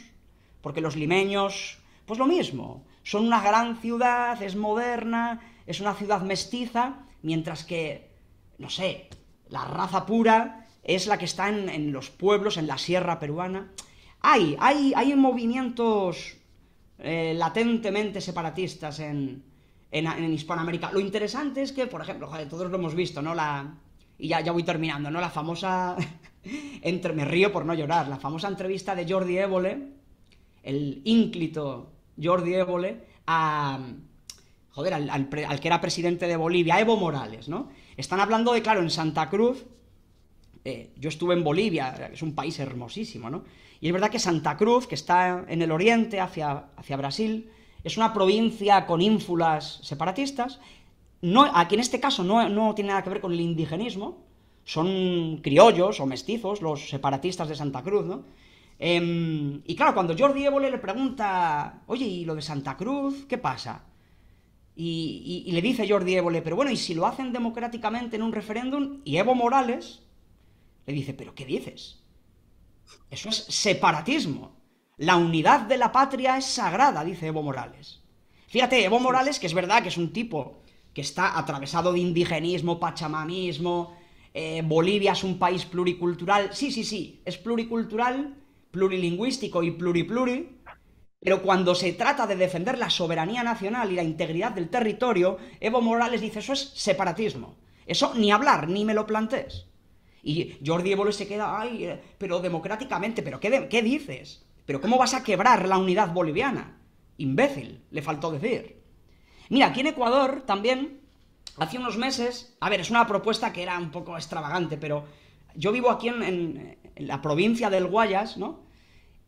S2: porque los limeños, pues lo mismo, son una gran ciudad, es moderna, es una ciudad mestiza, mientras que, no sé, la raza pura es la que está en, los pueblos, en la sierra peruana. Hay, hay, hay movimientos eh, latentemente separatistas en, Hispanoamérica. Lo interesante es que, por ejemplo, joder, todos lo hemos visto, ¿no? La, y ya, voy terminando, ¿no? La famosa... entre, me río por no llorar, la famosa entrevista de Jordi Évole, el ínclito Jordi Évole, a... Joder, al, que era presidente de Bolivia, Evo Morales, ¿no? Están hablando de, claro, en Santa Cruz, eh, yo estuve en Bolivia, es un país hermosísimo, ¿no? Y es verdad que Santa Cruz, que está en el oriente, hacia, hacia Brasil, es una provincia con ínfulas separatistas, no, aquí en este caso no, tiene nada que ver con el indigenismo, son criollos o mestizos, los separatistas de Santa Cruz, ¿no? Em, y claro, cuando Jordi Évole le pregunta, oye, ¿y lo de Santa Cruz? ¿Qué pasa? Y, le dice Jordi Évole, pero bueno, ¿y si lo hacen democráticamente en un referéndum? Y Evo Morales le dice, ¿pero qué dices? Eso es separatismo. La unidad de la patria es sagrada, dice Evo Morales. Fíjate, Evo Morales, que es verdad que es un tipo que está atravesado de indigenismo, pachamamismo, eh, Bolivia es un país pluricultural, sí, sí, sí, es pluricultural, plurilingüístico y pluripluri, pero cuando se trata de defender la soberanía nacional y la integridad del territorio, Evo Morales dice eso es separatismo. Eso ni hablar, ni me lo plantees. Y Jordi Évole se queda, ay, eh, pero democráticamente, pero ¿qué, dices? ¿Pero cómo vas a quebrar la unidad boliviana? Imbécil, le faltó decir. Mira, aquí en Ecuador también, hace unos meses, a ver, es una propuesta que era un poco extravagante, pero yo vivo aquí en, la provincia del Guayas, ¿no?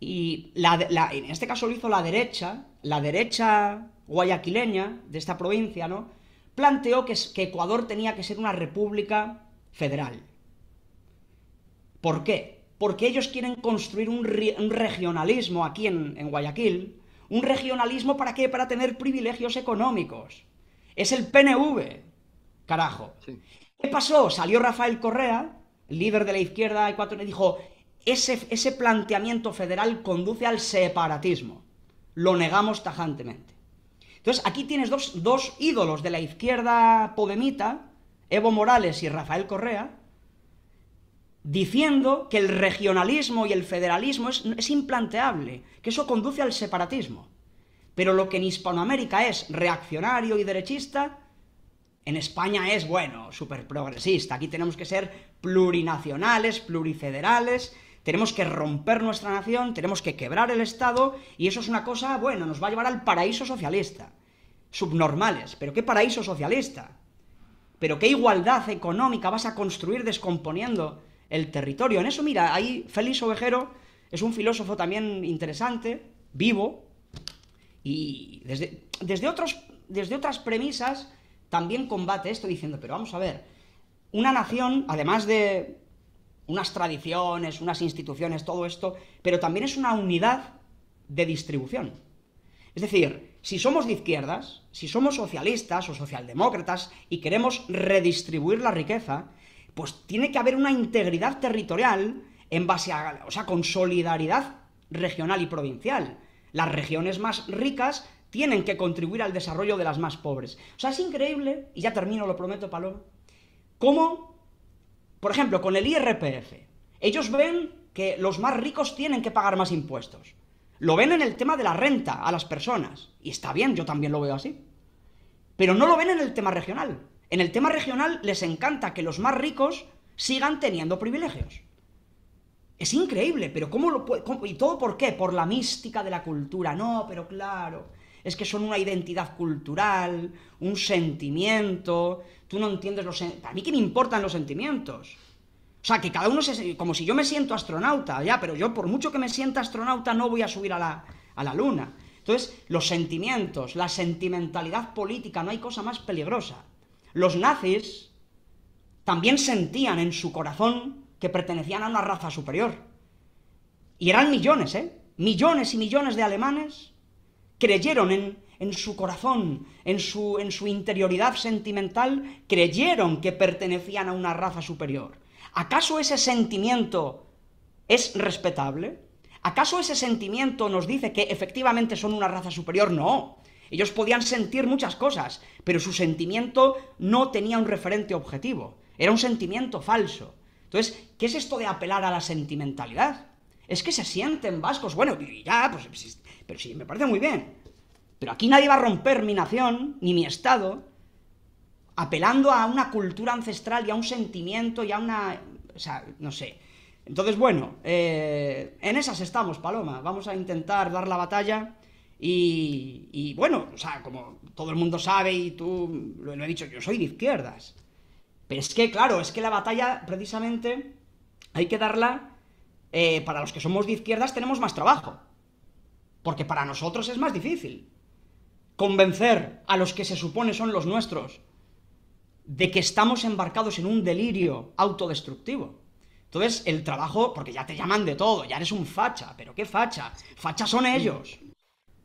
S2: Y en este caso lo hizo la derecha, la derecha guayaquileña de esta provincia, ¿no? Planteó que Ecuador tenía que ser una república federal. ¿Por qué? Porque ellos quieren construir un, regionalismo aquí en, Guayaquil. ¿Un regionalismo para qué? Para tener privilegios económicos. Es el PNV. Carajo. ¿Qué pasó? Salió Rafael Correa, líder de la izquierda ecuatoriana, y dijo, ese, planteamiento federal conduce al separatismo. Lo negamos tajantemente. Entonces, aquí tienes dos, dos ídolos de la izquierda podemita, Evo Morales y Rafael Correa, diciendo que el regionalismo y el federalismo es, implanteable, que eso conduce al separatismo. Pero lo que en Hispanoamérica es reaccionario y derechista, en España es, bueno, súper progresista. Aquí tenemos que ser plurinacionales, plurifederales, tenemos que romper nuestra nación, tenemos que quebrar el Estado, y eso es una cosa, bueno, nos va a llevar al paraíso socialista. Subnormales, pero ¿qué paraíso socialista? ¿Pero qué igualdad económica vas a construir descomponiendo el territorio. En eso, mira, ahí Félix Ovejero es un filósofo también interesante, vivo, y desde, desde, otros, desde otras premisas también combate esto diciendo, pero vamos a ver, una nación, además de unas tradiciones, unas instituciones, todo esto, pero también es una unidad de distribución. Es decir, si somos de izquierdas, si somos socialistas o socialdemócratas y queremos redistribuir la riqueza, pues tiene que haber una integridad territorial en base a, o sea, con solidaridad regional y provincial. Las regiones más ricas tienen que contribuir al desarrollo de las más pobres. O sea, es increíble, y ya termino, lo prometo, Paloma, cómo, por ejemplo, con el IRPF, ellos ven que los más ricos tienen que pagar más impuestos. Lo ven en el tema de la renta a las personas. Y está bien, yo también lo veo así. Pero no lo ven en el tema regional. En el tema regional les encanta que los más ricos sigan teniendo privilegios. Es increíble, pero ¿cómo lo ¿Y todo por qué? Por la mística de la cultura. No, pero claro, es que son una identidad cultural, un sentimiento. Tú no entiendes los... A mí que me importan los sentimientos. O sea, que cada uno se... Como si yo me siento astronauta, ya, pero yo por mucho que me sienta astronauta no voy a subir a la, a la luna. Entonces, los sentimientos, la sentimentalidad política, no hay cosa más peligrosa. Los nazis también sentían en su corazón que pertenecían a una raza superior. Y eran millones, ¿eh? Millones y millones de alemanes creyeron en, su corazón, en su, en su interioridad sentimental, creyeron que pertenecían a una raza superior. ¿Acaso ese sentimiento es respetable? ¿Acaso ese sentimiento nos dice que efectivamente son una raza superior? No. Ellos podían sentir muchas cosas, pero su sentimiento no tenía un referente objetivo, era un sentimiento falso. Entonces, ¿qué es esto de apelar a la sentimentalidad? Es que se sienten vascos, bueno, ya, pues, pero sí, me parece muy bien. Pero aquí nadie va a romper mi nación, ni mi Estado, apelando a una cultura ancestral y a un sentimiento y a una... O sea, no sé. Entonces, bueno, eh, en esas estamos, Paloma. Vamos a intentar dar la batalla y, bueno, o sea, como todo el mundo sabe y tú lo, he dicho, yo soy de izquierdas. Pero es que, claro, es que la batalla precisamente hay que darla, eh, para los que somos de izquierdas tenemos más trabajo. Porque para nosotros es más difícil convencer a los que se supone son los nuestros de que estamos embarcados en un delirio autodestructivo. Entonces, el trabajo, porque ya te llaman de todo, ya eres un facha, pero ¿qué facha? facha son ellos.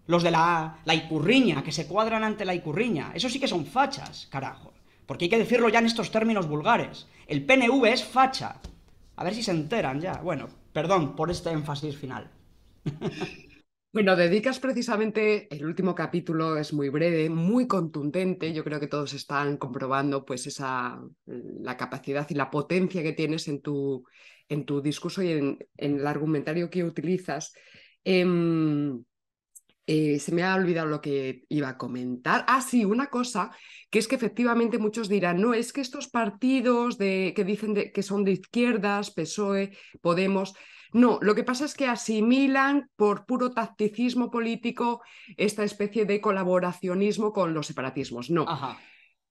S2: Los de la, la icurriña, que se cuadran ante la icurriña. Eso sí que son fachas, carajo. Porque hay que decirlo ya en estos términos vulgares. El PNV es facha. A ver si se enteran ya. Bueno, perdón por
S1: este énfasis final. Bueno, dedicas precisamente el último capítulo, es muy breve, muy contundente. Yo creo que todos están comprobando pues esa la capacidad y la potencia que tienes en tu, en tu discurso y en, el argumentario que utilizas. Em, eh, se me ha olvidado lo que iba a comentar. Ah, sí, una cosa, que es que efectivamente muchos dirán, no, es que estos partidos de, que dicen que son de izquierdas, PSOE, Podemos, no, lo que pasa es que asimilan por puro tacticismo político esta especie de colaboracionismo con los separatismos. No.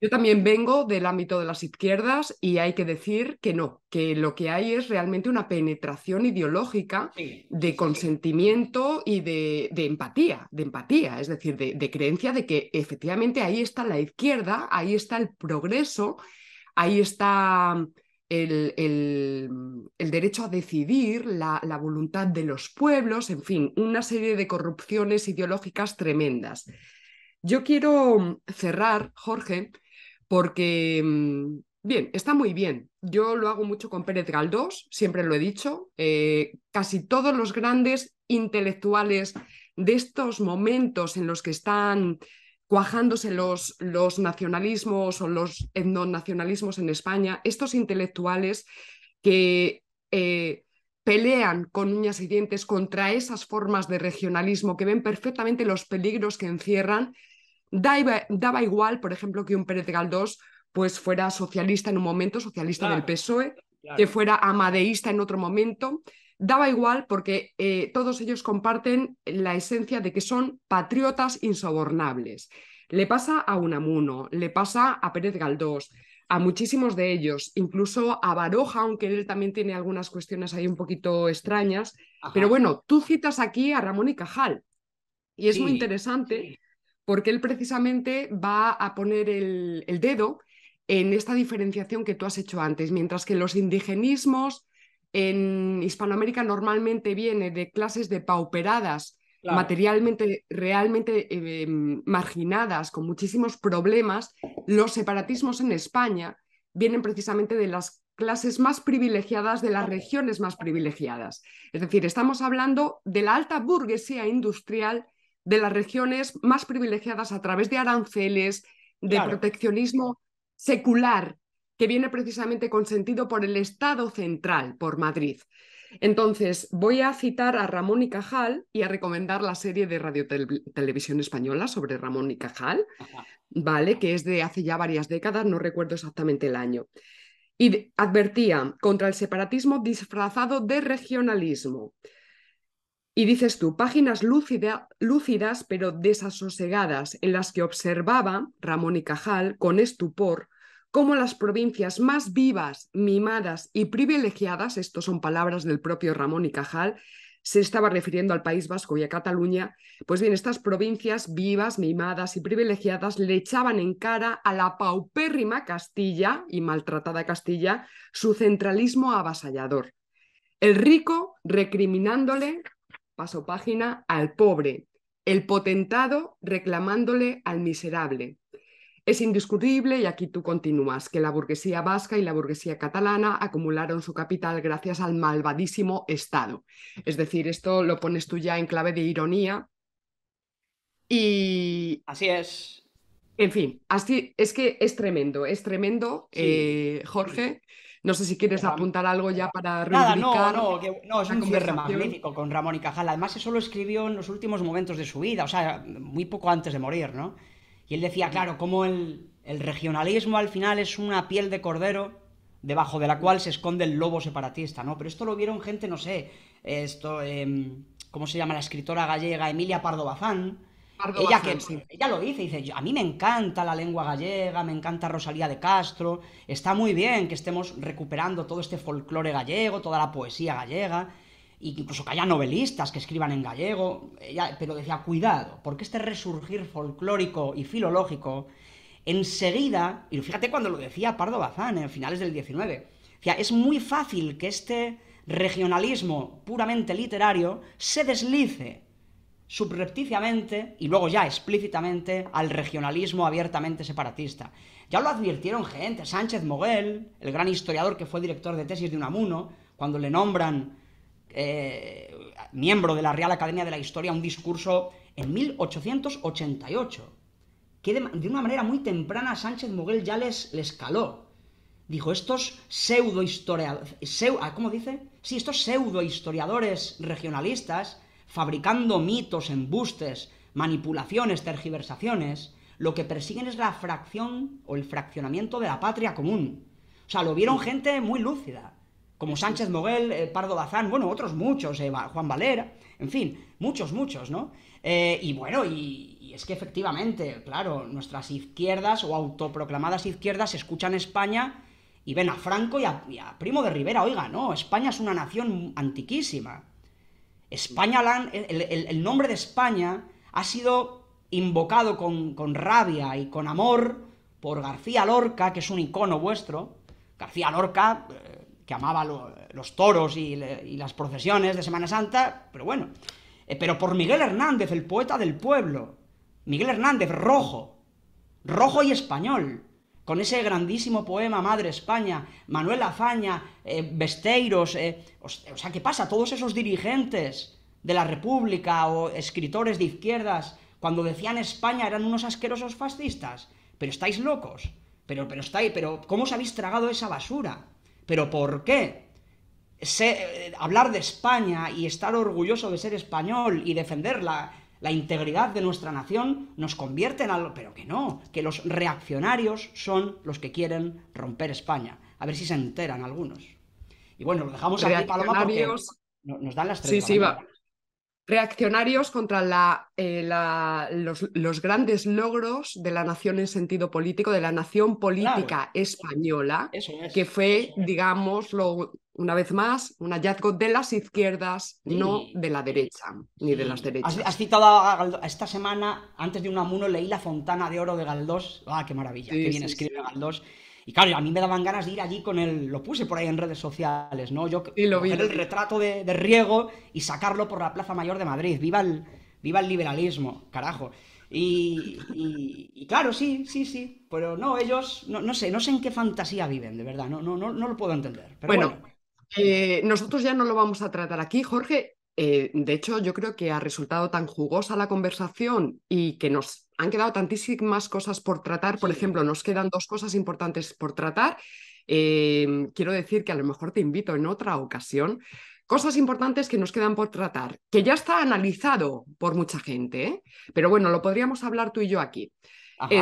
S1: Yo también vengo del ámbito de las izquierdas y hay que decir que no, que lo que hay es realmente una penetración ideológica de consentimiento y de, empatía, de empatía, es decir, de, creencia de que efectivamente ahí está la izquierda, ahí está el progreso, ahí está mm, mm, el, derecho a decidir, la, voluntad de los pueblos, en fin, una serie de corrupciones ideológicas tremendas. Yo quiero mm, cerrar, Jorge, porque, mm, bien, está muy bien. Yo lo hago mucho con Pérez Galdós, siempre lo he dicho. Eh, casi todos los grandes intelectuales de estos momentos en los que están cuajándose los, los nacionalismos o los etnonacionalismos en España, estos intelectuales que eh, pelean con uñas y dientes contra esas formas de regionalismo, que ven perfectamente los peligros que encierran Daba, igual, por ejemplo, que un Pérez Galdós pues fuera socialista en un momento, socialista del PSOE, que fuera amadeísta en otro momento. Daba igual porque eh, todos ellos comparten la esencia de que son patriotas insobornables. Le pasa a Unamuno, le pasa a Pérez Galdós, a muchísimos de ellos, incluso a Baroja, aunque él también tiene algunas cuestiones ahí un poquito extrañas. Pero bueno, tú citas aquí a Ramón y Cajal. Y es muy interesante porque él precisamente va a poner el, dedo en esta diferenciación que tú has hecho antes, mientras que los indigenismos en Hispanoamérica normalmente viene de clases de pauperadas, materialmente, realmente eh, marginadas, con muchísimos problemas, los separatismos en España vienen precisamente de las clases más privilegiadas, de las regiones más privilegiadas. Es decir, estamos hablando de la alta burguesía industrial de las regiones más privilegiadas a través de aranceles, de proteccionismo secular, que viene precisamente consentido por el Estado central, por Madrid. Entonces, voy a citar a Ramón y Cajal y a recomendar la serie de Radio Televisión Española sobre Ramón y Cajal, ¿vale? Que es de hace ya varias décadas, no recuerdo exactamente el año. Y advertía contra el separatismo disfrazado de regionalismo. Y dices tú, páginas lúcidas pero desasosegadas, en las que observaba Ramón y Cajal con estupor cómo las provincias más vivas, mimadas y privilegiadas, esto son palabras del propio Ramón y Cajal, se estaba refiriendo al País Vasco y a Cataluña, pues bien, estas provincias vivas, mimadas y privilegiadas le echaban en cara a la paupérrima Castilla y maltratada Castilla su centralismo avasallador. El rico recriminándole paso página, al pobre, el potentado reclamándole al miserable. Es indiscutible, y aquí tú continúas, que la burguesía vasca y la burguesía catalana acumularon su capital gracias al malvadísimo Estado. Es decir, esto lo pones tú ya en clave de ironía. Y. Así es. En fin, así es que es tremendo, es tremendo, eh, Jorge. No sé si quieres apuntar algo ya para Nada, no,
S2: no, es un cierre con Ramón y Cajal. Además, eso lo escribió en los últimos momentos de su vida, o sea, muy poco antes de morir, ¿no? Y él decía, claro, cómo el, regionalismo al final es una piel de cordero debajo de la cual se esconde el lobo separatista, ¿no? Pero esto lo vieron gente, no sé, esto, em, ¿cómo se llama la escritora gallega Emilia Pardo Bazán? ella, que, lo dice, dice, a mí me encanta la lengua gallega, me encanta Rosalía de Castro, está muy bien que estemos recuperando todo este folclore gallego, toda la poesía gallega, incluso que haya novelistas que escriban en gallego, pero decía, cuidado, porque este resurgir folclórico y filológico, enseguida, y fíjate cuando lo decía Pardo Bazán en finales del 19, decía, es muy fácil que este regionalismo puramente literario se deslice subrepticiamente y luego ya explícitamente al regionalismo abiertamente separatista. Ya lo advirtieron gente, Sánchez Moguel, el gran historiador que fue director de tesis de Unamuno, cuando le nombran eh, miembro de la Real Academia de la Historia, un discurso en 1888, que de, una manera muy temprana Sánchez Moguel ya les, les caló. Dijo, estos ah, dice? estos pseudo historiadores regionalistas fabricando mitos, embustes, manipulaciones, tergiversaciones, lo que persiguen es la fracción o el fraccionamiento de la patria común. O sea, lo vieron gente muy lúcida, como Sánchez Moguel, eh, Pardo Bazán, bueno, otros muchos, eh, Juan Valera, en fin, muchos, muchos, ¿no? Eh, y bueno, y, es que efectivamente, claro, nuestras izquierdas o autoproclamadas izquierdas escuchan España y ven a Franco y a Primo de Rivera, oiga, no, España es una nación antiquísima España, el, nombre de España ha sido invocado con, rabia y con amor por García Lorca, que es un icono vuestro. García Lorca, eh, que amaba los toros y, las procesiones de Semana Santa, pero bueno. Eh, pero por Miguel Hernández, el poeta del pueblo. Miguel Hernández, rojo. Rojo y español con ese grandísimo poema Madre España, Manuel Azaña, eh, Besteiros, eh, o, sea, ¿qué pasa? Todos esos dirigentes de la República o escritores de izquierdas, cuando decían España eran unos asquerosos fascistas, pero estáis locos, pero, pero, estáis, pero ¿cómo os habéis tragado esa basura? ¿Pero por qué? Eh, hablar de España y estar orgulloso de ser español y defenderla la integridad de nuestra nación nos convierte en algo, pero que no, que los reaccionarios son los que quieren romper España.
S1: A ver si se enteran algunos. Y bueno, lo dejamos aquí, Paloma,
S2: nos dan las tres. Sí, sí, va.
S1: Reaccionarios contra la, eh, los, grandes logros de la nación en sentido político, de la nación política española, que fue, digamos, lo, una vez más, un hallazgo de las izquierdas, no de la derecha, ni de las derechas. Has, citado a Galdós. Esta semana, antes de amuno,
S2: leí La Fontana de Oro de Galdós. ¡Ah, qué maravilla! ¡Qué bien escribe Galdós! Y claro, a mí me daban ganas de ir allí con él. Lo puse por ahí en redes sociales, ¿no? Yo y lo vi. el retrato de, Riego y sacarlo por la Plaza Mayor de Madrid. ¡Viva el, viva el liberalismo! ¡Carajo! Y, claro, sí, sí, sí. Pero no, ellos, no, sé, no sé en qué fantasía viven, de
S1: verdad. No, no, no, no lo puedo entender. Pero bueno eh, nosotros ya no lo vamos a tratar aquí, Jorge. Eh, de hecho, yo creo que ha resultado tan jugosa la conversación y que nos han quedado tantísimas cosas por tratar. Por ejemplo, nos quedan dos cosas importantes por tratar. Eh, quiero decir que a lo mejor te invito en otra ocasión. Cosas importantes que nos quedan por tratar, que ya está analizado por mucha gente, pero bueno, lo podríamos hablar tú y yo aquí. Ajá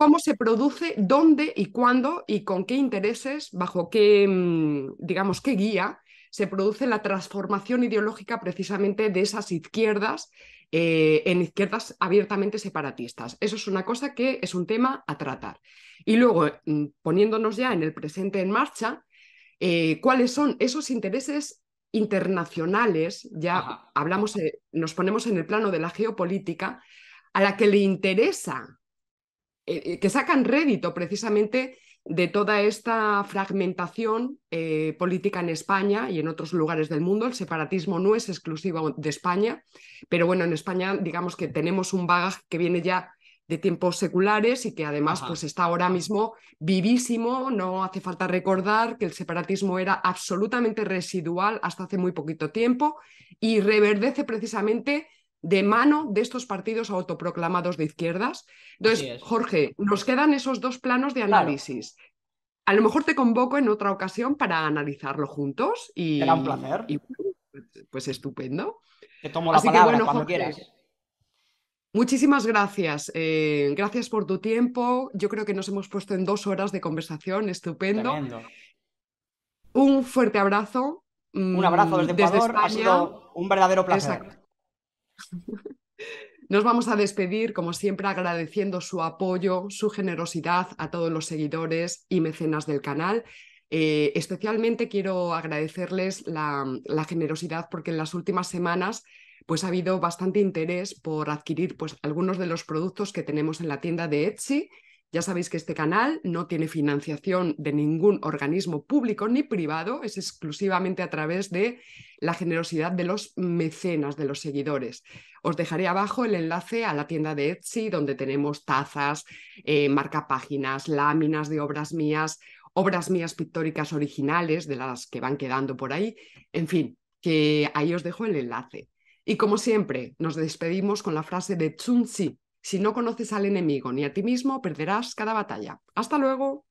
S1: cómo se produce, dónde y cuándo y con qué intereses, bajo qué, mm, digamos, qué guía se produce la transformación ideológica precisamente de esas izquierdas eh, en izquierdas abiertamente separatistas. Eso es una cosa que es un tema a tratar. Y luego, mm, poniéndonos ya en el presente en marcha, eh, ¿cuáles son esos intereses internacionales? Ya hablamos, eh, nos ponemos en el plano de la geopolítica, a la que le interesa eh, que sacan rédito precisamente de toda esta fragmentación eh, política en España y en otros lugares del mundo. El separatismo no es exclusivo de España, pero bueno, en España digamos que tenemos un bagaje que viene ya de tiempos seculares y que además pues está ahora mismo vivísimo, no hace falta recordar que el separatismo era absolutamente residual hasta hace muy poquito tiempo y reverdece precisamente de mano de estos partidos autoproclamados de izquierdas. Entonces, Jorge, nos quedan esos dos planos de análisis. A lo mejor te convoco en otra ocasión para analizarlo juntos. Y, Será un placer. Pues, pues estupendo. Te tomo la Así palabra cuando quieras. Muchísimas gracias. Eh, gracias por tu tiempo. Yo creo que nos hemos puesto en dos horas de conversación. Estupendo. Un fuerte abrazo. Mm, un abrazo desde, Ha sido
S2: un verdadero placer.
S1: Nos vamos a despedir, como siempre, agradeciendo su apoyo, su generosidad a todos los seguidores y mecenas del canal. Eh, especialmente quiero agradecerles la, generosidad porque en las últimas semanas pues, ha habido bastante interés por adquirir pues, algunos de los productos que tenemos en la tienda de Etsy ya sabéis que este canal no tiene financiación de ningún organismo público ni privado, es exclusivamente a través de la generosidad de los mecenas, de los seguidores. Os dejaré abajo el enlace a la tienda de Etsy, donde tenemos tazas, eh, marcapáginas, láminas de obras mías, obras mías pictóricas originales, de las que van quedando por ahí. En fin, que ahí os dejo el enlace. Y como siempre, nos despedimos con la frase de chun Tzu, si no conoces al enemigo ni a ti mismo, perderás cada batalla. Hasta luego.